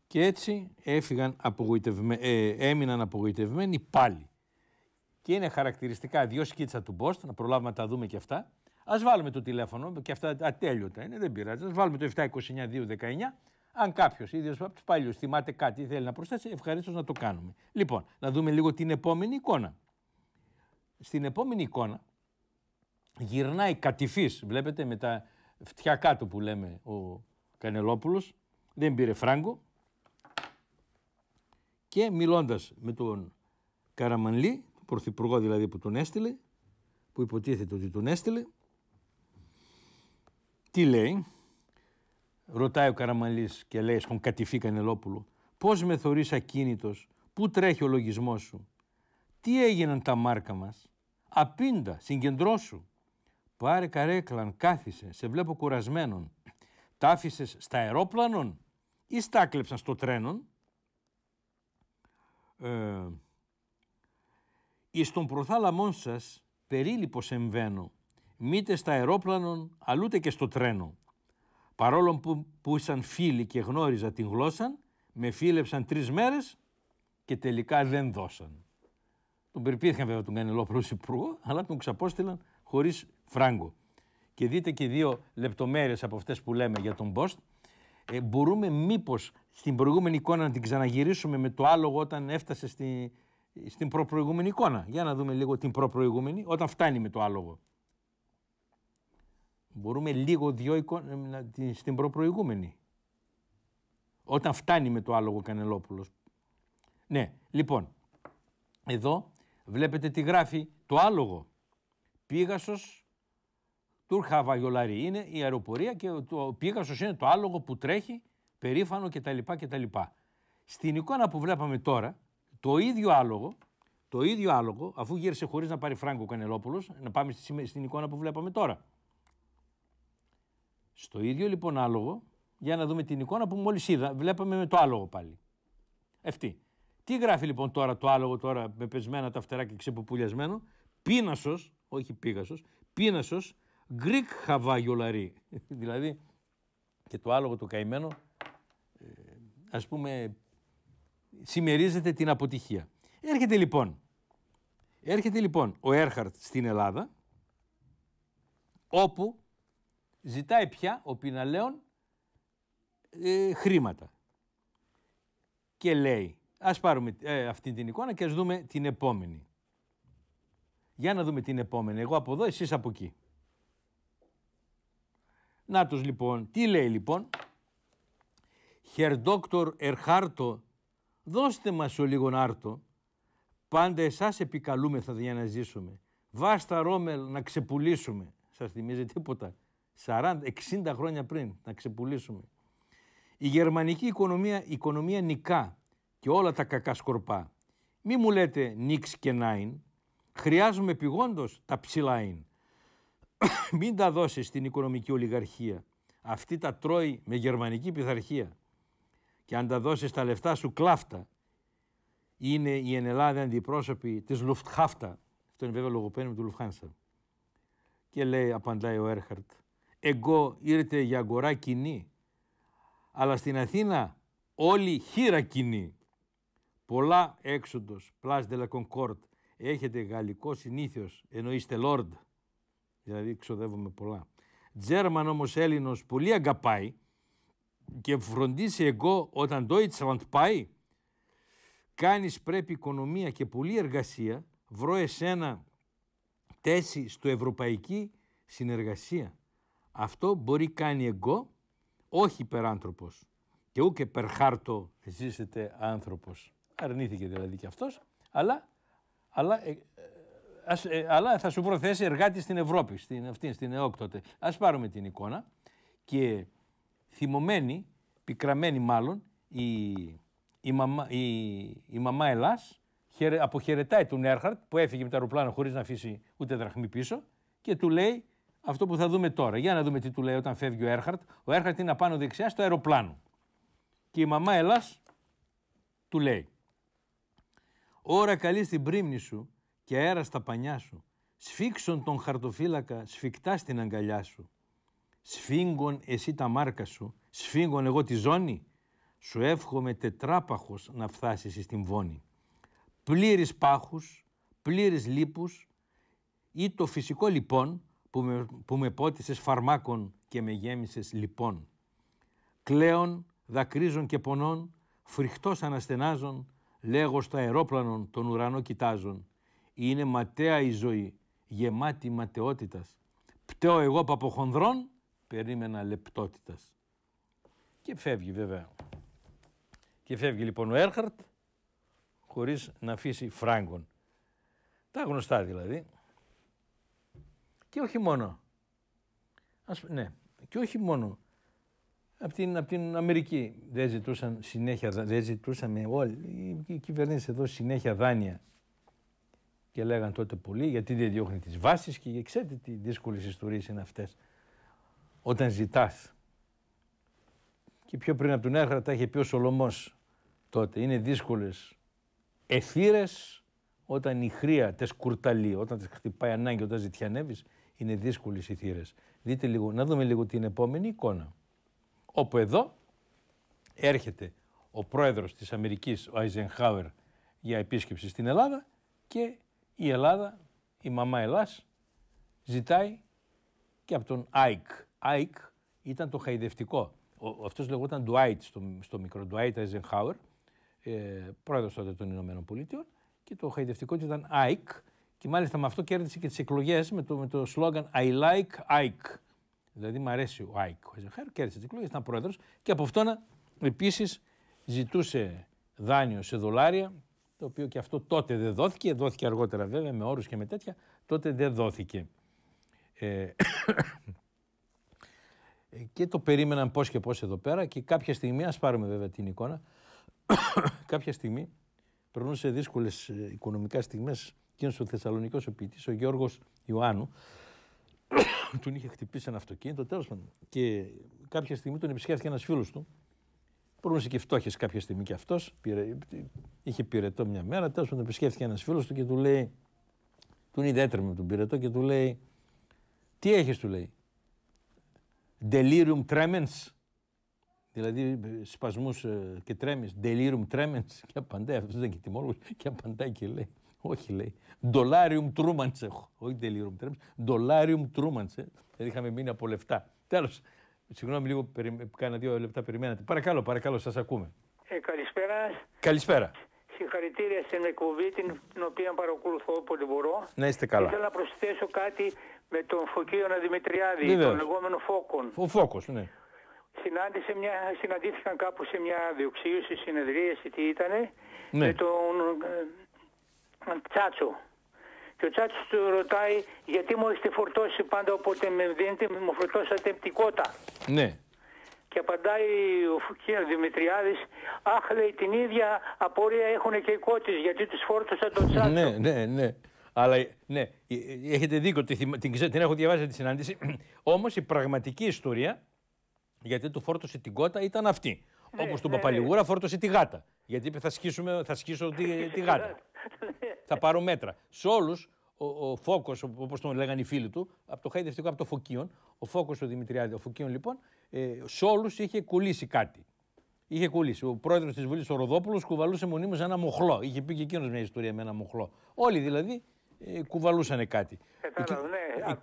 και έτσι έφυγαν απογοητευμέ... Ε, έμειναν απογοητευμένοι πάλι. Και είναι χαρακτηριστικά δύο σκίτσα του Μπόστ, να προλάβουμε να τα δούμε και αυτά. Ας βάλουμε το τηλέφωνο, και αυτά ατέλειωτα είναι, δεν πειράζει. Ας βάλουμε το 729-219. Αν κάποιος, ίδιος από τους παλιούς, θυμάται κάτι ή θέλει να προσθέσει, ευχαρίστως να το κάνουμε. Λοιπόν, να δούμε λίγο την επόμενη εικόνα. Στην επόμενη εικόνα γυρνάει κατηφής. βλέπετε, με τα φτιακά του που λέμε ο Κανελόπουλος, δεν πήρε φράγκο και μιλώντας με τον Καραμανλή, τον πρωθυπουργό δηλαδή που τον έστειλε, που υποτίθεται ότι τον έστειλε, τι λέει, ρωτάει ο Καραμανλής και λέει στον κατηφή Κανελόπουλο, πώς με θεωρείς ακίνητος, πού τρέχει ο λογισμός σου, τι έγιναν τα μάρκα μας, απίντα, συγκεντρώσου, Πάρε καρέκλαν, κάθισε, σε βλέπω κουρασμένον. Τα άφησες στα αερόπλανον ή στα στο τρένον. Ε, «Εις προθάλαμό σα, σας περίληπος εμβαίνω, μήτε στα αερόπλανον, αλλούτε και στο τρένο. Παρόλο που, που ήσαν φίλοι και γνώριζα την γλώσσα, με φίλεψαν τρεις μέρες και τελικά δεν δώσαν. Τον περιπήθηκαν βέβαια τον Κανελόπουλο υπουργό, αλλά τον ξαπόστηλαν χωρίς φράγκο. Και δείτε και δύο λεπτομέρειες από αυτές που λέμε για τον Μπόστ. Ε, μπορούμε μήπως στην προηγούμενη εικόνα να την ξαναγυρίσουμε με το άλογο όταν έφτασε στη, στην προπροηγούμενη εικόνα. Για να δούμε λίγο την προπροηγούμενη, όταν φτάνει με το άλογο. Μπορούμε λίγο δύο εικόνα ε, στην προπροηγούμενη. Όταν φτάνει με το άλογο Κανελόπουλος. Ναι, λοιπόν, εδώ βλέπετε τι γράφει το άλογο. Πήγασος Τούρχα Βαγιολάρη είναι η αεροπορία και το Πίγασος είναι το άλογο που τρέχει περήφανο κτλ. κτλ. Στην εικόνα που βλέπαμε τώρα, το ίδιο άλογο, το ίδιο άλογο, αφού γύρισε χωρίς να πάρει φράγκο Κανελόπουλος, να πάμε στην εικόνα που βλέπαμε τώρα. Στο ίδιο λοιπόν άλογο, για να δούμε την εικόνα που μόλις είδα, βλέπαμε με το άλογο πάλι. Ευτή. Τι γράφει λοιπόν τώρα το άλογο, τώρα με πεσμένα τα φτερά και ξεποπουλιασμένο, πίνασο, όχι πίγασος, πίνασο, Greek χαβάγιολαρί. δηλαδή και το άλογο το καημένο ε, ας πούμε συμμερίζεται την αποτυχία. Έρχεται λοιπόν, έρχεται λοιπόν ο Έρχαρτ στην Ελλάδα όπου ζητάει πια ο Πιναλέον ε, χρήματα και λέει ας πάρουμε ε, αυτή την εικόνα και ας δούμε την επόμενη. Για να δούμε την επόμενη. Εγώ από εδώ, εσείς από εκεί. Να τους λοιπόν, τι λέει λοιπόν. Χερδόκτορ Ερχάρτο, δώστε μας ο λίγον άρτο. Πάντα εσάς επικαλούμεθα για να ζήσουμε. Βάστα Ρόμελ να ξεπουλήσουμε. Σας θυμίζει τίποτα. 40, 60 χρόνια πριν να ξεπουλήσουμε. Η γερμανική οικονομία, οικονομία νικά και όλα τα κακά σκορπά. Μη μου λέτε νίξ και νάιν. Χρειάζομαι επιγόντως τα ψηλά μην τα δώσεις στην οικονομική ολιγαρχία. Αυτή τα τρώει με γερμανική πειθαρχία. Και αν τα δώσεις τα λεφτά σου κλάφτα, είναι η Ενελάδα αντιπρόσωποι τη Λουφτχάφτα. Αυτό είναι βέβαια λογοπαίνουμε του Λουφχάνσα. Και λέει, απαντάει ο Έρχαρτ, εγώ ήρθε για αγορά κοινή, αλλά στην Αθήνα όλη χείρα κοινή. Πολλά έξοδος, πλάς de la έχετε γαλλικό συνήθως, εννοείστε Λόρντ. Δηλαδή ξοδεύουμε πολλά. Τζέρμαν όμως Έλληνος πολύ αγαπάει και φροντίσει εγώ όταν Deutschland πάει κάνεις πρέπει οικονομία και πολλή εργασία βρω εσένα θέση στο ευρωπαϊκή συνεργασία. Αυτό μπορεί κάνει εγώ όχι υπεράνθρωπος και ούτε περχάρτο ζήσετε άνθρωπος. Αρνήθηκε δηλαδή και αυτός αλλά ε, ε, αλλά θα σου προθέσει εργάτη στην Ευρώπη, στην, αυτή, στην ΕΟΚ τότε. Ας πάρουμε την εικόνα και θυμωμένη, πικραμένη μάλλον, η, η, μαμά, η, μαμά Ελλάς αποχαιρετάει τον Έρχαρτ που έφυγε με το αεροπλάνο χωρίς να αφήσει ούτε δραχμή πίσω και του λέει αυτό που θα δούμε τώρα. Για να δούμε τι του λέει όταν φεύγει ο Έρχαρτ. Ο Έρχαρτ είναι απάνω δεξιά στο αεροπλάνο. Και η μαμά Ελλάς του λέει «Ώρα καλή στην πρίμνη σου και αέρα στα πανιά σου. Σφίξον τον χαρτοφύλακα σφιχτά στην αγκαλιά σου. Σφίγγον εσύ τα μάρκα σου, σφίγγον εγώ τη ζώνη. Σου εύχομαι τετράπαχος να φτάσεις στην βόνη. Πλήρης πάχους, πλήρης λίπους, ή το φυσικό λοιπόν που με, που με πότισες φαρμάκων και με γέμισες λοιπόν. Κλαίων, δακρύζων και πονών, φρικτός αναστενάζων, λέγω στα αερόπλανον τον ουρανό κοιτάζων είναι ματέα η ζωή, γεμάτη ματαιότητας. Πταίω εγώ παποχονδρών, περίμενα λεπτότητας. Και φεύγει βέβαια. Και φεύγει λοιπόν ο Έρχαρτ, χωρίς να αφήσει φράγκον. Τα γνωστά δηλαδή. Και όχι μόνο. Ας, ναι, και όχι μόνο. Από την, απ την Αμερική δεν ζητούσαν συνέχεια, δεν ζητούσαμε όλοι οι κυβερνήσεις εδώ συνέχεια δάνεια και λέγαν τότε πολλοί γιατί δεν διώχνει τις βάσεις και ξέρετε τι δύσκολες ιστορίες είναι αυτές. Όταν ζητάς και πιο πριν από τον Έχρα τα είχε πει ο Σολωμός τότε. Είναι δύσκολες εθήρες όταν η χρία τες κουρταλεί, όταν τες χτυπάει ανάγκη, όταν ζητιανεύεις, είναι δύσκολες οι Δείτε λίγο, να δούμε λίγο την επόμενη εικόνα. Όπου εδώ έρχεται ο πρόεδρος της Αμερικής, ο Χάουερ για επίσκεψη στην Ελλάδα και η Ελλάδα, η μαμά Ελλάς, ζητάει και από τον Άικ. Άικ ήταν το χαϊδευτικό. Ο, αυτός λεγόταν Ντουάιτ, στο, στο μικρό Ντουάιτ Eisenhower, ε, πρόεδρος τότε των Ηνωμένων Πολιτείων και το χαϊδευτικό του ήταν Άικ και μάλιστα με αυτό κέρδισε και τις εκλογές με το, με σλόγγαν I like Ike. Δηλαδή μου αρέσει ο Άικ ο Eisenhower, κέρδισε τις εκλογές, ήταν πρόεδρος και από αυτόν επίσης ζητούσε δάνειο σε δολάρια το οποίο και αυτό τότε δεν δόθηκε, δόθηκε αργότερα βέβαια με όρους και με τέτοια, τότε δεν δόθηκε. Ε, και το περίμεναν πώς και πώς εδώ πέρα και κάποια στιγμή, ας πάρουμε βέβαια την εικόνα, κάποια στιγμή προνούσε δύσκολες ε, οικονομικά στιγμές και ο Θεσσαλονικός ο ποιητής, ο Γιώργος Ιωάννου, τον είχε χτυπήσει ένα αυτοκίνητο, τέλος πάντων. Και κάποια στιγμή τον επισκέφθηκε ένας φίλος του, Προνούσε και φτώχε κάποια στιγμή και αυτός. Είχε πυρετό μια μέρα. Τέλος πάντων, επισκέφθηκε ένας φίλος του και του λέει. Του είναι με τον πυρετό και του λέει. Τι έχεις, του λέει. Delirium tremens. Δηλαδή σπασμούς ε, και τρέμεις. Delirium tremens. Και απαντάει. Αυτός ήταν και τιμόλογος. Και απαντάει και λέει. Όχι, λέει. Dolarium trumans έχω. Όχι delirium tremens. Dolarium trumans. Ε. Δηλαδή είχαμε μείνει από λεφτά. Τέλος. Συγγνώμη λίγο, περι... κάνα δύο λεπτά περιμένατε. Παρακαλώ, παρακαλώ, σας ακούμε. Ε, καλησπέρα. Καλησπέρα. Συγχαρητήρια στην εκπομπή την, οποία παρακολουθώ όποτε μπορώ. Να είστε καλά. Θέλω να προσθέσω κάτι με τον Φωκίωνα Δημητριάδη, τον λεγόμενο Φόκον. Ο Φώκος, ναι. Συνάντησε μια, συναντήθηκαν κάπου σε μια διοξίωση, συνεδρίαση, τι ήτανε, ναι. με τον ε, Τσάτσο. Και ο Τσάτσης του ρωτάει γιατί μου έχετε φορτώσει πάντα όποτε με δίνετε, μου φορτώσατε πτυκότα. Ναι. Και απαντάει ο Φουκίνο Δημητριάδης, αχ λέει την ίδια απορία έχουν και οι κότες γιατί τους φόρτωσα τον Τσάτσο. Ναι, ναι, ναι. Αλλά ναι, ε, ε, έχετε δίκιο, την, την έχω διαβάσει τη συνάντηση. Όμως η πραγματική ιστορία, γιατί του φόρτωσε την κότα, ήταν αυτή. Ναι, Όπως τον ναι, ναι. Παπαλιγούρα ναι. φόρτωσε τη γάτα. Γιατί είπε θα, σκίσουμε, θα σκίσω τη, τη γάτα. Ναι θα πάρω μέτρα. Σε όλους ο, ο φόκο, όπως τον λέγανε οι φίλοι του, από το χαϊδευτικό, από το Φωκίον, ο φόκο του Δημητριάδη, ο Φωκίον λοιπόν, ε, σε όλους είχε κολλήσει κάτι. Είχε κολλήσει. Ο πρόεδρος της Βουλής, ο Ροδόπουλος, κουβαλούσε μονίμως ένα μοχλό. Είχε πει και εκείνος μια ιστορία με ένα μοχλό. Όλοι δηλαδή ε, κουβαλούσαν κάτι. Ε,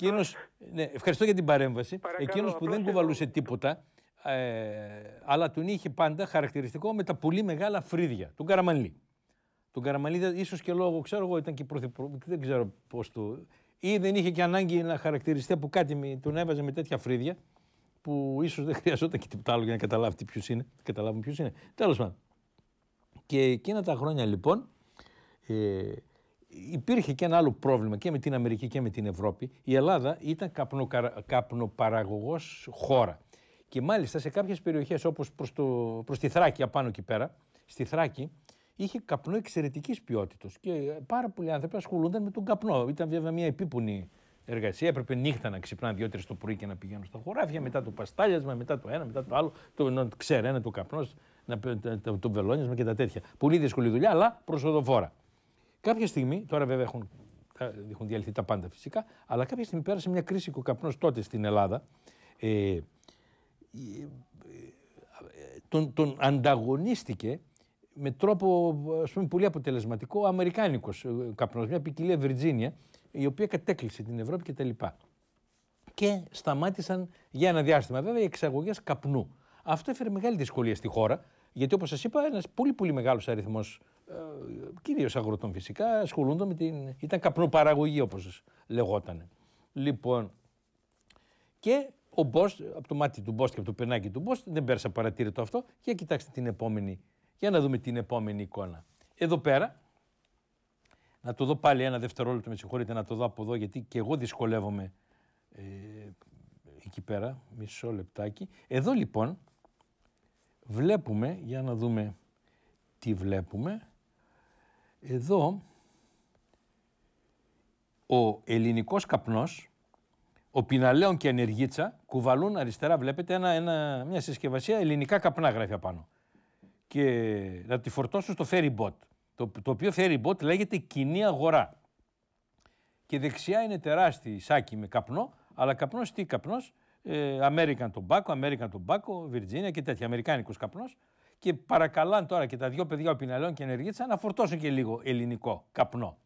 ναι, ναι, ευχαριστώ για την παρέμβαση. Εκείνος που δεν κουβαλούσε τίποτα, ε, αλλά τον είχε πάντα χαρακτηριστικό με τα πολύ μεγάλα φρύδια, του Καραμανλή. Τον Καραμαλίδη, ίσως και λόγω, ξέρω εγώ, ήταν και πρωθυπουργός. Δεν ξέρω πώς του. ή δεν είχε και ανάγκη να χαρακτηριστεί από κάτι, τον έβαζε με τέτοια φρύδια που ίσως δεν χρειαζόταν και τίποτα άλλο για να καταλάβει ποιος είναι. Καταλάβουν ποιος είναι. Τέλος πάντων. Και εκείνα τα χρόνια λοιπόν ε, υπήρχε και ένα άλλο πρόβλημα και με την Αμερική και με την Ευρώπη. Η Ελλάδα ήταν καπνοκαρα... καπνοπαραγωγός χώρα. Και μάλιστα σε κάποιες περιοχές όπως προς το... τη Θράκη, απάνω εκεί πέρα, στη Θράκη είχε καπνό εξαιρετικής ποιότητας. Και πάρα πολλοί άνθρωποι ασχολούνταν με τον καπνό. Ήταν βέβαια μια επίπονη εργασία. Έπρεπε νύχτα να ξυπνάνε δύο-τρει το πρωί και να πηγαίνουν στα χωράφια. Μετά το παστάλιασμα, μετά το ένα, μετά το άλλο. Το να ξέρει ένα το καπνό, το, βελόνιασμα και τα τέτοια. Πολύ δύσκολη δουλειά, αλλά προσοδοφόρα. Κάποια στιγμή, τώρα βέβαια έχουν, έχουν διαλυθεί τα πάντα φυσικά, αλλά κάποια στιγμή πέρασε μια κρίση και ο καπνός τότε στην Ελλάδα. Ε, ε, ε τον, τον ανταγωνίστηκε με τρόπο ας πούμε, πολύ αποτελεσματικό ο αμερικάνικος ε, καπνός, μια ποικιλία Βιρτζίνια, η οποία κατέκλυσε την Ευρώπη κτλ. Και, και σταμάτησαν για ένα διάστημα βέβαια οι εξαγωγές καπνού. Αυτό έφερε μεγάλη δυσκολία στη χώρα, γιατί όπως σας είπα, ένας πολύ, πολύ μεγάλος αριθμός ε, κυρίως αγροτών φυσικά ασχολούνται με την. ήταν καπνοπαραγωγή όπως λεγόταν. Λοιπόν, και ο Μπόστ, από το μάτι του Μπόστ και από το πενάκι του Μπόστ, δεν πέρασε παρατήρητο αυτό. Και κοιτάξτε την επόμενη για να δούμε την επόμενη εικόνα. Εδώ πέρα, να το δω πάλι ένα δευτερόλεπτο, με συγχωρείτε, να το δω από εδώ, γιατί και εγώ δυσκολεύομαι ε, εκεί πέρα, μισό λεπτάκι. Εδώ λοιπόν βλέπουμε, για να δούμε τι βλέπουμε, εδώ ο ελληνικός καπνός, ο Πιναλέων και Ανεργίτσα κουβαλούν αριστερά, βλέπετε, ένα, ένα, μια συσκευασία ελληνικά καπνά γράφει απάνω και να τη φορτώσω στο ferry bot. Το, οποίο ferry bot λέγεται κοινή αγορά. Και δεξιά είναι τεράστιοι σάκι με καπνό, αλλά καπνός τι καπνός, ε, American Tobacco, American Tobacco, Virginia και τέτοια, Αμερικάνικος καπνός. Και παρακαλάν τώρα και τα δύο παιδιά ο Πιναλέων και Ενεργήτσα, να φορτώσουν και λίγο ελληνικό καπνό.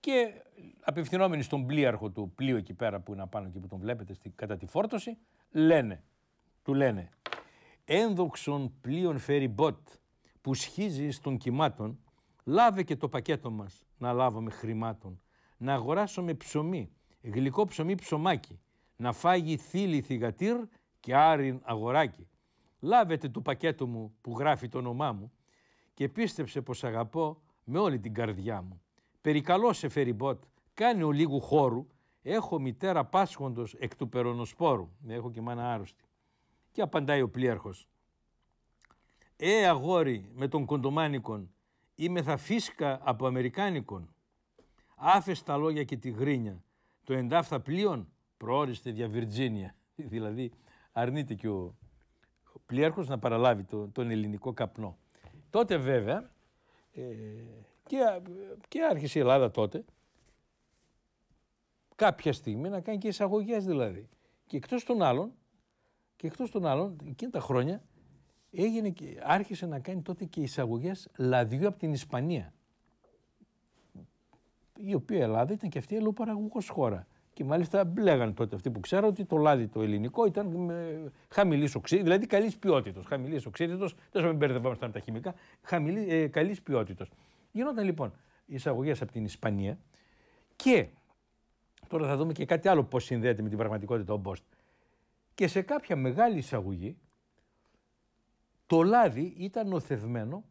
Και απευθυνόμενοι στον πλοίαρχο του πλοίου εκεί πέρα που είναι απάνω και που τον βλέπετε στη, κατά τη φόρτωση, λένε, του λένε, ένδοξον πλοίον Φεριμπότ που σχίζει στον κυμάτων, λάβε και το πακέτο μας να λάβουμε χρημάτων, να αγοράσουμε ψωμί, γλυκό ψωμί ψωμάκι, να φάγει θύλι θυγατήρ και άριν αγοράκι. Λάβετε το πακέτο μου που γράφει το όνομά μου και πίστεψε πως αγαπώ με όλη την καρδιά μου. Περικαλώ σε φεριμπότ, κάνε ο λίγου χώρου, έχω μητέρα πάσχοντος εκ του περονοσπόρου. Έχω και μάνα άρρωστη. Και απαντάει ο πλήρχος. «Ε αγόρι με τον κοντομάνικον, είμαι θα φύσκα από αμερικάνικον. Άφες τα λόγια και τη γρίνια, το εντάφθα πλοίον προόριστε δια Βιρτζίνια». δηλαδή αρνείται και ο, να παραλάβει τον ελληνικό καπνό. Τότε βέβαια ε, και, και άρχισε η Ελλάδα τότε κάποια στιγμή να κάνει και εισαγωγές δηλαδή. Και εκτός των άλλων, και εκτός των άλλων, εκείνα τα χρόνια έγινε, άρχισε να κάνει τότε και εισαγωγές λαδιού από την Ισπανία. Η οποία Ελλάδα ήταν και αυτή η ελαιοπαραγωγό χώρα. Και μάλιστα μπλέγαν τότε αυτοί που ξέρω ότι το λάδι το ελληνικό ήταν χαμηλή οξύτητα, δηλαδή καλής ποιότητα. Χαμηλή οξύτητα, δεν μην μπερδευόμαστε με τα χημικά, χαμηλή, ε, καλής ποιότητα. Γινόταν λοιπόν εισαγωγές από την Ισπανία και τώρα θα δούμε και κάτι άλλο πώς συνδέεται με την πραγματικότητα ο Μπόστ και σε κάποια μεγάλη εισαγωγή το λάδι ήταν οθευμένο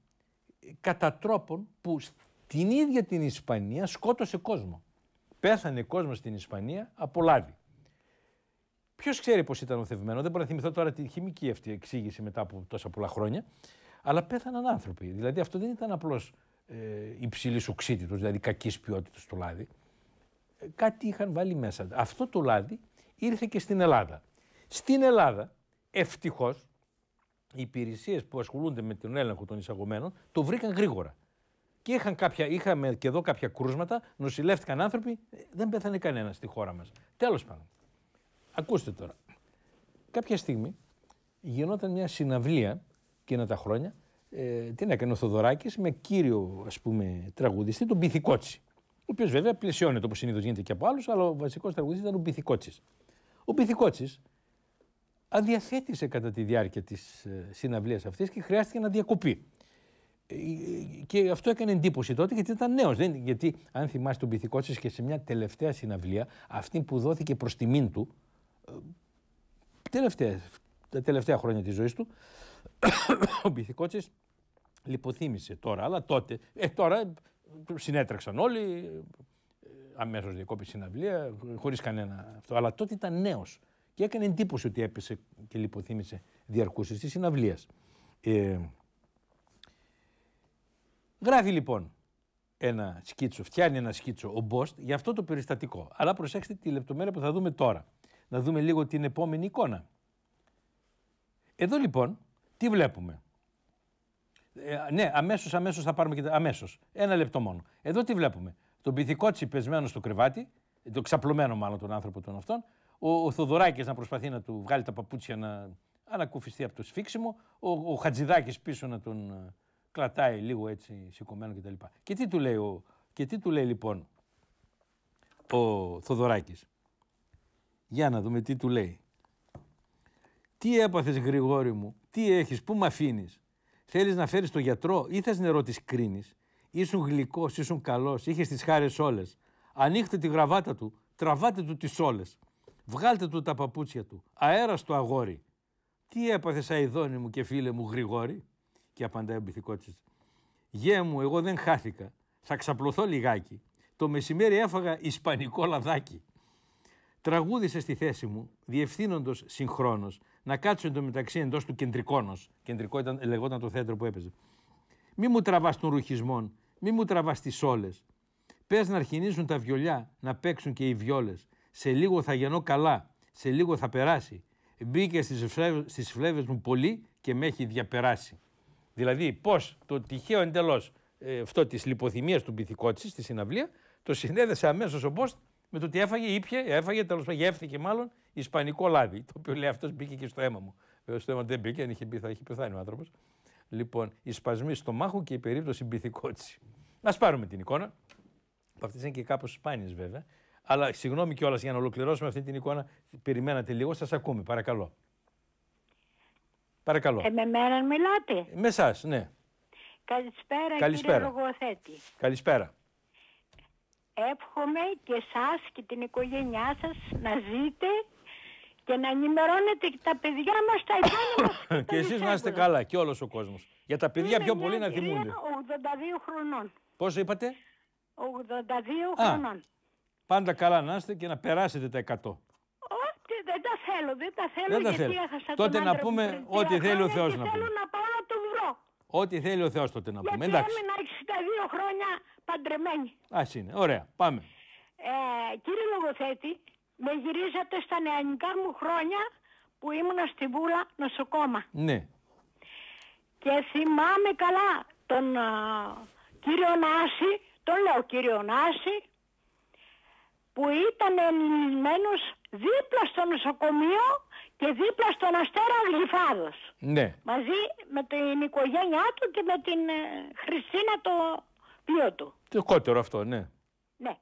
κατά τρόπον που την ίδια την Ισπανία σκότωσε κόσμο. Πέθανε κόσμο στην Ισπανία από λάδι. Ποιος ξέρει πώς ήταν οθευμένο, δεν μπορώ να θυμηθώ τώρα τη χημική αυτή εξήγηση μετά από τόσα πολλά χρόνια. Αλλά πέθαναν άνθρωποι. Δηλαδή αυτό δεν ήταν απλώς ε, υψηλής οξύτητος, δηλαδή κακής ποιότητας το λάδι. Ε, κάτι είχαν βάλει μέσα. Αυτό το λάδι ήρθε και στην Ελλάδα. Στην Ελλάδα, ευτυχώς, οι υπηρεσίες που ασχολούνται με τον έλεγχο των εισαγωμένων το βρήκαν γρήγορα. Και είχαν κάποια, είχαμε και εδώ κάποια κρούσματα, νοσηλεύτηκαν άνθρωποι, δεν πέθανε κανένας στη χώρα μας. Τέλος πάντων. Ακούστε τώρα. Κάποια στιγμή γινόταν μια συναυλία εκείνα τα χρόνια. Ε, την έκανε ο Θοδωράκης με κύριο ας πούμε, τραγουδιστή, τον Πυθικότσι. Ο οποίος βέβαια πλαισιώνεται όπως συνήθως γίνεται και από άλλους, αλλά ο βασικός τραγουδιστής ήταν ο Πυθικότσι. Ο Πυθικότσι αδιαθέτησε κατά τη διάρκεια της ε, συναυλίας αυτής και χρειάστηκε να διακοπεί. Ε, και αυτό έκανε εντύπωση τότε γιατί ήταν νέος. Γιατί, αν θυμάστε τον τη και σε μια τελευταία συναυλία, αυτή που δόθηκε προς τιμήν του, ε, τελευταία, τα τελευταία χρόνια της ζωής του, ο τη λιποθύμησε τώρα. Αλλά τότε, ε, τώρα συνέτρεξαν όλοι, αμέσως διακόπη συναυλία, χωρίς κανένα αυτό. Αλλά τότε ήταν νέος και έκανε εντύπωση ότι έπεσε και λιποθύμησε διαρκούσε τη συναυλία. Ε, γράφει λοιπόν ένα σκίτσο, φτιάνει ένα σκίτσο ο Μπόστ για αυτό το περιστατικό. Αλλά προσέξτε τη λεπτομέρεια που θα δούμε τώρα. Να δούμε λίγο την επόμενη εικόνα. Εδώ λοιπόν τι βλέπουμε. Ε, ναι, αμέσως, αμέσως θα πάρουμε και τα... Αμέσως. Ένα λεπτό μόνο. Εδώ τι βλέπουμε. Τον πυθικό πεσμένο στο κρεβάτι, το ξαπλωμένο μάλλον τον άνθρωπο των αυτών, ο, ο Θοδωράκης να προσπαθεί να του βγάλει τα παπούτσια να ανακουφιστεί από το σφίξιμο, ο, ο Χατζηδάκης πίσω να τον ε, κλατάει λίγο έτσι σηκωμένο κτλ. Και, τι του λέει, ο, και τι του λέει λοιπόν ο Θοδωράκης. Για να δούμε τι του λέει. Τι έπαθες, Γρηγόρη μου, τι έχεις, πού με αφήνεις. Θέλεις να φέρεις το γιατρό ή θες νερό της κρίνη. Ήσουν γλυκός, ήσουν καλός, είχες τις χάρες όλες. Ανοίχτε τη γραβάτα του, τραβάτε του τις όλες. Βγάλτε του τα παπούτσια του. Αέρας στο αγόρι. Τι έπαθες σαϊδόνι μου και φίλε μου γρηγόρη. Και απαντάει ο μπιθικότη. Γέ μου, εγώ δεν χάθηκα. Θα ξαπλωθώ λιγάκι. Το μεσημέρι έφαγα ισπανικό λαδάκι. Τραγούδησε στη θέση μου, διευθύνοντος συγχρόνως, να κάτσω εντωμεταξύ εντός του κεντρικόνος. Κεντρικό ήταν, λεγόταν το θέατρο που έπαιζε. Μη μου τραβάς τον ρουχισμών, μη μου τραβάς τις όλες. Πες να αρχινήσουν τα βιολιά, να παίξουν και οι βιόλες σε λίγο θα γεννώ καλά, σε λίγο θα περάσει. Μπήκε στις φλέβες μου πολύ και με έχει διαπεράσει. Δηλαδή πώς το τυχαίο εντελώς ε, αυτό της λιποθυμίας του Μπιθικότσης στη συναυλία το συνέδεσε αμέσως ο Μπόστ με το ότι έφαγε, ήπια, έφαγε, τέλος πάντων γεύθηκε μάλλον ισπανικό λάδι. Το οποίο λέει αυτός μπήκε και στο αίμα μου. Βέβαια ε, στο αίμα δεν μπήκε, αν είχε μπει θα είχε πεθάνει ο άνθρωπος. Λοιπόν, οι σπασμοί στο μάχο και η περίπτωση μπιθικότσι. Ας πάρουμε την εικόνα. Αυτές είναι και κάπως σπάνιες βέβαια. Αλλά συγγνώμη κιόλας για να ολοκληρώσουμε αυτή την εικόνα. Περιμένατε λίγο, σας ακούμε, παρακαλώ. Παρακαλώ. Ε, με μένα μιλάτε. Με εσά, ναι. Καλησπέρα, Καλησπέρα. κύριε Λογοθέτη. Καλησπέρα. Εύχομαι και εσά και την οικογένειά σας να ζείτε και να ενημερώνετε και τα παιδιά μας τα υπόλοιπα. και εσείς να είστε καλά και όλος ο κόσμος. Για τα παιδιά Είμαι πιο πολύ να θυμούνται. 82 χρονών. Πόσο είπατε? 82 χρονών. Α. Πάντα καλά να είστε και να περάσετε τα 100. Δεν τα θέλω, δεν τα θέλω, δεν τα γιατί θέλω. έχασα Τότε να πούμε ό,τι θέλει ο Θεός να πούμε. Θέλω να πάω να τον βρω. Ό,τι θέλει ο Θεός τότε να πούμε. Γιατί Εντάξει. τα 62 χρόνια παντρεμένη. Ας είναι. Ωραία. Πάμε. Ε, κύριε Λογοθέτη, με γυρίζατε στα νεανικά μου χρόνια που ήμουν στη Βούλα νοσοκόμα. Ναι. Και θυμάμαι καλά τον uh, κύριο Νάση, τον λέω κύριο Νάση, που ήταν ενημερωμένος δίπλα στο νοσοκομείο και δίπλα στον Αστέρα Γλυφάδος. Ναι. Μαζί με την οικογένειά του και με την ε, Χριστίνα το πλοίο του. Το κότερο αυτό, ναι. Ναι.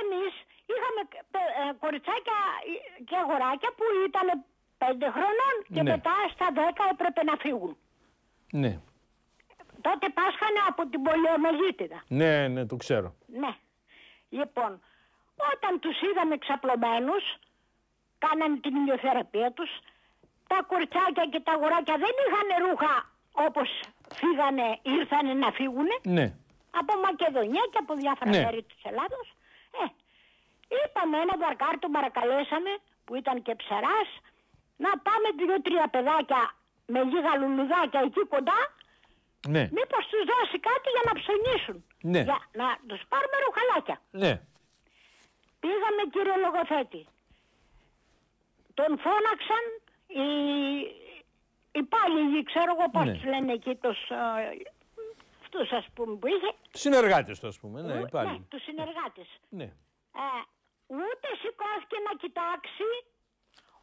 Εμείς είχαμε ε, ε, κοριτσάκια και αγοράκια που ήταν πέντε χρονών και ναι. μετά στα δέκα έπρεπε να φύγουν. Ναι. Τότε πάσχανε από την πολιομελίτιδα. Ναι, ναι, το ξέρω. Ναι. Λοιπόν, όταν τους είδαμε ξαπλωμένους, κάνανε την ηλιοθεραπεία τους, τα κορτσάκια και τα γουράκια δεν είχαν ρούχα όπως φύγανε, ήρθαν να φύγουνε. Ναι. Από Μακεδονία και από διάφορα ναι. μέρη της Ελλάδος. Ε, είπαμε ένα βαρκάρ, τον παρακαλέσαμε, που ήταν και ψεράς, να πάμε δύο-τρία παιδάκια με λίγα λουλουδάκια εκεί κοντά, ναι. μήπως τους δώσει κάτι για να ψωνίσουν. Ναι. Για να τους πάρουμε ρουχαλάκια. Ναι. Πήγαμε κύριε Λογοθέτη. Τον φώναξαν οι υπάλληλοι, ξέρω εγώ πώς ναι. λένε εκεί, τους, ε, αυτούς ας πούμε που είχε. Τους συνεργάτες ας πούμε, ναι, ναι, ναι υπάλληλοι. Ναι, τους συνεργάτες. Ναι. Ε, ούτε σηκώθηκε να κοιτάξει,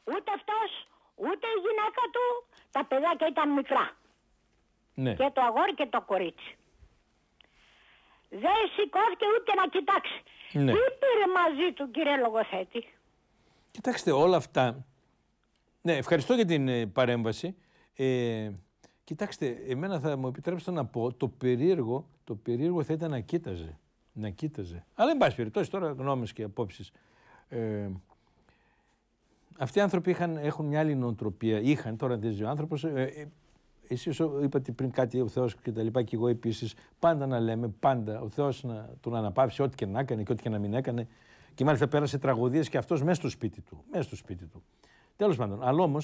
ούτε αυτός, ούτε η γυναίκα του, τα παιδάκια ήταν μικρά. Ναι. Και το αγόρι και το κορίτσι. Δεν σηκώθηκε ούτε να κοιτάξει ναι. τι πήρε μαζί του κύριε Λογοθέτη. Κοιτάξτε όλα αυτά, ναι ευχαριστώ για την ε, παρέμβαση. Ε, κοιτάξτε, εμένα θα μου επιτρέψετε να πω το περίεργο, το περίεργο θα ήταν να κοίταζε. Να κοίταζε. Αλλά εν πάση περιπτώσει τώρα γνώμες και απόψεις. Ε, αυτοί οι άνθρωποι είχαν, έχουν μια άλλη νοοτροπία. Είχαν, τώρα δεν ζει ο άνθρωπος. Ε, ε εσεί είπατε πριν κάτι ο Θεός και τα λοιπά, και εγώ επίσης. Πάντα να λέμε, πάντα ο Θεός να τον αναπαύσει, ό,τι και να έκανε και ό,τι και να μην έκανε. Και μάλιστα πέρασε τραγωδίες και αυτός μέσα στο σπίτι του. Μέσα στο σπίτι του. Τέλος πάντων. Αλλά όμως,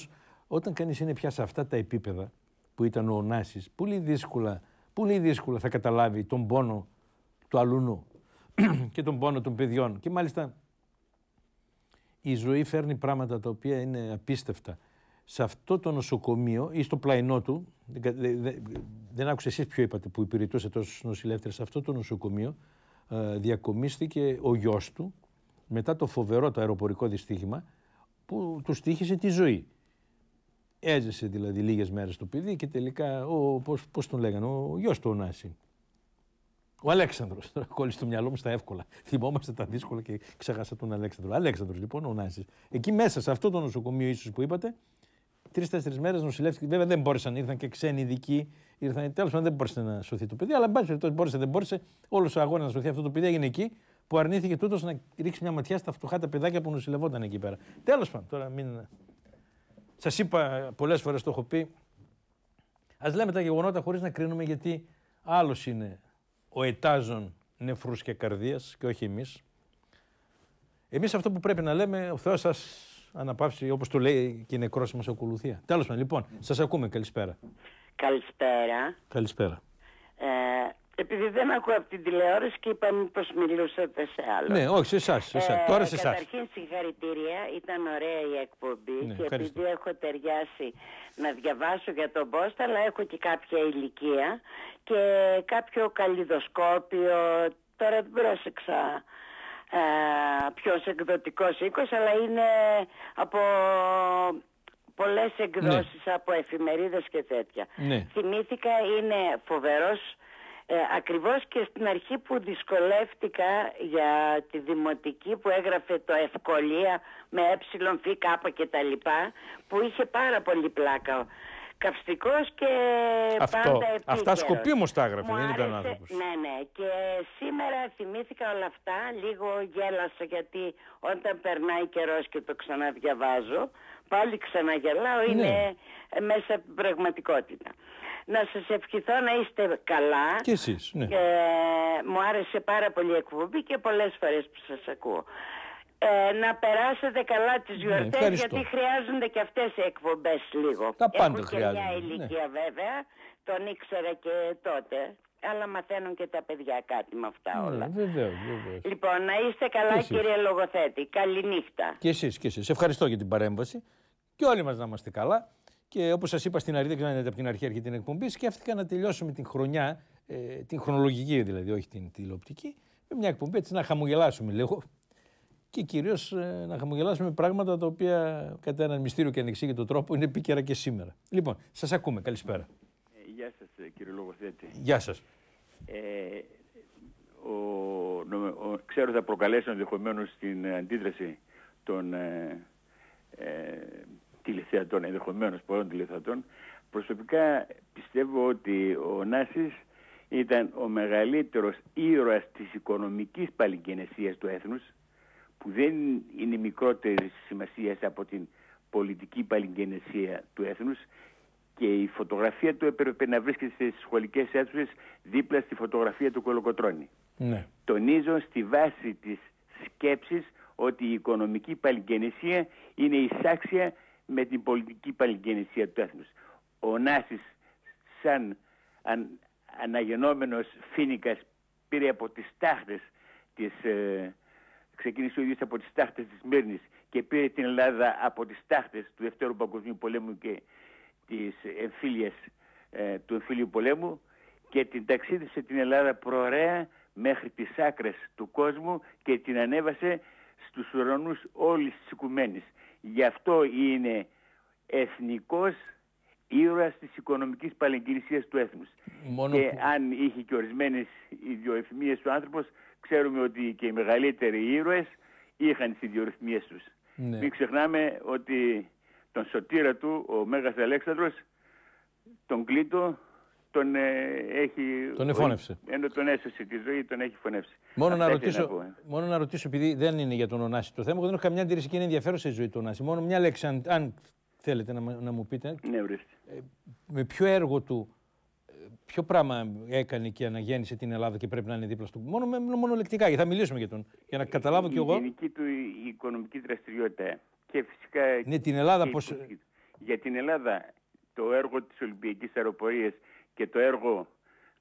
όταν κανείς είναι πια σε αυτά τα επίπεδα που ήταν ο Νάση, πολύ δύσκολα, πολύ δύσκολα θα καταλάβει τον πόνο του αλουνού και τον πόνο των παιδιών. Και μάλιστα η ζωή φέρνει πράγματα τα οποία είναι απίστευτα σε αυτό το νοσοκομείο ή στο πλαϊνό του, δεν άκουσα εσείς ποιο είπατε που υπηρετούσε τόσους νοσηλεύτερες, σε αυτό το νοσοκομείο ε, διακομίστηκε ο γιος του μετά το φοβερό το αεροπορικό δυστύχημα που του στήχησε τη ζωή. Έζησε δηλαδή λίγες μέρες το παιδί και τελικά, Πώς πώς, τον λέγανε, ο γιος του ο Νάση. Ο Αλέξανδρος, τώρα κόλλησε το μυαλό μου στα εύκολα. Θυμόμαστε τα δύσκολα και ξέχασα τον Αλέξανδρο. Αλέξανδρος λοιπόν, ο Νάσης. Εκεί μέσα σε αυτό το νοσοκομείο ίσως που είπατε, Τρει-τέσσερι μέρε νοσηλεύτηκε. Βέβαια δεν μπόρεσαν, ήρθαν και ξένοι ειδικοί. Ήρθαν, τέλος πάντων δεν μπόρεσε να σωθεί το παιδί. Αλλά εν πάση περιπτώσει μπόρεσε, δεν μπόρεσε. Όλος ο αγώνας να σωθεί αυτό το παιδί έγινε εκεί που αρνήθηκε τούτος να ρίξει μια ματιά στα φτωχά τα παιδάκια που νοσηλευόταν εκεί πέρα. Τέλος πάντων, τώρα μην. Σας είπα πολλές φορές το έχω πει. Ας λέμε τα γεγονότα χωρίς να κρίνουμε γιατί άλλος είναι ο ετάζων νεφρούς και καρδιά και όχι εμείς. Εμείς αυτό που πρέπει να λέμε, ο Θεός σας αναπαύσει, όπως το λέει και η νεκρόση μα ακολουθία. Τέλος πάντων, λοιπόν, σας ακούμε. Καλησπέρα. Καλησπέρα. Καλησπέρα. Ε, επειδή δεν ακούω από την τηλεόραση και είπα πω μιλούσατε σε άλλο. Ναι, όχι, σε εσάς. Ε, Τώρα σε εσάς. Καταρχήν, συγχαρητήρια. Ήταν ωραία η εκπομπή ναι, και ευχαριστώ. επειδή έχω ταιριάσει να διαβάσω για τον Πόστα, αλλά έχω και κάποια ηλικία και κάποιο καλλιδοσκόπιο. Τώρα δεν πρόσεξα ε, πιο εκδοτικός οίκος αλλά είναι από πολλές εκδόσεις ναι. από εφημερίδες και τέτοια. Ναι. Θυμήθηκα είναι φοβερός ε, ακριβώς και στην αρχή που δυσκολεύτηκα για τη δημοτική που έγραφε το ευκολία με ε, φ, κάπα και τα λοιπά που είχε πάρα πολύ πλάκα Καυστικός και Αυτό. πάντα επίκαιρος. Αυτά σκοπίμω τα έγραφε, δεν ήταν Ναι, ναι. Και σήμερα θυμήθηκα όλα αυτά, λίγο γέλασα γιατί όταν περνάει καιρός και το ξαναδιαβάζω, πάλι ξαναγελάω, ναι. είναι μέσα από πραγματικότητα. Να σας ευχηθώ να είστε καλά. Και εσείς. ναι. μου άρεσε πάρα πολύ η εκπομπή και πολλές φορές που σας ακούω. Ε, να περάσετε καλά τις ναι, γιορτές γιατί χρειάζονται και αυτές οι εκπομπές λίγο. Τα πάντα Έχουν χρειάζονται. και μια ναι. ηλικία βέβαια, τον ήξερα και τότε, αλλά μαθαίνουν και τα παιδιά κάτι με αυτά ναι, όλα. Βεβαίως, βεβαίως. Λοιπόν, να είστε καλά κύριε Λογοθέτη. Καληνύχτα. Και εσείς και εσείς. Ευχαριστώ για την παρέμβαση και όλοι μας να είμαστε καλά. Και όπως σας είπα στην αρχή, δεν από την αρχή αρχή την εκπομπή, σκέφτηκα να τελειώσουμε την χρονιά, ε, την χρονολογική δηλαδή, όχι την τηλεοπτική, με μια εκπομπή έτσι να χαμογελάσουμε λίγο, και κυρίως ε, να χαμογελάσουμε πράγματα τα οποία κατά έναν μυστήριο και ανεξήγητο τρόπο είναι επίκαιρα και σήμερα. Λοιπόν, σας ακούμε. Καλησπέρα. Ε, γεια σας, ε, κύριε Λογοθέτη. Γεια σας. Ε, ο, ξέρω θα προκαλέσω ενδεχομένως την αντίδραση των ε, ε, τηλεθεατών, ενδεχομένως πολλών τηλεθεατών. Προσωπικά πιστεύω ότι ο Νάσης ήταν ο μεγαλύτερος ήρωας της οικονομικής παλιγενεσίας του έθνους που δεν είναι μικρότερης σημασίας από την πολιτική παλιγενεσία του έθνους και η φωτογραφία του έπρεπε να βρίσκεται στις σχολικές αίθουσες δίπλα στη φωτογραφία του Κολοκοτρώνη. Ναι. Τονίζω στη βάση της σκέψης ότι η οικονομική παλιγγενεσία είναι εισάξια με την πολιτική παλιγγενεσία του έθνους. Ο Νάσης σαν αν, αναγενόμενος φίνικας πήρε από τις τάχτες της ε, ξεκίνησε ο ίδιος από τις τάχτες της Μέρνης και πήρε την Ελλάδα από τις τάχτες του Δευτέρου Παγκοσμίου Πολέμου και της εμφύλιας, ε, του εμφύλιου πολέμου και την ταξίδευσε την Ελλάδα προωρέα μέχρι τις άκρες του κόσμου και την ανέβασε στους ουρανούς όλης της οικουμένης. Γι' αυτό είναι εθνικός ήρωας της οικονομικής παλαιγκυρισσίας του έθνους. και αν είχε και ορισμένες ιδιοεφημίες ο άνθρωπος ξέρουμε ότι και οι μεγαλύτεροι ήρωες είχαν τις ιδιορυθμίες τους. Ναι. Μην ξεχνάμε ότι τον σωτήρα του, ο Μέγας Αλέξανδρος, τον Κλήτο, τον ε, έχει... Τον εφώνευσε. Ενώ τον έσωσε τη ζωή, τον έχει φωνεύσει. Μόνο να, ρωτήσω, να ε. μόνο να ρωτήσω, επειδή δεν είναι για τον Ωνάση το θέμα, εγώ δεν έχω καμιά αντίρρηση και είναι ενδιαφέρον σε ζωή του Ωνάση. Μόνο μια λέξη, αν, αν θέλετε να, να μου πείτε. Ναι, ε, με ποιο έργο του ποιο πράγμα έκανε και αναγέννησε την Ελλάδα και πρέπει να είναι δίπλα στον... Μόνο με μονολεκτικά, γιατί θα μιλήσουμε για τον. Για να καταλάβω κι εγώ. Η γενική του η οικονομική δραστηριότητα. Ε. Και φυσικά. Ναι, την Ελλάδα πώ. Για την Ελλάδα το έργο της Ολυμπιακής Αεροπορίας και το έργο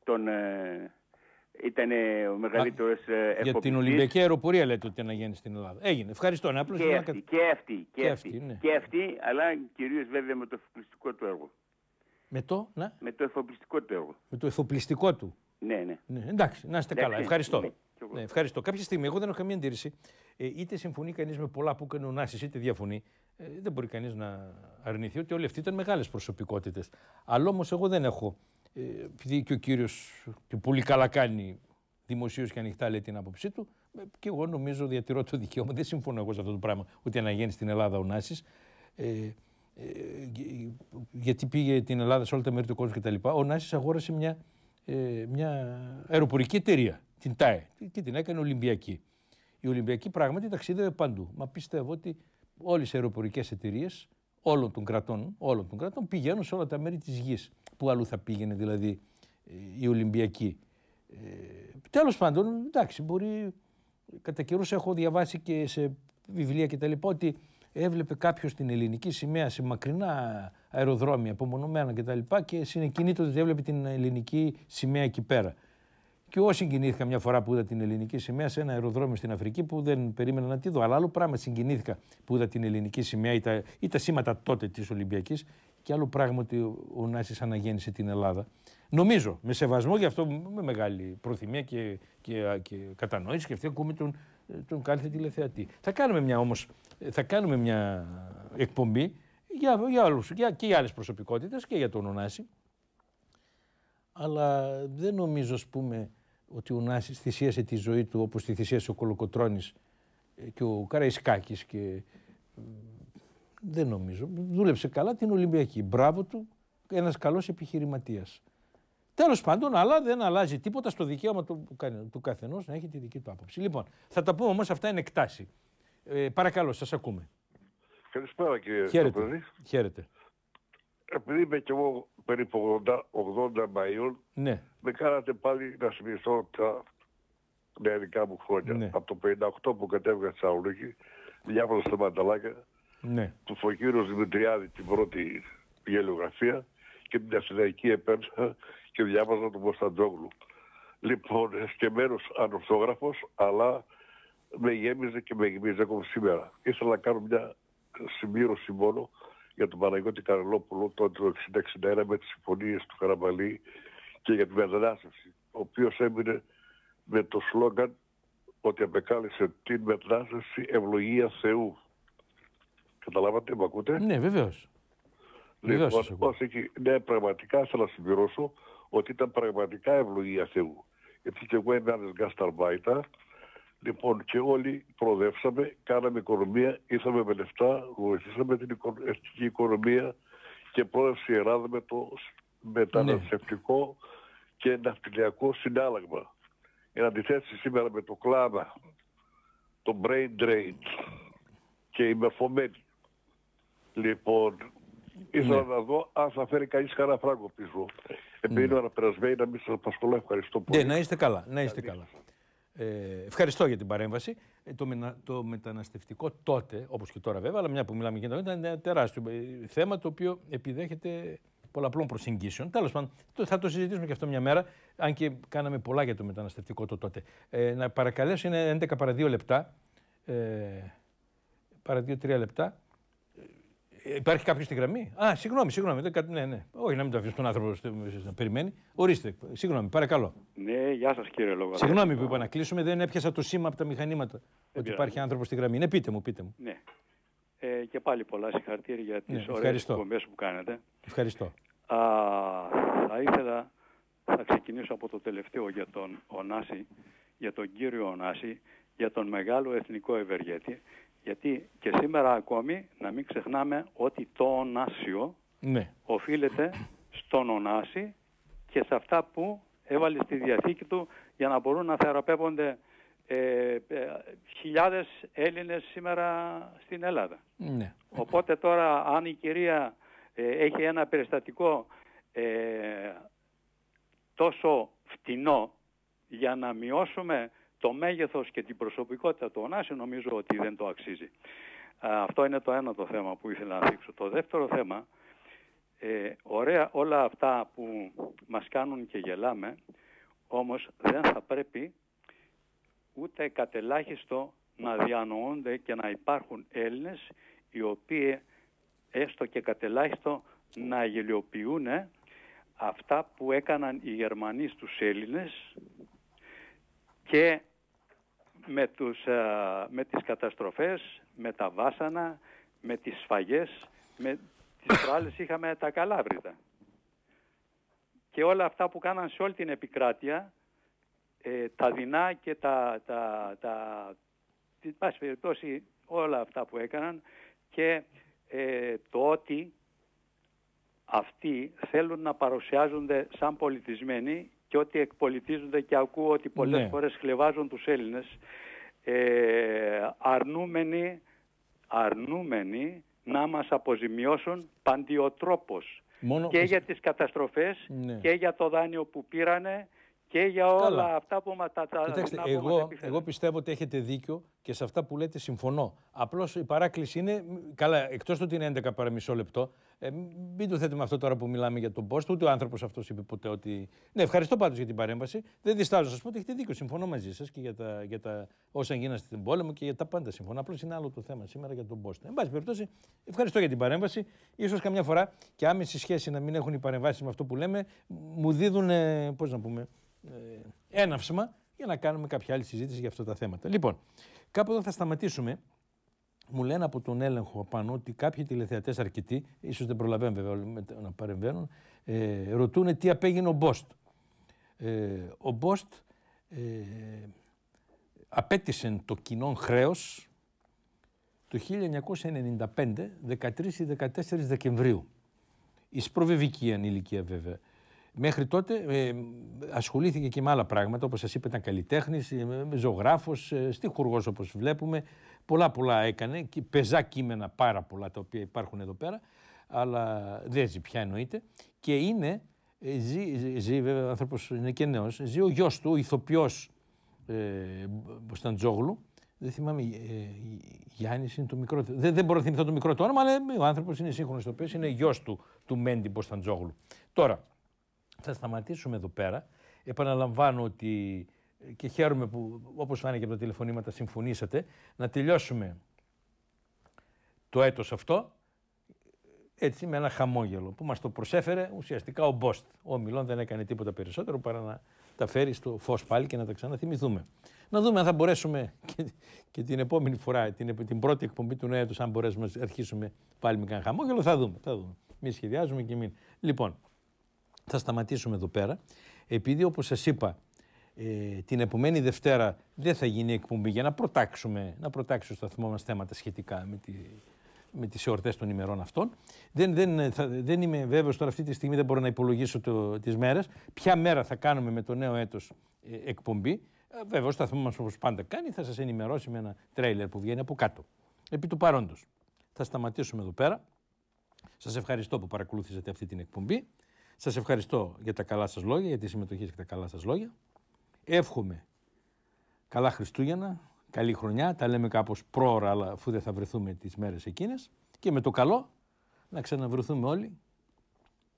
των. Ε, ήταν ο μεγαλύτερος εφοπλιστή. Για την Ολυμπιακή Αεροπορία λέτε ότι αναγέννησε την Ελλάδα. Έγινε. Ευχαριστώ. Ναι, και, αυτή, και αυτή. Ναι. και αυτή αλλά κυρίως βέβαια με το εφοπλιστικό του έργο. Με το, ναι. με το εφοπλιστικό του έργο. Με το εφοπλιστικό του. Ναι, ναι. ναι εντάξει, να είστε καλά. Ευχαριστώ. Ναι, ναι, ευχαριστώ. Κάποια στιγμή, εγώ δεν έχω καμία αντίρρηση. Ε, είτε συμφωνεί κανείς με πολλά που έκανε ο Νάσης, είτε διαφωνεί. Ε, δεν μπορεί κανείς να αρνηθεί ότι όλοι αυτοί ήταν μεγάλες προσωπικότητες. Αλλά όμως εγώ δεν έχω. Ε, επειδή και ο κύριος και πολύ καλά κάνει δημοσίως και ανοιχτά λέει την άποψή του, ε, και εγώ νομίζω διατηρώ το δικαίωμα. Δεν συμφωνώ εγώ σε αυτό το πράγμα ότι αναγέννη στην Ελλάδα ο Νάσης. Ε, γιατί πήγε την Ελλάδα σε όλα τα μέρη του κόσμου κτλ. Ο Νάσης αγόρασε μια, ε, μια αεροπορική εταιρεία, την ΤΑΕ, και την έκανε Ολυμπιακή. Η Ολυμπιακή πράγματι ταξίδευε παντού. Μα πιστεύω ότι όλες οι αεροπορικές εταιρείες όλων των κρατών, όλων των κρατών πηγαίνουν σε όλα τα μέρη της γης. Πού αλλού θα πήγαινε δηλαδή ε, η Ολυμπιακή. Ε, Τέλος πάντων, εντάξει, μπορεί. Κατά καιρούς έχω διαβάσει και σε βιβλία κτλ. ότι έβλεπε κάποιος την ελληνική σημαία σε μακρινά αεροδρόμια, απομονωμένα κτλ. και συνεκινήτω ότι έβλεπε την ελληνική σημαία εκεί πέρα. Και εγώ συγκινήθηκα μια φορά που είδα την ελληνική σημαία σε ένα αεροδρόμιο στην Αφρική που δεν περίμενα να τη δω. Αλλά άλλο πράγμα συγκινήθηκα που είδα την ελληνική σημαία ή τα, ή τα σήματα τότε της Ολυμπιακής και άλλο πράγμα ότι ο Νάσης αναγέννησε την Ελλάδα. Νομίζω, με σεβασμό γι' αυτό με μεγάλη προθυμία και, και, και κατανόηση και αυτή ακούμε τον, τον κάθε τηλεθεατή. Θα κάνουμε μια όμως, θα κάνουμε μια εκπομπή για, για όλους, για, και για άλλες προσωπικότητες και για τον Ωνάση. Αλλά δεν νομίζω, ας πούμε, ότι ο Νάσης θυσίασε τη ζωή του όπως τη θυσίασε ο Κολοκοτρώνης ε, και ο Καραϊσκάκης και ε, δεν νομίζω. Δούλεψε καλά την Ολυμπιακή. Μπράβο του, ένας καλός επιχειρηματίας. Τέλος πάντων, αλλά δεν αλλάζει τίποτα στο δικαίωμα του, του καθενός να έχει τη δική του άποψη. Λοιπόν, θα τα πούμε όμως αυτά είναι εκτάσει. Ε, παρακαλώ, σας ακούμε. Καλησπέρα κύριε Χαίρετε. Χαίρετε. Επειδή είμαι και εγώ περίπου 80, 80 Μαΐων, ναι. με κάνατε πάλι να σημειωθώ τα νεαρικά μου χρόνια. Ναι. Από το 58 που κατέβηκα στη Θεσσαλονίκη, διάφορα ναι. στο Μανταλάκια, ναι. του Φωκύρος Δημητριάδη την πρώτη γελιογραφία και την Αθηναϊκή επέμψα και διάβαζα τον Κωνσταντζόγλου. Λοιπόν, σκεμμένος ανορθόγραφος, αλλά με γέμιζε και με γεμίζει ακόμα σήμερα. Ήθελα να κάνω μια συμπλήρωση μόνο για τον Παναγιώτη Καρελόπουλο το 1961 με τις συμφωνίες του Καραμπαλή και για την μετανάστευση, ο οποίος έμεινε με το σλόγγαν ότι απεκάλεσε την μετανάστευση ευλογία Θεού. Καταλάβατε, με ακούτε. Ναι, βεβαίως. Λοιπόν, ναι, πραγματικά θέλω να συμπληρώσω ότι ήταν πραγματικά ευλογία Θεού. Γιατί και εγώ είμαι ένας γκασταρμπάιτα, λοιπόν και όλοι προοδεύσαμε, κάναμε οικονομία, ήρθαμε με λεφτά, βοηθήσαμε την εθνική οικονομία και πρόεδρευσε Ελλάδα με το μεταναστευτικό και ναυτιλιακό συνάλλαγμα. Εν αντιθέσει σήμερα με το κλάμα, το brain drain και η μεφωμένη. Λοιπόν, Ήθελα ναι. να δω αν θα φέρει κανείς κανένα φράγκο πίσω. Επειδή ναι. είναι ώρα περασμένη να μην σας απασχολώ. Ευχαριστώ πολύ. Ναι, να είστε καλά. Να είστε καλά. Ε, ευχαριστώ για την παρέμβαση. Ε, το, το μεταναστευτικό τότε, όπως και τώρα βέβαια, αλλά μια που μιλάμε για το ήταν ένα τεράστιο ε, θέμα το οποίο επιδέχεται πολλαπλών προσεγγίσεων. Τέλος πάντων, θα το συζητήσουμε και αυτό μια μέρα, αν και κάναμε πολλά για το μεταναστευτικό το τότε. Ε, να παρακαλέσω, είναι 11 παρα 2 λεπτά, ε, παρα 2-3 λεπτά, Υπάρχει κάποιος στη γραμμή. Α, συγγνώμη, συγγνώμη. Ναι, ναι. Όχι, να μην το αφήσω τον άνθρωπο να περιμένει. Ορίστε, συγγνώμη, παρακαλώ. Ναι, γεια σας κύριε Λόγα. Συγγνώμη που είπα να κλείσουμε, δεν έπιασα το σήμα από τα μηχανήματα. ότι υπάρχει άνθρωπος στη γραμμή. Ναι, πείτε μου, πείτε μου. Ναι. Ε, και πάλι πολλά συγχαρητήρια για τις ναι, ωραίες που κάνετε. Ευχαριστώ. Α, θα ήθελα, να ξεκινήσω από το τελευταίο για τον Ωνάση, για τον κύριο Ωνάση, για τον μεγάλο εθνικό ευεργέτη γιατί και σήμερα ακόμη να μην ξεχνάμε ότι το ονάσιο ναι. οφείλεται στον Ωνάση και σε αυτά που έβαλε στη διαθήκη του για να μπορούν να θεραπεύονται ε, ε χιλιάδες Έλληνες σήμερα στην Ελλάδα. Ναι. Οπότε τώρα αν η κυρία ε, έχει ένα περιστατικό ε, τόσο φτηνό για να μειώσουμε το μέγεθος και την προσωπικότητα του Ωνάση νομίζω ότι δεν το αξίζει. Αυτό είναι το ένα το θέμα που ήθελα να δείξω. Το δεύτερο θέμα, ε, ωραία όλα αυτά που μας κάνουν και γελάμε, όμως δεν θα πρέπει ούτε κατελάχιστο να διανοούνται και να υπάρχουν Έλληνες οι οποίοι έστω και κατελάχιστο να γελιοποιούν ε, αυτά που έκαναν οι Γερμανοί στους Έλληνες και με, τους, ε, με τις καταστροφές, με τα βάσανα, με τις σφαγές, με τις προάλλες είχαμε τα καλάβριτα. Και όλα αυτά που κάναν σε όλη την επικράτεια, ε, τα δεινά και τα, τα, πάση περιπτώσει όλα αυτά που έκαναν και ε, το ότι αυτοί θέλουν να παρουσιάζονται σαν πολιτισμένοι και ότι εκπολιτίζονται και ακούω ότι πολλές ναι. φορές χλεβάζουν τους Έλληνες ε, αρνούμενοι, αρνούμενοι να μας αποζημιώσουν παντιοτρόπως Μόνο... και για τις καταστροφές ναι. και για το δάνειο που πήρανε και για όλα αυτά που μα τα Κοιτάξτε, εγώ, εγώ πιστεύω ότι έχετε δίκιο και σε αυτά που λέτε συμφωνώ. Απλώς η παράκληση είναι. Καλά, εκτός του ότι είναι 11 παραμισό λεπτό, ε, μην το με αυτό τώρα που μιλάμε για τον Πόστο. Ούτε ο άνθρωπος αυτός είπε ποτέ ότι. Ναι, ευχαριστώ πάντως για την παρέμβαση. Δεν διστάζω να σας πω ότι έχετε δίκιο. Συμφωνώ μαζί σας και για τα, για τα όσα γίνανε στην πόλεμο και για τα πάντα συμφωνώ. Απλώς είναι άλλο το θέμα σήμερα για τον Πόστο. Εν πάση περιπτώσει, ευχαριστώ για την παρέμβαση. σω καμιά φορά και άμεση σχέση να μην έχουν οι παρεμβάσεις με αυτό που λέμε, μου δίδουν. Ε, Πώς να πούμε, ε, έναυσμα για να κάνουμε κάποια άλλη συζήτηση για αυτά τα θέματα. Λοιπόν, κάπου εδώ θα σταματήσουμε. Μου λένε από τον έλεγχο απάνω ότι κάποιοι τηλεθεατές, αρκετοί, ίσως δεν προλαβαίνουν βέβαια όλοι να παρεμβαίνουν, ε, ρωτούν τι απέγινε ο Μπόστ. Ε, ο Μπόστ ε, απέτησε το κοινό χρέος το 1995, 13 ή 14 Δεκεμβρίου. Εις προβεβική ανηλικία βέβαια. Μέχρι τότε ε, ασχολήθηκε και με άλλα πράγματα, όπως σας είπα ήταν καλλιτέχνης, ε, ζωγράφος, ε, στιχουργός όπως βλέπουμε, πολλά πολλά έκανε, και πεζά κείμενα πάρα πολλά τα οποία υπάρχουν εδώ πέρα, αλλά δεν ζει πια εννοείται και είναι, ζει, βέβαια ο άνθρωπος είναι και νέος, ζει ο γιος του, ο ηθοποιός ε, Μποσταντζόγλου, δεν θυμάμαι, ε, Γιάννης είναι το μικρό. Δεν, δεν μπορώ να θυμηθώ το μικρό το όνομα, αλλά ο άνθρωπος είναι σύγχρονος οποίο είναι γιος του, του Μέντι Μποσταντζόγλου. Τώρα, θα σταματήσουμε εδώ πέρα. Επαναλαμβάνω ότι ε, και χαίρομαι που, όπως φάνηκε από τα τηλεφωνήματα, συμφωνήσατε να τελειώσουμε το έτος αυτό ε, έτσι με ένα χαμόγελο που μας το προσέφερε ουσιαστικά ο Μπόστ. Ο Μιλόν δεν έκανε τίποτα περισσότερο παρά να τα φέρει στο φως πάλι και να τα ξαναθυμηθούμε. Να δούμε αν θα μπορέσουμε και, την επόμενη φορά, την, την πρώτη εκπομπή του νέου έτους, αν μπορέσουμε να αρχίσουμε πάλι με κανένα χαμόγελο, θα δούμε. Θα δούμε. Μην σχεδιάζουμε και μην. Λοιπόν, θα σταματήσουμε εδώ πέρα. Επειδή όπως σας είπα ε, την επομένη Δευτέρα δεν θα γίνει εκπομπή για να προτάξουμε, να προτάξουμε στο σταθμό μας θέματα σχετικά με, τη, με τις εορτές των ημερών αυτών. Δεν, δεν, θα, δεν είμαι βέβαιος τώρα αυτή τη στιγμή, δεν μπορώ να υπολογίσω το, τις μέρες, ποια μέρα θα κάνουμε με το νέο έτος ε, εκπομπή. Ε, βέβαια, ο σταθμός μας όπως πάντα κάνει, θα σας ενημερώσει με ένα τρέιλερ που βγαίνει από κάτω. Επί του παρόντος, θα σταματήσουμε εδώ πέρα. Σας ευχαριστώ που παρακολουθήσατε αυτή την εκπομπή. Σας ευχαριστώ για τα καλά σας λόγια, για τη συμμετοχή και τα καλά σας λόγια. Εύχομαι καλά Χριστούγεννα, καλή χρονιά. Τα λέμε κάπως πρόωρα, αλλά αφού δεν θα βρεθούμε τις μέρες εκείνες. Και με το καλό να ξαναβρεθούμε όλοι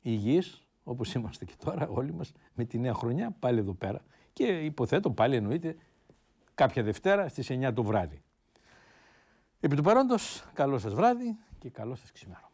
υγιείς, όπως είμαστε και τώρα όλοι μας, με τη νέα χρονιά πάλι εδώ πέρα. Και υποθέτω πάλι εννοείται κάποια Δευτέρα στις 9 το βράδυ. Επί του παρόντος, καλό σας βράδυ και καλό σας ξημέρα.